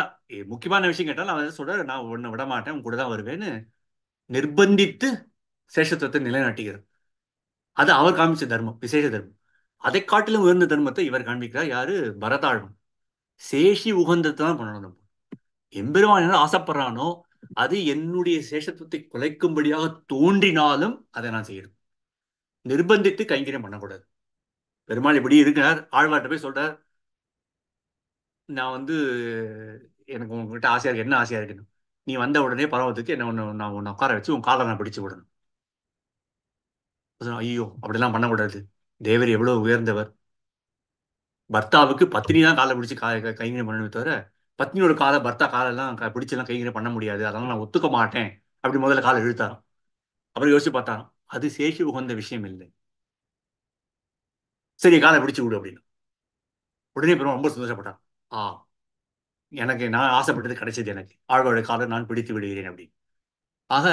முக்கியமான விஷயம் கேட்டால் நான் சொல்ற நான் ஒன்று விட மாட்டேன் உன் கூட தான் வருவேன்னு நிர்பந்தித்து சேஷத்துவத்தை நிலைநாட்டுகிறது அது அவர் காமிச்ச தர்மம் விசேஷ தர்மம் அதை காட்டிலும் உயர்ந்த தர்மத்தை இவர் காண்பிக்கிறார் யாரு பரதாழ்வம் சேஷி உகந்தத்தை தான் பண்ணணும் நம்ம எம்பெருமான் என்ன ஆசைப்படுறானோ அது என்னுடைய சேஷத்துவத்தை குலைக்கும்படியாக தோன்றினாலும் அதை நான் செய்யணும் நிர்பந்தித்து கைங்கரியம் பண்ணக்கூடாது பெருமாள் இப்படி இருக்கிறார் ஆழ்வார்கிட்ட போய் சொல்றார் நான் வந்து எனக்கு உங்ககிட்ட ஆசையாக இருக்கு என்ன ஆசையாக இருக்குன்னு நீ வந்த உடனே பரவத்துக்கு என்ன ஒன்று நான் உன்ன உட்கார வச்சு உன் காலை நான் பிடிச்சு விடணும் ஐயோ அப்படிலாம் பண்ணக்கூடாது தேவர் எவ்வளோ உயர்ந்தவர் பர்த்தாவுக்கு பத்னி தான் காலை பிடிச்சி கா கைங்கரியம் பண்ணணுமே தவிர பத்னியோட காலை பர்த்தா காலெல்லாம் பிடிச்செல்லாம் கைங்கரியம் பண்ண முடியாது அதெல்லாம் நான் ஒத்துக்க மாட்டேன் அப்படி முதல்ல காலை இழுத்தாராம் அப்புறம் யோசிச்சு பார்த்தாராம் அது சேகி உகந்த விஷயம் இல்லை சரி காலை பிடிச்சு விடு அப்படின்னு உடனே பெரும் ரொம்ப சந்தோஷப்பட்டான் ஆ எனக்கு நான் ஆசைப்பட்டது கிடைச்சது எனக்கு ஆழ்வாழ காலை நான் பிடித்து விடுகிறேன் அப்படின்னு ஆக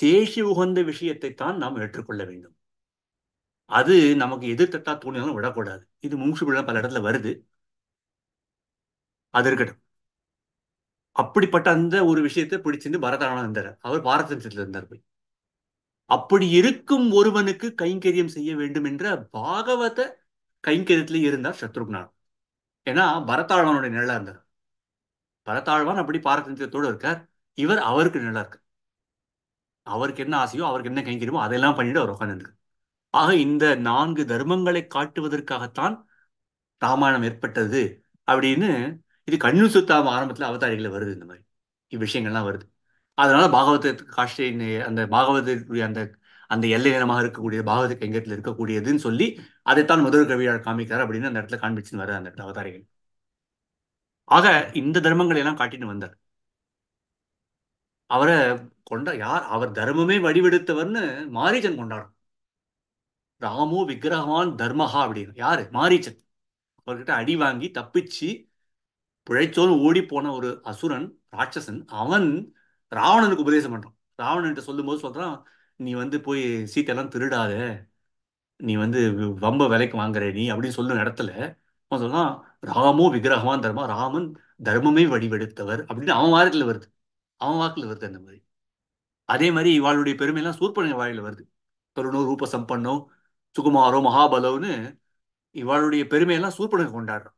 சேஷி உகந்த விஷயத்தை தான் நாம் ஏற்றுக்கொள்ள வேண்டும் அது நமக்கு எதிர்த்தட்டா தோணினாலும் விடக்கூடாது இது மூங்சுபிள்ள பல இடத்துல வருது அது இருக்கட்டும் அப்படிப்பட்ட அந்த ஒரு விஷயத்தை பிடிச்சிருந்து பரதானந்தர் அவர் பாரதத்தில் இருந்தார் போய் அப்படி இருக்கும் ஒருவனுக்கு கைங்கரியம் செய்ய வேண்டும் என்ற பாகவத கைங்கரியத்திலே இருந்தார் சத்ருக்னான் ஏன்னா பரத்தாழ்வானுடைய நிழலா இருந்தார் பரதாழ்வான் அப்படி பாரதந்திரத்தோடு இருக்கார் இவர் அவருக்கு நிழலா இருக்கார் அவருக்கு என்ன ஆசையோ அவருக்கு என்ன கைங்கரியமோ அதெல்லாம் பண்ணிட்டு அவர் உட்காந்துருக்கு ஆக இந்த நான்கு தர்மங்களை காட்டுவதற்காகத்தான் ராமாயணம் ஏற்பட்டது அப்படின்னு இது கண்ணு சுத்தாம ஆரம்பத்துல அவதாரிகளை வருது இந்த மாதிரி இவ்விஷயங்கள்லாம் வருது அதனால பாகவதத்துக்கு காஷ்டின் அந்த பாகவதத்துக்குரிய அந்த அந்த எல்லை நிலமாக இருக்கக்கூடிய பாகவத கைங்கத்தில் இருக்கக்கூடியதுன்னு சொல்லி அதைத்தான் முதல் கவியால் காமிக்கிறார் அப்படின்னு அந்த இடத்துல காண்பிச்சுன்னு வர்றார் அந்த அவதாரிகள் ஆக இந்த தர்மங்களை எல்லாம் காட்டின்னு வந்தார் அவரை கொண்ட யார் அவர் தர்மமே வடிவெடுத்தவர்னு மாரீச்சன் கொண்டாடும் ராமோ விக்கிரகவான் தர்மஹா அப்படின்னு யாரு மாரீச்சன் அவர்கிட்ட அடி வாங்கி தப்பிச்சு பிழைச்சோன்னு ஓடி போன ஒரு அசுரன் ராட்சசன் அவன் ராவணனுக்கு உபதேசம் பண்றான் ராவணன்கிட்ட சொல்லும் போது சொல்றான் நீ வந்து போய் சீட்டெல்லாம் திருடாத நீ வந்து வம்ப விலைக்கு வாங்குற நீ அப்படின்னு சொல்லும் இடத்துல அவன் சொல்றான் ராமோ விக்கிரகமான் தர்மா ராமன் தர்மமே வடிவெடுத்தவர் அப்படின்னு அவன் வாரத்தில் வருது அவன் வாக்கில் வருது அந்த மாதிரி அதே மாதிரி இவாளுடைய பெருமையெல்லாம் சூர்பனை வாயில வருது கருணோ ரூப சம்பன்னோ சுகுமாரோ மகாபலோன்னு இவாளுடைய பெருமையெல்லாம் சூர்பனை கொண்டாடுறான்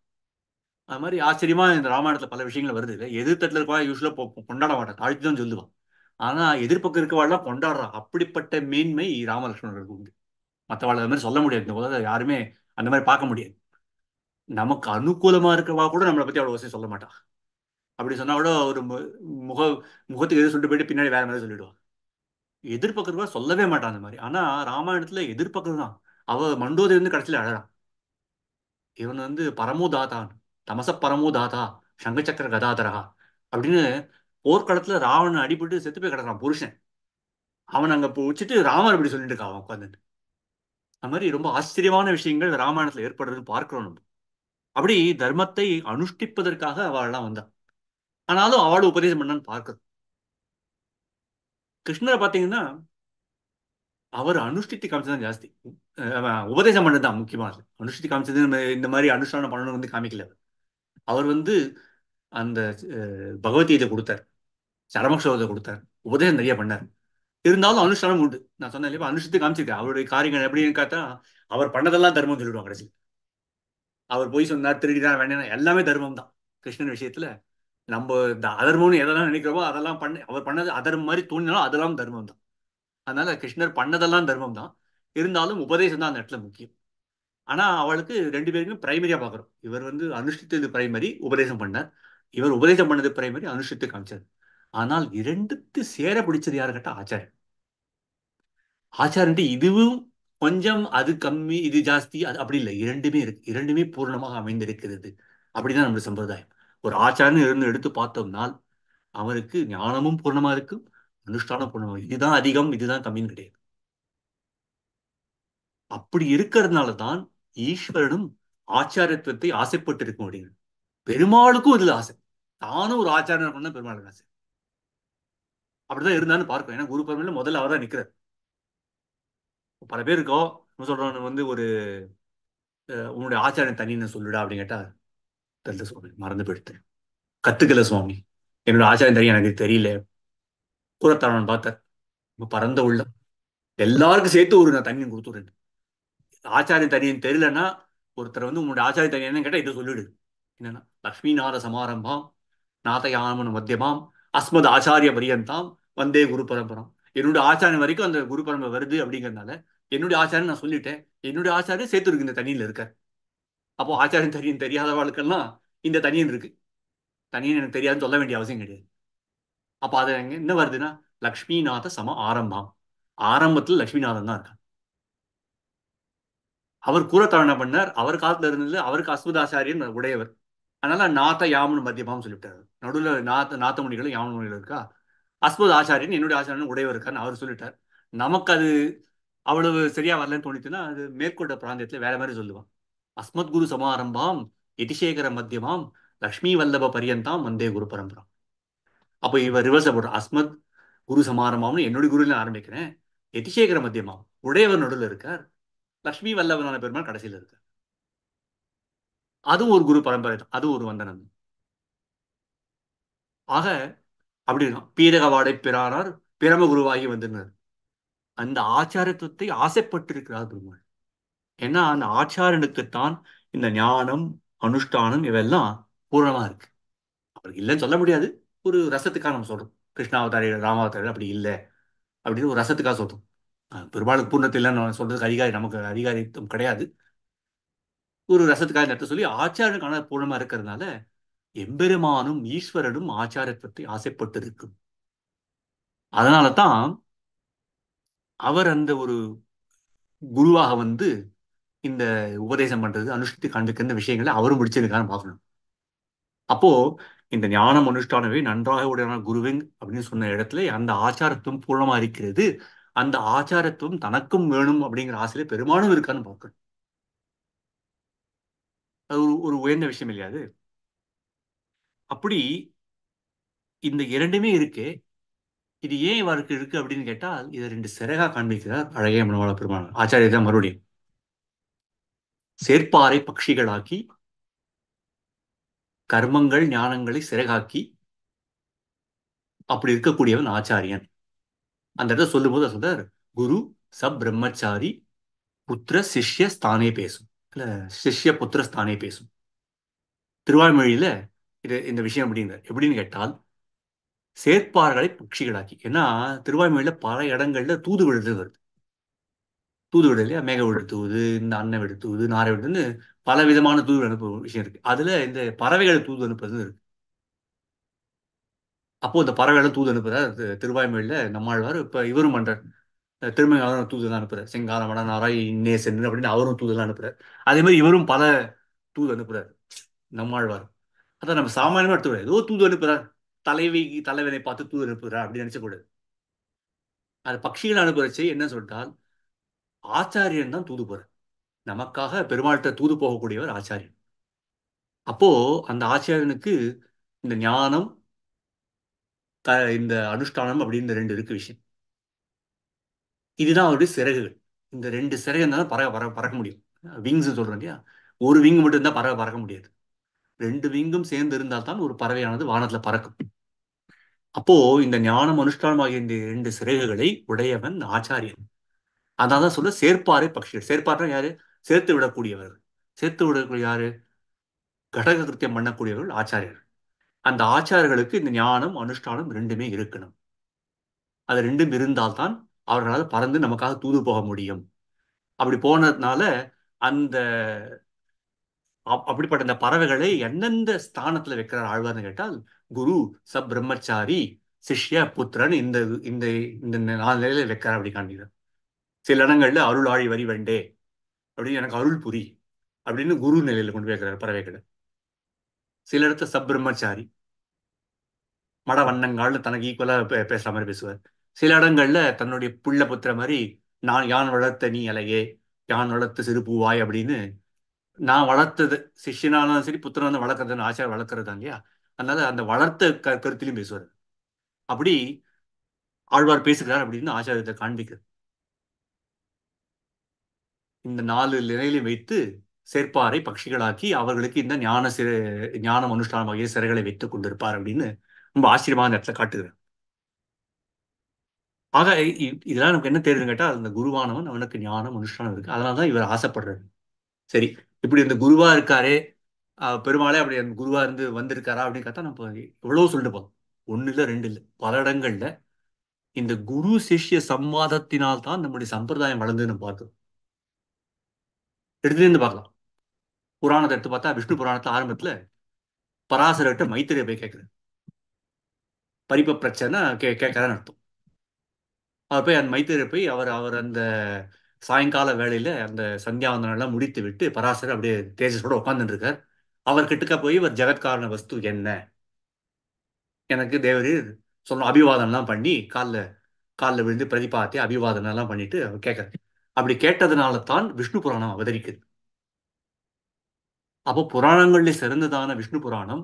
அது மாதிரி ஆச்சரியமா இந்த ராமாயணத்துல பல விஷயங்கள் வருது இல்லை எதிர்த்தட்டில் இருக்கவா யூஸ்வலா கொண்டாட மாட்டான் தாழ்த்து தான் சொல்லுவான் ஆனா எதிர்பக்கம் இருக்கவாள்லாம் கொண்டாடுறா அப்படிப்பட்ட மேன்மை ராமலட்சுமணர்களுக்கு உண்டு மற்றவாழ் அது மாதிரி சொல்ல முடியாது இந்த உலகத்தை யாருமே அந்த மாதிரி பார்க்க முடியாது நமக்கு அனுகூலமா இருக்கவா கூட நம்மளை பத்தி அவ்வளோ வசதி சொல்ல மாட்டா அப்படி சொன்னா கூட ஒரு முக முகத்துக்கு எது சொல்லிட்டு போயிட்டு பின்னாடி வேற மாதிரி சொல்லிடுவான் எதிர்பக்கத்துக்கு சொல்லவே மாட்டான் அந்த மாதிரி ஆனா ராமாயணத்துல எதிர்பக்கம் தான் அவ மண்டோதை வந்து கடைசியில அழறான் இவன் வந்து பரமோதாதான் தமச பரமோ தாதா சங்கச்சக்கர கதாதரகா அப்படின்னு போர்க்களத்துல ராவணன் அடிபட்டு செத்து போய் கிடக்குறான் புருஷன் அவன் அங்க வச்சுட்டு ராமன் அப்படி சொல்லிட்டு இருக்கான் உட்காந்துட்டு அந்த மாதிரி ரொம்ப ஆச்சரியமான விஷயங்கள் ராமாயணத்துல ஏற்படுறதுன்னு பார்க்கிறோம் நம்ம அப்படி தர்மத்தை அனுஷ்டிப்பதற்காக அவள்லாம் வந்தான் ஆனாலும் அவளும் உபதேசம் பண்ணான்னு பார்க்குறோம் கிருஷ்ணரை பார்த்தீங்கன்னா அவர் அனுஷ்டித்து காமிச்சதான் ஜாஸ்தி உபதேசம் பண்ணது தான் முக்கியமானது அனுஷ்டித்து காமிச்சது இந்த மாதிரி அனுஷ்டானம் பண்ணணும் வந்து காமிக்கல அவர் வந்து அந்த பகவத்கீதை கொடுத்தார் சரமக்ஷோதை கொடுத்தார் உபதேசம் நிறைய பண்ணார் இருந்தாலும் அனுஷ்டானம் உண்டு நான் சொன்னேன் இல்லையா அனுஷ்டத்தை காமிச்சிருக்கேன் அவருடைய காரியங்கள் எப்படின்னு பார்த்தா அவர் பண்ணதெல்லாம் தர்மம் சொல்லிடுவாங்க கடைசி அவர் போய் சொன்னார் திருடிதான் வேண்டாம் எல்லாமே தர்மம் தான் கிருஷ்ணன் விஷயத்துல நம்ம இந்த அதர்மம்னு எதெல்லாம் நினைக்கிறோமோ அதெல்லாம் பண்ண அவர் பண்ணது அதர்மம் மாதிரி தோணினாலும் அதெல்லாம் தர்மம் தான் அதனால கிருஷ்ணர் பண்ணதெல்லாம் தர்மம் தான் இருந்தாலும் உபதேசம் தான் அந்த இடத்துல முக்கியம் ஆனால் அவளுக்கு ரெண்டு பேருக்கும் பிரைமரியாக பார்க்குறோம் இவர் வந்து அனுஷ்டித்தது பிரைமரி உபதேசம் பண்ணார் இவர் உபதேசம் பண்ணது பிரைமரி அனுஷ்டித்து காமிச்சார் ஆனால் இரண்டுத்து சேர பிடிச்சது யாரு கேட்டால் ஆச்சாரியன் ஆச்சாரன்ட்டு இதுவும் கொஞ்சம் அது கம்மி இது ஜாஸ்தி அது அப்படி இல்லை இரண்டுமே இருக்கு இரண்டுமே பூர்ணமாக அமைந்திருக்கிறது அப்படிதான் நம்ம சம்பிரதாயம் ஒரு ஆச்சாரன்னு இருந்து எடுத்து பார்த்தோம்னால் அவருக்கு ஞானமும் பூர்ணமாக இருக்கும் அனுஷ்டானம் பூர்ணமாக இதுதான் அதிகம் இதுதான் கம்மின்னு கிடையாது அப்படி இருக்கிறதுனால தான் ஈஸ்வரனும் ஆச்சாரத்துவத்தை ஆசைப்பட்டு இருக்கும் அப்படிங்கிறது பெருமாளுக்கும் இதுல ஆசை தானும் ஒரு ஆச்சாரம் பண்ண பெருமாளுக்கு ஆசை அப்படிதான் இருந்தாலும் பார்க்கும் ஏன்னா குரு பரமையில முதல்ல அவர் தான் நிக்கிறார் பல இருக்கோ என்ன சொல்றவன் வந்து ஒரு உன்னுடைய ஆச்சாரம் தனின்னு சொல்லுடா அப்படின்னு கேட்டா தெரிஞ்ச சுவாமி மறந்து போயிடுத்து கத்துக்கல சுவாமி என்னோட ஆச்சாரம் தனி எனக்கு தெரியல கூறத்தாழ்வன் பார்த்தார் பரந்த உள்ள எல்லாருக்கும் சேர்த்து ஒரு நான் தண்ணி கொடுத்துறேன் ஆச்சாரிய தனியன் தெரியலன்னா ஒருத்தர் வந்து உங்களுடைய ஆச்சாரிய தனியன் என்னன்னு கேட்டால் இதை சொல்லிடு என்னன்னா லக்ஷ்மிநாத சமாரம்பம் நாதயாமன மத்தியமாம் அஸ்மத் ஆச்சாரிய பரியந்தாம் வந்தே குரு பரம்பரம் என்னுடைய ஆச்சாரியம் வரைக்கும் அந்த குரு பரம்பரை வருது அப்படிங்கிறதுனால என்னுடைய ஆச்சாரியம் நான் சொல்லிட்டேன் என்னுடைய ஆச்சாரியம் சேர்த்துருக்கு இந்த தண்ணியில் இருக்க அப்போ ஆச்சாரியம் தனியன் வாழ்க்கைலாம் இந்த தனியன் இருக்கு தனியன் எனக்கு தெரியாதுன்னு சொல்ல வேண்டிய அவசியம் கிடையாது அப்போ அது என்ன வருதுன்னா லக்ஷ்மிநாத சம ஆரம்பம் ஆரம்பத்தில் லக்ஷ்மிநாதன் தான் இருக்கான் அவர் கூறத்தாழ்ன பண்ணார் அவர் காலத்துல இருந்தது அவருக்கு அஸ்வதாசாரியன் உடையவர் அதனால நாத்த யாமனு மத்தியமாக சொல்லிவிட்டார் நடுவில் நாத்த நாத்த மொழிகளும் யாமன் மொழிகள் இருக்கா அஸ்வத் ஆச்சாரியன் என்னுடைய ஆச்சாரியன் உடையவர் இருக்கான்னு அவர் சொல்லிட்டார் நமக்கு அது அவ்வளவு சரியா வரலன்னு தோணிச்சுன்னா அது மேற்கொண்ட பிராந்தியத்துல வேற மாதிரி சொல்லுவான் அஸ்மத் குரு சமாரம்பாம் எதிசேகர மத்தியமாம் லக்ஷ்மி வல்லப பரியந்தாம் வந்தே குரு பரம்பரம் அப்போ இவர் ரிவர்ஸ் போடுற அஸ்மத் குரு சமாரம்பம்னு என்னுடைய குருல ஆரம்பிக்கிறேன் எதிசேகர மத்தியமாம் உடையவர் நடுவில் இருக்கார் லக்ஷ்மி வல்லவனான பெருமாள் கடைசியில் இருக்கு அதுவும் ஒரு குரு பரம்பரை தான் அதுவும் ஒரு வந்தனம் ஆக அப்படி பீரக வாடை பிரானார் பிரம குருவாகி வந்திருந்தார் அந்த ஆச்சாரத்துவத்தை ஆசைப்பட்டிருக்கிறார் பெருமாள் ஏன்னா அந்த ஆச்சாரனுக்குத்தான் இந்த ஞானம் அனுஷ்டானம் இவெல்லாம் பூரணமா இருக்கு அப்படி இல்லைன்னு சொல்ல முடியாது ஒரு ரசத்துக்காக நம்ம சொல்றோம் கிருஷ்ணாவதாரிகள் ராமாவதாரிகள் அப்படி இல்லை அப்படின்னு ஒரு ரசத்துக்காக சொல்றோம் பெரும்பாலும் பூர்ணத்தை இல்லைன்னு சொல்றதுக்கு அதிகாரி நமக்கு அதிகாரித்துவம் கிடையாது ஒரு ரசத்துக்காக நேரத்தை சொல்லி ஆச்சாரனுக்கான பூர்ணமா இருக்கிறதுனால எம்பெருமானும் ஈஸ்வரனும் ஆச்சாரத்தை ஆசைப்பட்டிருக்கும் ஆசைப்பட்டு இருக்கும் அதனால தான் அவர் அந்த ஒரு குருவாக வந்து இந்த உபதேசம் பண்றது அனுஷ்டித்து காண்பிக்கிற விஷயங்களை அவரும் முடிச்சிருக்கான்னு பார்க்கணும் அப்போ இந்த ஞானம் அனுஷ்டானவை நன்றாக உடையான குருவிங் அப்படின்னு சொன்ன இடத்துல அந்த ஆச்சாரத்தும் பூர்ணமா இருக்கிறது அந்த ஆச்சாரத்துவம் தனக்கும் வேணும் அப்படிங்கிற ஆசையில பெருமானும் இருக்கான்னு பார்க்கணும் அது ஒரு ஒரு உயர்ந்த விஷயம் இல்லையா அது அப்படி இந்த இரண்டுமே இருக்கு இது ஏன் இவருக்கு இருக்கு அப்படின்னு கேட்டால் இதை ரெண்டு சிறகா காண்பிக்கிறார் அழகிய மனவாள பெருமாள் ஆச்சாரிய தான் மறுபடியும் சேர்ப்பாறை பட்சிகளாக்கி கர்மங்கள் ஞானங்களை சிறகாக்கி அப்படி இருக்கக்கூடியவன் ஆச்சாரியன் அந்த இடத்த சொல்லும் போது சொல்றார் குரு சப் பிரம்மச்சாரி புத்திர சிஷ்ய ஸ்தானே பேசும் இல்ல சிஷ்ய புத்திர ஸ்தானே பேசும் திருவாய்மொழியில இது இந்த விஷயம் அப்படிங்கிற எப்படின்னு கேட்டால் சேர்ப்பார்களை பட்சிகளாக்கி ஏன்னா திருவாய்மொழியில பல இடங்கள்ல தூது விழுது வருது தூது விடு இல்லையா மேக விடு தூது இந்த அன்னை விடு தூது நாரை விடுதுன்னு பல விதமான தூது அனுப்பு விஷயம் இருக்கு அதுல இந்த பறவைகளை தூது அனுப்புறது இருக்கு அப்போது இந்த பறவைகளும் தூது அனுப்புகிறார் திருவாய்மொழியில நம்மாழ்வார் இப்போ இவரும் பண்ணுறார் திருமணி அவரும் தூதுலாம் அனுப்புகிறார் செங்காலமட நாராய் இன்னே சென்று அப்படின்னு அவரும் தூதுலாம் அனுப்புகிறார் அதே மாதிரி இவரும் பல தூது அனுப்புகிறார் நம்மாழ்வார் அதான் நம்ம சாமானியமாக எடுத்துக்கூடாது ஏதோ தூது அனுப்புகிறார் தலைவி தலைவனை பார்த்து தூது அனுப்புகிறார் அப்படின்னு நினைச்சக்கூடாது அது பட்சிகள் அனுப்புறச்சு என்ன சொல்லிட்டால் ஆச்சாரியன் தான் தூது போகிறார் நமக்காக பெருமாள்கிட்ட தூது போகக்கூடியவர் ஆச்சாரியன் அப்போ அந்த ஆச்சாரியனுக்கு இந்த ஞானம் த இந்த அனுஷ்டானம் அப்படின்னு ரெண்டு இருக்கு விஷயம் இதுதான் அவருடைய சிறகுகள் இந்த ரெண்டு சிறகு இருந்தாலும் பறக்க பற பறக்க முடியும் விங்ஸ் சொல்கிறோம் இல்லையா ஒரு விங் மட்டும் இருந்தால் பறவை பறக்க முடியாது ரெண்டு விங்கும் சேர்ந்து இருந்தால் தான் ஒரு பறவையானது வானத்தில் பறக்கும் அப்போ இந்த ஞானம் அனுஷ்டானம் ஆகிய இந்த ரெண்டு சிறகுகளை உடையவன் ஆச்சாரியன் அதான் தான் சொல்ல சேர்ப்பாறை பக்ஷிகள் சேர்ப்பார்னா யாரு சேர்த்து விடக்கூடியவர்கள் சேர்த்து விடக்கூடிய யாரு கடக கிருத்தியம் பண்ணக்கூடியவர்கள் ஆச்சாரியர்கள் அந்த ஆச்சாரர்களுக்கு இந்த ஞானம் அனுஷ்டானம் ரெண்டுமே இருக்கணும் அது ரெண்டும் இருந்தால்தான் அவர்களால் பறந்து நமக்காக தூது போக முடியும் அப்படி போனதுனால அந்த அப்படிப்பட்ட அந்த பறவைகளை எந்தெந்த ஸ்தானத்துல வைக்கிறார் ஆழ்வார்னு கேட்டால் குரு சப் பிரம்மச்சாரி சிஷ்ய புத்திரன் இந்த இந்த இந்த நாலு நிலையில வைக்கிறார் அப்படி காண்கிறார் சில இடங்கள்ல அருள் ஆழி வரி வேண்டே அப்படின்னு எனக்கு அருள் புரி அப்படின்னு குரு நிலையில கொண்டு வைக்கிறார் பறவைகளை சில இடத்துல சப் மட வண்ணங்கால தனக்கு ஈக்குவலா பேசுற மாதிரி பேசுவார் சில இடங்கள்ல தன்னுடைய புள்ள புத்திர மாதிரி நான் யான் வளர்த்த நீ அலையே யான் வளர்த்த சிறு பூவாய் அப்படின்னு நான் வளர்த்தது சிஷியனாலும் சரி புத்திரம் வந்து வளர்க்கறது ஆச்சாரம் வளர்க்கறது தான் இல்லையா அதனால அந்த வளர்த்த க கருத்திலையும் பேசுவார் அப்படி ஆழ்வார் பேசுகிறார் அப்படின்னு ஆச்சாரியத்தை காண்பிக்கிறது இந்த நாலு நிலையிலையும் வைத்து சேர்ப்பாரை பட்சிகளாக்கி அவர்களுக்கு இந்த ஞான சிறு ஞானம் அனுஷ்டானம் ஆகிய சிறைகளை வைத்துக் கொண்டிருப்பார் அப்படின்னு ரொம்ப ஆச்சரியமான அந்த இடத்துல காட்டுகிறார் ஆக இதெல்லாம் நமக்கு என்ன தெரியுதுன்னு கேட்டால் அந்த குருவானவன் அவனுக்கு ஞானம் அனுஷ்டானம் இருக்கு அதனாலதான் இவர் ஆசைப்படுறாரு சரி இப்படி இந்த குருவா இருக்காரே பெருமாளே அப்படி அந்த குருவா இருந்து வந்திருக்காரா அப்படின்னு கேட்டா நம்ம எவ்வளவு சொல்லிட்டு போதும் ஒன்னு இல்லை ரெண்டு இல்லை பல இடங்கள்ல இந்த குரு சிஷ்ய சம்வாதத்தினால் தான் நம்முடைய சம்பிரதாயம் வளர்ந்துன்னு பார்த்தோம் எடுத்துலேருந்து பார்க்கலாம் புராணத்தை எடுத்து பார்த்தா விஷ்ணு புராணத்துல ஆரம்பத்துல பராசரர்கிட்ட மைத்திரியை போய் கேட்குறாரு பரிப்ப பிரச்சனை கே கேட்கறான்னு அர்த்தம் அவர் போய் அந்த மைத்திரியை போய் அவர் அவர் அந்த சாயங்கால வேலையில அந்த எல்லாம் முடித்து விட்டு பராசரர் அப்படியே தேஜஸோட உட்காந்துட்டு இருக்கார் கிட்டக்க போய் இவர் ஜெகத்காரண வஸ்து என்ன எனக்கு தேவரீர் சொல்லணும் அபிவாதனெல்லாம் பண்ணி காலில் காலில் விழுந்து பிரதிபாத்தி அபிவாதனெல்லாம் பண்ணிட்டு அவர் கேட்கறேன் அப்படி கேட்டதுனால தான் விஷ்ணு புராணம் அவதரிக்குது அப்போ புராணங்கள்ல சிறந்ததான விஷ்ணு புராணம்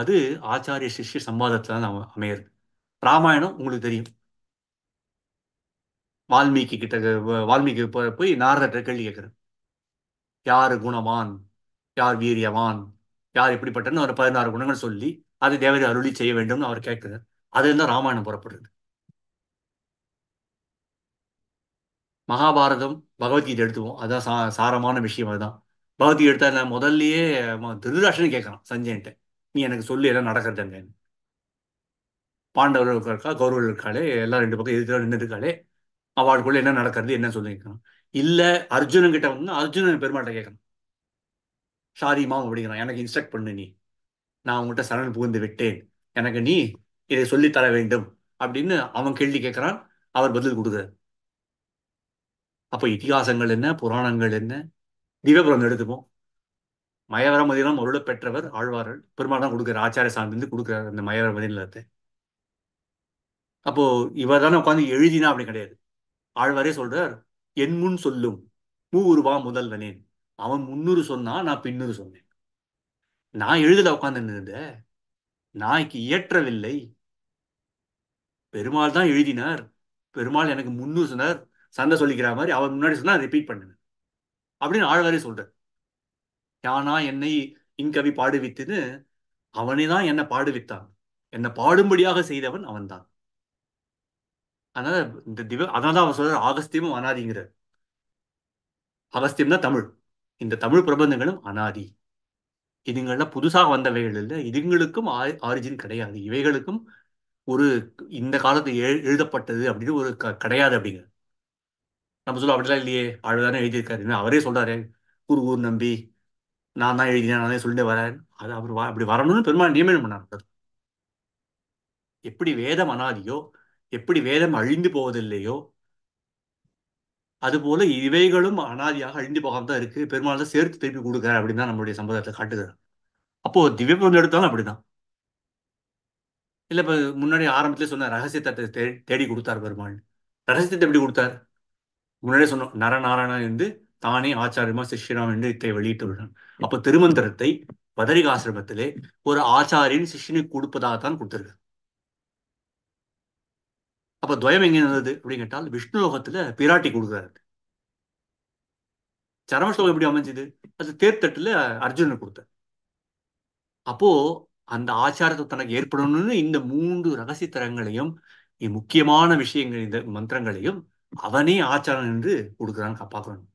அது ஆச்சாரிய சிஷ்ய சம்வாதத்துல தான் அமையுது ராமாயணம் உங்களுக்கு தெரியும் வால்மீகி கிட்ட வால்மீகி போய் நாரதற்ற கேள்வி கேட்குறேன் யார் குணவான் யார் வீரியவான் யார் இப்படிப்பட்டன்னு ஒரு பதினாறு குணங்கள் சொல்லி அதை தேவதை அருளி செய்ய வேண்டும்னு அவர் கேட்குறார் அது ராமாயணம் புறப்படுறது மகாபாரதம் பகவத்கீதை எடுத்துவோம் அதுதான் சா சாரமான விஷயம் அதுதான் பாதி எடுத்தா நான் முதல்லயே திருதராஷன் கேட்கறான் சஞ்சய்ட்ட நீ எனக்கு சொல்லி எல்லாம் நடக்கிறதுன்னு பாண்டவர்கள் இருக்கா கௌரவர்கள் இருக்காளே எல்லாம் ரெண்டு பக்கம் எதிர்த்து நின்று இருக்காளே அவளுக்குள்ள என்ன நடக்கிறது என்ன சொல்லி இருக்கான் இல்ல அர்ஜுனன் கிட்ட வந்து அர்ஜுனன் பெருமாட்ட கேட்கணும் ஷாரிமாவும் அப்படிங்கிறான் எனக்கு இன்ஸ்ட்ரக்ட் பண்ணு நீ நான் உங்கள்கிட்ட சரண் புகுந்து விட்டேன் எனக்கு நீ இதை தர வேண்டும் அப்படின்னு அவன் கேள்வி கேட்கிறான் அவர் பதில் கொடுக்குறார் அப்போ இத்திகாசங்கள் என்ன புராணங்கள் என்ன திவபுரம் எழுதுவோம் மயவர மதியம் அருள பெற்றவர் ஆழ்வார்கள் பெருமாள் கொடுக்குற ஆச்சாரிய சாமி வந்து கொடுக்குறாரு அந்த மயவர மதிநிலத்தை அப்போ இவர் தானே உட்காந்து எழுதினா அப்படி கிடையாது ஆழ்வாரே சொல்றார் என் முன் சொல்லும் மூ உருவா முதல்வனேன் அவன் முன்னூறு சொன்னா நான் பின்னூறு சொன்னேன் நான் எழுதல உட்காந்து இருந்தேன் நாய்க்கு இயற்றவில்லை பெருமாள் தான் எழுதினார் பெருமாள் எனக்கு முன்னூறு சொன்னார் சண்டை சொல்லிக்கிற மாதிரி அவர் முன்னாடி சொன்னா ரிப்பீட் பண்ணுங்க அப்படின்னு ஆழ்வாரே சொல்றார் யானா என்னை இன்கவி பாடுவித்துன்னு அவனே தான் என்னை பாடுவித்தான் என்னை பாடும்படியாக செய்தவன் அவன்தான் அதனால இந்த திவ அதனால அவன் சொல்ற அகஸ்தியமும் அனாதிங்கிறார் அகஸ்தியம் தான் தமிழ் இந்த தமிழ் பிரபந்தங்களும் அனாதி இதுங்கள்லாம் புதுசாக வந்தவைகள் இல்லை இதுங்களுக்கும் ஆரிஜின் கிடையாது இவைகளுக்கும் ஒரு இந்த காலத்து எழுதப்பட்டது அப்படின்னு ஒரு க கிடையாது அப்படிங்கிற நம்ம சொல்ல அப்படிலாம் இல்லையே அழுதானே எழுதியிருக்காரு அவரே சொல்றாரு ஊர் ஊர் நம்பி நான் தான் எழுதினேன் நான் தான் சொல்லிட்டு வரேன் அது அவர் அப்படி வரணும்னு பெருமாள் நியமனம் பண்ணார் எப்படி வேதம் அனாதியோ எப்படி வேதம் அழிந்து போவதில்லையோ அதுபோல இவைகளும் அனாதியாக அழிந்து போகாம தான் இருக்கு பெருமாள் தான் சேர்த்து திருப்பி கொடுக்குறாரு அப்படின்னு தான் நம்மளுடைய சம்பதத்தை காட்டுகிறார் அப்போ திவ்ய பொருள் எடுத்தாலும் அப்படிதான் இல்ல இப்ப முன்னாடி ஆரம்பத்திலே சொன்ன ரகசியத்தை தேடி கொடுத்தார் பெருமாள் ரகசியத்தை எப்படி கொடுத்தார் முன்னாடியே சொன்னோம் நரநாராயணன் என்று தானே ஆச்சாரியமா சிஷ்யனாம் என்று இத்தை வெளியிட்டுள்ளான் அப்போ திருமந்திரத்தை பதரிகாசிரமத்திலே ஒரு ஆச்சாரியன் சிஷ்யனுக்கு கொடுப்பதாக தான் கொடுத்திருக்காரு அப்ப துவயம் எங்க இருந்தது அப்படின்னு கேட்டால் விஷ்ணு லோகத்துல பிராட்டி கொடுக்குறாரு சரமஸ்லோகம் எப்படி அமைஞ்சது அது தேர்தட்டுல அர்ஜுனன் கொடுத்தார் அப்போ அந்த ஆச்சாரத்தை தனக்கு ஏற்படணும்னு இந்த மூன்று ரகசிய தரங்களையும் முக்கியமான விஷயங்கள் இந்த மந்திரங்களையும் அவனே ஆச்சாரன் என்று கொடுக்குறான்னு காப்பாற்றணும்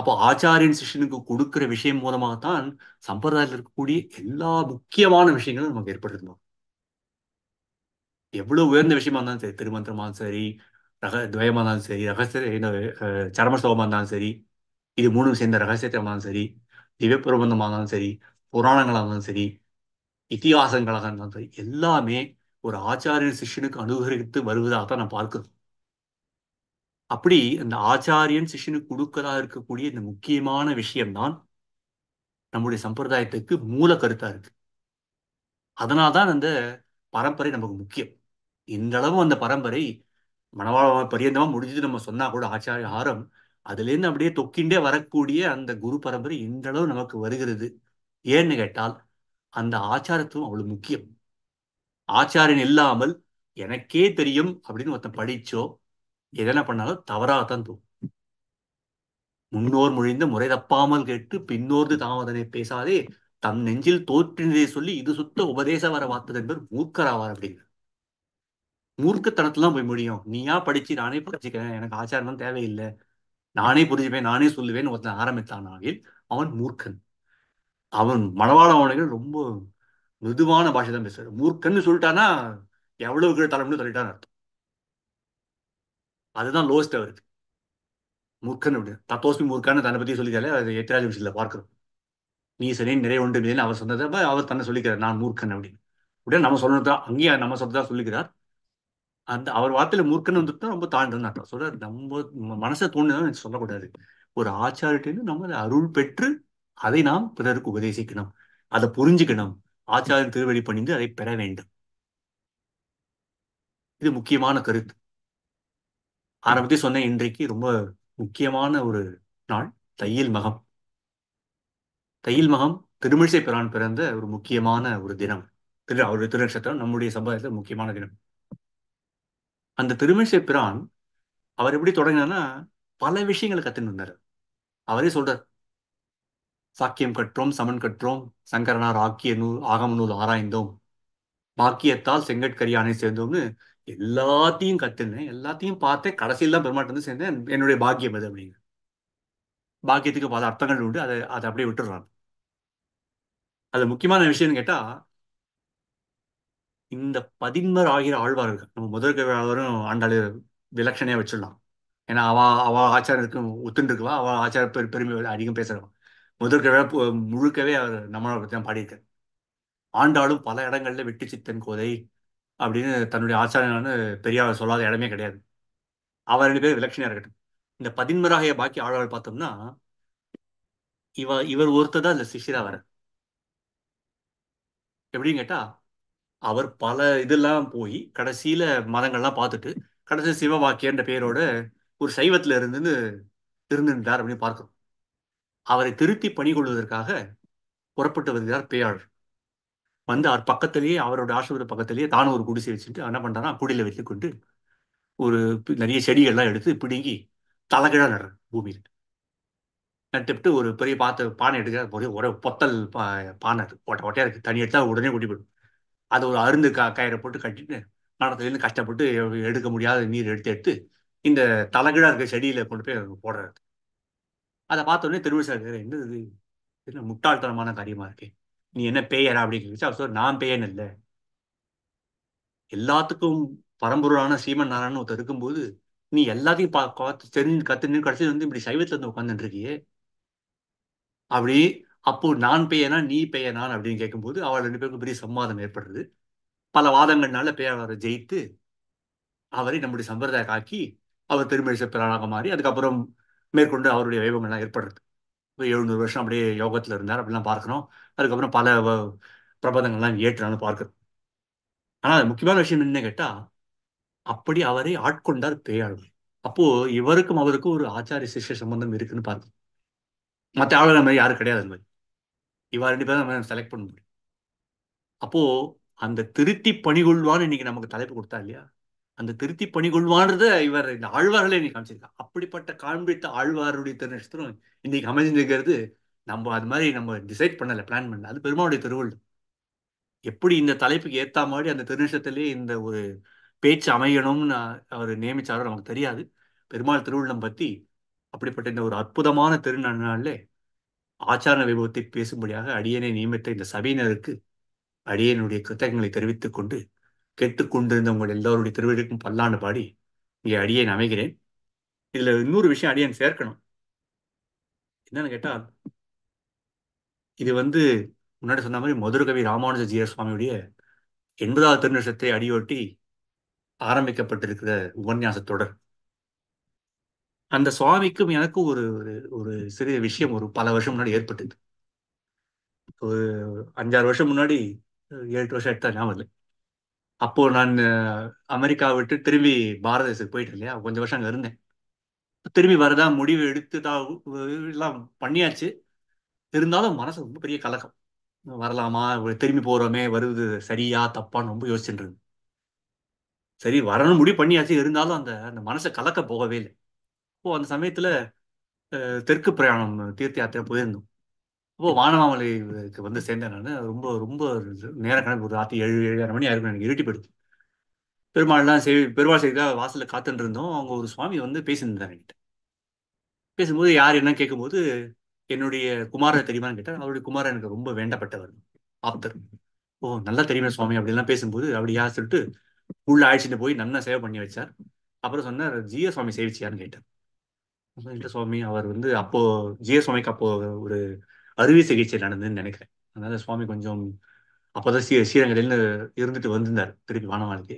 அப்போ ஆச்சாரியன் சிஷனுக்கு கொடுக்குற விஷயம் மூலமாகத்தான் சம்பிரதாயத்தில் இருக்கக்கூடிய எல்லா முக்கியமான விஷயங்களும் நமக்கு ஏற்பட்டிருந்தோம் எவ்வளவு உயர்ந்த விஷயமா இருந்தாலும் சரி திருமந்திரமா சரி ரக துவயமா இருந்தாலும் சரி ரகசிய சரமசோகமா இருந்தாலும் சரி இது மூணும் சேர்ந்த ரகசியத்திரமாக இருந்தாலும் சரி திவ்ய பிரபந்தமாக இருந்தாலும் சரி புராணங்களாக இருந்தாலும் சரி இத்தியாசங்களாக இருந்தாலும் சரி எல்லாமே ஒரு ஆச்சாரியன் சிஷ்யனுக்கு அனுகரித்து வருவதாக தான் நான் பார்க்கிறோம் அப்படி அந்த ஆச்சாரியன் சிஷ்யனுக்கு கொடுக்கதா இருக்கக்கூடிய இந்த முக்கியமான விஷயம்தான் நம்முடைய சம்பிரதாயத்துக்கு மூல கருத்தா இருக்கு அதனால்தான் அந்த பரம்பரை நமக்கு முக்கியம் இந்த அளவு அந்த பரம்பரை மனவாழ பரியந்தமா முடிஞ்சது நம்ம சொன்னா கூட ஆச்சாரிய ஆரம் அதுலேருந்து அப்படியே தொக்கிண்டே வரக்கூடிய அந்த குரு பரம்பரை இந்த அளவு நமக்கு வருகிறது ஏன்னு கேட்டால் அந்த ஆச்சாரத்துவம் அவ்வளவு முக்கியம் ஆச்சாரியன் இல்லாமல் எனக்கே தெரியும் அப்படின்னு ஒருத்தன் படிச்சோ என்ன பண்ணாலும் தவறாக தான் தோணும் முன்னோர் மொழிந்து முறை தப்பாமல் கேட்டு பின்னோர்ந்து தாமதனை பேசாதே தம் நெஞ்சில் தோற்றினதை சொல்லி இது சுத்த உபதேச வர வார்த்தது என்பது மூர்க்கராவார் அப்படிங்கிறார் மூர்க்கத்தனத்துலாம் போய் முடியும் நீயா படிச்சு நானே படிச்சுக்கிறேன் எனக்கு ஆச்சாரம் தேவையில்லை நானே புரிஞ்சுப்பேன் நானே சொல்லுவேன் ஒருத்தன் ஆரம்பித்தானாவில் அவன் மூர்க்கன் அவன் மணவாள அவனுக்கு ரொம்ப மிருதுவான பாஷை தான் பேசுறாரு மூர்க்கன்னு சொல்லிட்டானா எவ்வளவு கீழே தலைமுறை சொல்லிட்டான் அர்த்தம் அதுதான் லோஸ்ட் வருது முருக்கன் அப்படி தத்தோஸ்மி முருக்கான்னு தன்னை பற்றி சொல்லிட்டாலே அது எத்திராஜ விஷயத்தில் பார்க்குறோம் நீ சரியின் நிறைய ஒன்று இல்லைன்னு அவர் சொன்னதை அவர் தன்னை சொல்லிக்கிறார் நான் மூர்க்கன் அப்படின்னு உடனே நம்ம சொல்லணும் தான் அங்கேயே நம்ம சொல்றதா சொல்லிக்கிறார் அந்த அவர் வார்த்தையில மூர்க்கன் வந்துட்டு ரொம்ப தாழ்ந்ததுன்னு சொல்கிறார் சொல்றாரு நம்ம மனசை தோணுதான் சொல்லக்கூடாது ஒரு ஆச்சாரியன்னு நம்ம அதை அருள் பெற்று அதை நாம் பிறருக்கு உபதேசிக்கணும் அதை புரிஞ்சுக்கணும் ஆச்சாரியன் திருவடி பணிந்து அதை பெற வேண்டும் இது முக்கியமான கருத்து பத்தி சொன்னேன் இன்றைக்கு ரொம்ப முக்கியமான ஒரு நாள் தையல் மகம் தையல் மகம் திருமிழிசை பிரான் பிறந்த ஒரு முக்கியமான ஒரு தினம் திரு அவருடைய திருநட்சத்திரம் நம்முடைய சமுதாயத்தில் முக்கியமான தினம் அந்த திருமிழிசை பிரான் அவர் எப்படி தொடங்கினார்னா பல விஷயங்களை கத்துன்னு இருந்தார் அவரே சொல்றார் சாக்கியம் கற்றோம் சமன் கற்றோம் சங்கரனார் ஆக்கிய நூல் ஆகம நூல் ஆராய்ந்தோம் பாக்கியத்தால் செங்கட்கரியானை சேர்ந்தோம்னு எல்லாத்தையும் கத்துனேன் எல்லாத்தையும் பார்த்தேன் கடைசியில் தான் பெருமாட்டம் வந்து சேர்ந்தேன் என்னுடைய பாக்கியம் அது அப்படிங்க பாக்கியத்துக்கு பல அர்த்தங்கள் உண்டு அதை அதை அப்படியே விட்டுடுறாங்க அது முக்கியமான விஷயம்னு கேட்டா இந்த பதின்மர் ஆகிற ஆழ்வார்கள் நம்ம முதல் ஆழ்வாரும் ஆண்டாளு விலட்சணையா வச்சிடலாம் ஏன்னா அவ அவ ஆச்சாரத்துக்கும் ஒத்துண்டுருக்கலாம் அவ ஆச்சார பெரு பெருமை அதிகம் பேசுறவன் முதற்கவே முழுக்கவே அவர் நம்மளை பற்றி தான் பாடியிருக்காரு ஆண்டாலும் பல இடங்கள்ல வெட்டி சித்தன் கோதை அப்படின்னு தன்னுடைய வந்து பெரியார் சொல்லாத இடமே கிடையாது அவர் ரெண்டு பேர் விலட்சணியாக இருக்கட்டும் இந்த பதின்மராகிய பாக்கி ஆளுகள் பார்த்தோம்னா இவ இவர் ஒருத்தர் தான் இந்த சிஷிரா வர எப்படின்னு கேட்டா அவர் பல இதெல்லாம் போய் கடைசியில மதங்கள்லாம் பார்த்துட்டு கடைசி வாக்கியன்ற பேரோட ஒரு சைவத்துல இருந்து இருந்திருந்தார் அப்படின்னு பார்க்கிறோம் அவரை திருத்தி பணி கொள்வதற்காக புறப்பட்டு வருகிறார் பேயாளர் வந்து அவர் பக்கத்திலேயே அவரோட ஆசிரியர் பக்கத்திலேயே தானும் ஒரு குடிசை வச்சுட்டு என்ன பண்ணுறான்னா குடியில் வைத்து கொண்டு ஒரு நிறைய செடிகள்லாம் எடுத்து பிடுங்கி தலைகீழாக நடுறாரு பூமியில் நட்டுவிட்டு ஒரு பெரிய பாத்த பானை எடுக்கிற ஒரே ஒரே பொத்தல் பா பானை அது ஒட்ட ஒட்டையா இருக்குது தண்ணி எடுத்தால் உடனே கூட்டி போயிடும் அதை ஒரு அருந்து கா கயிறை போட்டு கட்டிட்டு நடத்துலேருந்து கஷ்டப்பட்டு எடுக்க முடியாத நீர் எடுத்து எடுத்து இந்த தலைகீழாக இருக்க செடியில் கொண்டு போய் போடுறாரு அதை பார்த்தோன்னே திருவிழா என்ன இது என்ன முட்டாள்தனமான காரியமாக இருக்கேன் நீ என்ன பேயரா அப்படின்னு அவர் நான் பேயன் இல்லை எல்லாத்துக்கும் பரம்பொருளான சீமன் நாராயணன் ஒருத்தர் இருக்கும்போது நீ எல்லாத்தையும் பா கத்து தெரிஞ்சு கத்துன்னு கடைசியில் வந்து இப்படி சைவத்துல இருந்து உட்காந்துட்டு இருக்கியே அப்படி அப்போ நான் பெய்யனா நீ பெய்யனான் அப்படின்னு கேட்கும்போது அவள் ரெண்டு பேருக்கும் பெரிய சம்மாதம் ஏற்படுறது பல வாதங்கள்னால பேயாளரை ஜெயித்து அவரை நம்முடைய சம்பிரதாயம் காக்கி அவர் திருமணி செப்பிரானாக மாறி அதுக்கப்புறம் மேற்கொண்டு அவருடைய வைபவங்கள்லாம் ஏற்படுறது எழுநூறு வருஷம் அப்படியே யோகத்தில் இருந்தார் அப்படிலாம் பார்க்குறோம் அதுக்கப்புறம் பல பிரபந்தங்கள்லாம் ஏற்றுனாலும் பார்க்குறோம் ஆனால் அது முக்கியமான விஷயம் என்ன கேட்டால் அப்படி அவரை ஆட்கொண்டார் பேயாளர்கள் அப்போது இவருக்கும் அவருக்கும் ஒரு ஆச்சாரிய சிஷ்ய சம்பந்தம் இருக்குன்னு பார்க்கணும் மற்ற ஆளுநர் மாதிரி யாரும் கிடையாது அந்த மாதிரி இவா ரெண்டு பேரும் நம்ம செலக்ட் பண்ண முடியும் அப்போது அந்த திருத்தி பணிகொள்வான்னு இன்னைக்கு நமக்கு தலைப்பு கொடுத்தா இல்லையா அந்த திருத்தி பணி இவர் இந்த ஆழ்வார்களே இன்னைக்கு காமிச்சிருக்காங்க அப்படிப்பட்ட காண்பித்த ஆழ்வாருடைய திருநட்சத்திரம் இன்னைக்கு அமைஞ்சிருக்கிறது நம்ம அது மாதிரி நம்ம டிசைட் பண்ணலை பிளான் பண்ணல அது பெருமாவுடைய திருவள்ளு எப்படி இந்த தலைப்புக்கு ஏற்ற மாதிரி அந்த திருநிஷத்திலே இந்த ஒரு பேச்சு அமையணும்னு அவர் நியமிச்சாரோ நமக்கு தெரியாது பெருமாள் திருவள்ளம் பற்றி அப்படிப்பட்ட இந்த ஒரு அற்புதமான திருநாளில் ஆச்சார வைபவத்தை பேசும்படியாக அடியனை நியமித்த இந்த சபையினருக்கு அடியனுடைய கிருத்தகங்களை தெரிவித்துக் கொண்டு கேட்டுக்கொண்டிருந்த உங்கள் எல்லோருடைய திருவிழுக்கும் பல்லாண்டு பாடி இங்கே அடியை அமைகிறேன் இதுல இன்னொரு விஷயம் அடியன் சேர்க்கணும் என்னன்னு கேட்டால் இது வந்து முன்னாடி சொன்ன மாதிரி மதுரகவி ராமானுஜ ஜீர சுவாமியுடைய எண்பதாவது திருநிஷத்தை அடியொட்டி ஆரம்பிக்கப்பட்டிருக்கிற உபன்யாச தொடர் அந்த சுவாமிக்கும் எனக்கும் ஒரு ஒரு சிறிய விஷயம் ஒரு பல வருஷம் முன்னாடி ஏற்பட்டது ஒரு அஞ்சாறு வருஷம் முன்னாடி ஏழு வருஷம் எடுத்தா ஞாபகம் இல்லை அப்போ நான் அமெரிக்கா விட்டு திரும்பி பாரத தேசத்துக்கு இல்லையா கொஞ்சம் வருஷம் அங்கே இருந்தேன் திரும்பி வரதா முடிவு எடுத்து தான் எல்லாம் பண்ணியாச்சு இருந்தாலும் மனசு ரொம்ப பெரிய கலக்கம் வரலாமா திரும்பி போகிறோமே வருவது சரியா தப்பான்னு ரொம்ப யோசிச்சுட்டு சரி வரணும் முடிவு பண்ணியாச்சு இருந்தாலும் அந்த அந்த மனசை கலக்க போகவே இல்லை இப்போ அந்த சமயத்தில் தெற்கு பிரயாணம் தீர்த்த யாத்திரை போயிருந்தோம் இப்போ வானமாமலைக்கு வந்து சேர்ந்தேன் நான் ரொம்ப ரொம்ப நேரம் கணக்கு ஒரு ராத்திரி ஏழு ஏழு மணி ஆயிருக்கும் எனக்கு இருட்டிப்படுத்து பெருமாள்லாம் செய் பெருமாள் செய்தா வாசலில் காத்துட்டு இருந்தோம் அவங்க ஒரு சுவாமி வந்து பேசியிருந்தாங்க என்கிட்ட பேசும்போது யார் என்ன கேட்கும்போது என்னுடைய குமாரர் தெரியுமான்னு கேட்டால் அவருடைய குமாரர் எனக்கு ரொம்ப வேண்டப்பட்டவர் ஆப்தர் ஓ நல்லா தெரியுமா சுவாமி அப்படிலாம் பேசும்போது அப்படி யார் சொல்லிட்டு உள்ள அழைச்சிட்டு போய் நல்லா சேவை பண்ணி வச்சார் அப்புறம் சொன்னார் ஜிய சுவாமி சேவிச்சியான்னு கேட்டார் சுவாமி அவர் வந்து அப்போ ஜிய சுவாமிக்கு அப்போ ஒரு அறுவை சிகிச்சை நடந்ததுன்னு நினைக்கிறேன் அதனால சுவாமி கொஞ்சம் அப்போதான் சீ ஸ்ரீரங்கலேருந்து இருந்துட்டு வந்திருந்தார் திருப்பி வானவாளுக்கு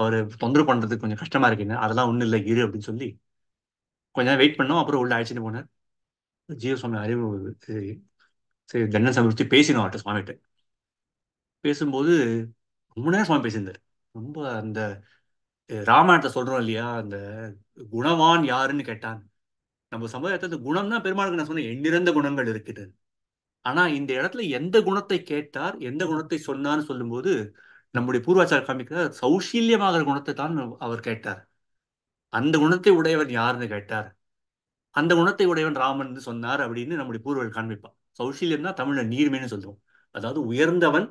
அவர் தொந்தரவு பண்ணுறதுக்கு கொஞ்சம் கஷ்டமாக இருக்குன்னு அதெல்லாம் ஒன்றும் இல்லை இரு அப்படின்னு சொல்லி கொஞ்ச நேரம் வெயிட் பண்ணோம் அப்புறம் உள்ள அழைச்சிட்டு போனார் ஜீவ சுவாமி அறிவு சரி தண்ணன் சமர்த்தி பேசினோம் அவர்கிட்ட சுவாமிகிட்ட பேசும்போது ரொம்ப நேரம் சுவாமி பேசியிருந்தார் ரொம்ப அந்த ராமாயணத்தை சொல்கிறோம் இல்லையா அந்த குணவான் யாருன்னு கேட்டான் நம்ம சமுதாயத்தை குணம் தான் பெருமாளுக்கு நான் சொன்னேன் எண்ணிறந்த குணங்கள் இருக்குது ஆனா இந்த இடத்துல எந்த குணத்தை கேட்டார் எந்த குணத்தை சொன்னார்னு சொல்லும்போது நம்முடைய பூர்வாச்சார காமிக்கிற சௌஷீல்யமாகிற குணத்தை தான் அவர் கேட்டார் அந்த குணத்தை உடையவன் யாருன்னு கேட்டார் அந்த குணத்தை உடையவன் ராமன் சொன்னார் அப்படின்னு நம்முடைய பூர்வர்கள் காண்பிப்பான் சௌஷீல்யம் தான் தமிழ்ல நீர்மைன்னு சொல்லுவோம் அதாவது உயர்ந்தவன்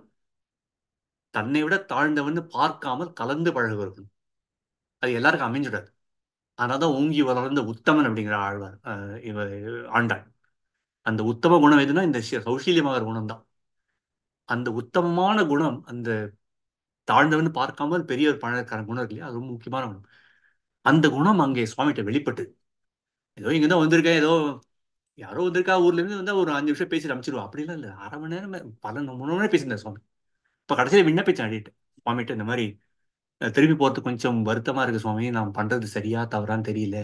தன்னை விட தாழ்ந்தவன் பார்க்காமல் கலந்து பழகுவர்கள் அது எல்லாருக்கும் அமைஞ்சிடாது தான் ஓங்கி வளர்ந்த உத்தமன் அப்படிங்கிற ஆழ்வார் இவ ஆண்டாள் அந்த உத்தம குணம் எதுனா இந்த சௌசீலியமாகிற குணம் தான் அந்த உத்தமமான குணம் அந்த தாழ்ந்தவன் பார்க்காமல் பெரிய ஒரு பணக்கார குணம் இருக்கு இல்லையா அது ரொம்ப முக்கியமான குணம் அந்த குணம் அங்கே சுவாமிகிட்ட வெளிப்பட்டு ஏதோ இங்கே தான் வந்திருக்கேன் ஏதோ யாரோ வந்திருக்கா ஊர்ல இருந்து வந்தா ஒரு அஞ்சு நிமிஷம் பேசி அமைச்சிருவோம் அப்படிலாம் இல்லை அரை மணி நேரம் பல மூணு மணி பேசியிருந்தேன் சுவாமி இப்போ கடைசியில விண்ணப்பிச்சேன் அடிட்டு சுவாமிகிட்ட இந்த மாதிரி திரும்பி போறது கொஞ்சம் வருத்தமாக இருக்குது சுவாமி நான் பண்ணுறது சரியா தவறான்னு தெரியல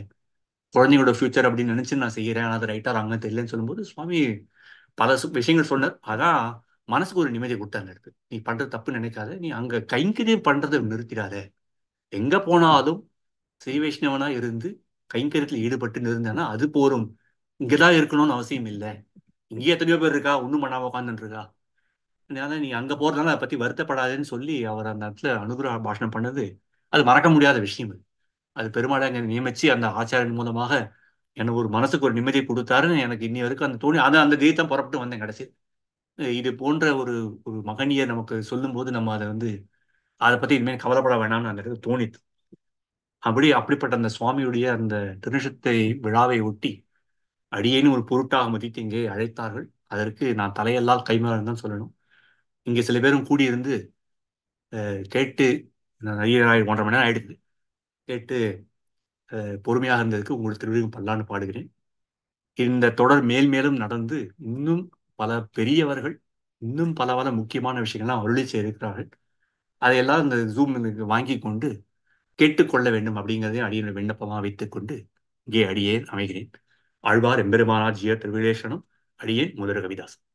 குழந்தைங்களோட ஃபியூச்சர் அப்படின்னு நினச்சி நான் செய்கிறேன் அது ரைட்டாக அங்கே தெரியலன்னு சொல்லும்போது சுவாமி பல விஷயங்கள் சொன்னார் அதான் மனசுக்கு ஒரு நிம்மதியை கொடுத்தாங்க அந்த நீ பண்ணுறது தப்பு நினைக்காத நீ அங்கே கைங்கரியம் பண்ணுறதை நிறுத்திடாத எங்கே போனாலும் ஸ்ரீ வைஷ்ணவனாக இருந்து கைங்கரியத்தில் ஈடுபட்டு இருந்தானா அது போரும் இங்கே தான் இருக்கணும்னு அவசியம் இல்லை இங்கேயே எத்தனையோ பேர் இருக்கா ஒன்றும் பண்ணாம உட்காந்துருக்கா அதனால நீ அங்கே போகிறதுனால அதை பற்றி வருத்தப்படாதேன்னு சொல்லி அவர் அந்த இடத்துல அனுகிரக பாஷணம் பண்ணது அது மறக்க முடியாத விஷயம் அது அது பெருமாளை அங்கே நியமிச்சு அந்த ஆச்சாரியன் மூலமாக எனக்கு ஒரு மனசுக்கு ஒரு நிம்மதியை கொடுத்தாருன்னு எனக்கு இன்னி வரைக்கும் அந்த தோணி அதை அந்த தெய்வத்தான் புறப்பட்டு வந்தேன் கடைசி இது போன்ற ஒரு ஒரு மகனியை நமக்கு சொல்லும்போது நம்ம அதை வந்து அதை பற்றி இனிமேல் கவலைப்பட வேணாம்னு அந்த இடத்துல தோணித்து அப்படி அப்படிப்பட்ட அந்த சுவாமியுடைய அந்த திருநிஷத்தை விழாவை ஒட்டி அடியேன்னு ஒரு பொருட்டாக மதித்து இங்கே அழைத்தார்கள் அதற்கு நான் தலையெல்லாம் கைமாறன் தான் சொல்லணும் இங்கே சில பேரும் கூடியிருந்து கேட்டு நிறைய ஒன்றரை மணி நேரம் ஆயிடுது கேட்டு பொறுமையாக இருந்ததுக்கு உங்களுக்கு திருவிழும் பல்லான்னு பாடுகிறேன் இந்த தொடர் மேல் மேலும் நடந்து இன்னும் பல பெரியவர்கள் இன்னும் பல பல முக்கியமான விஷயங்கள்லாம் அருளி செய்திருக்கிறார்கள் அதையெல்லாம் இந்த ஜூம் வாங்கி கொண்டு கேட்டுக்கொள்ள வேண்டும் அப்படிங்கிறதையும் அடியின் விண்ணப்பமாக வைத்துக்கொண்டு இங்கே அடியேன் அமைகிறேன் ஆழ்வார் எம்பெருமானார் ஜிய திருவிழேஷனும் அடியேன் முதல் கவிதாசன்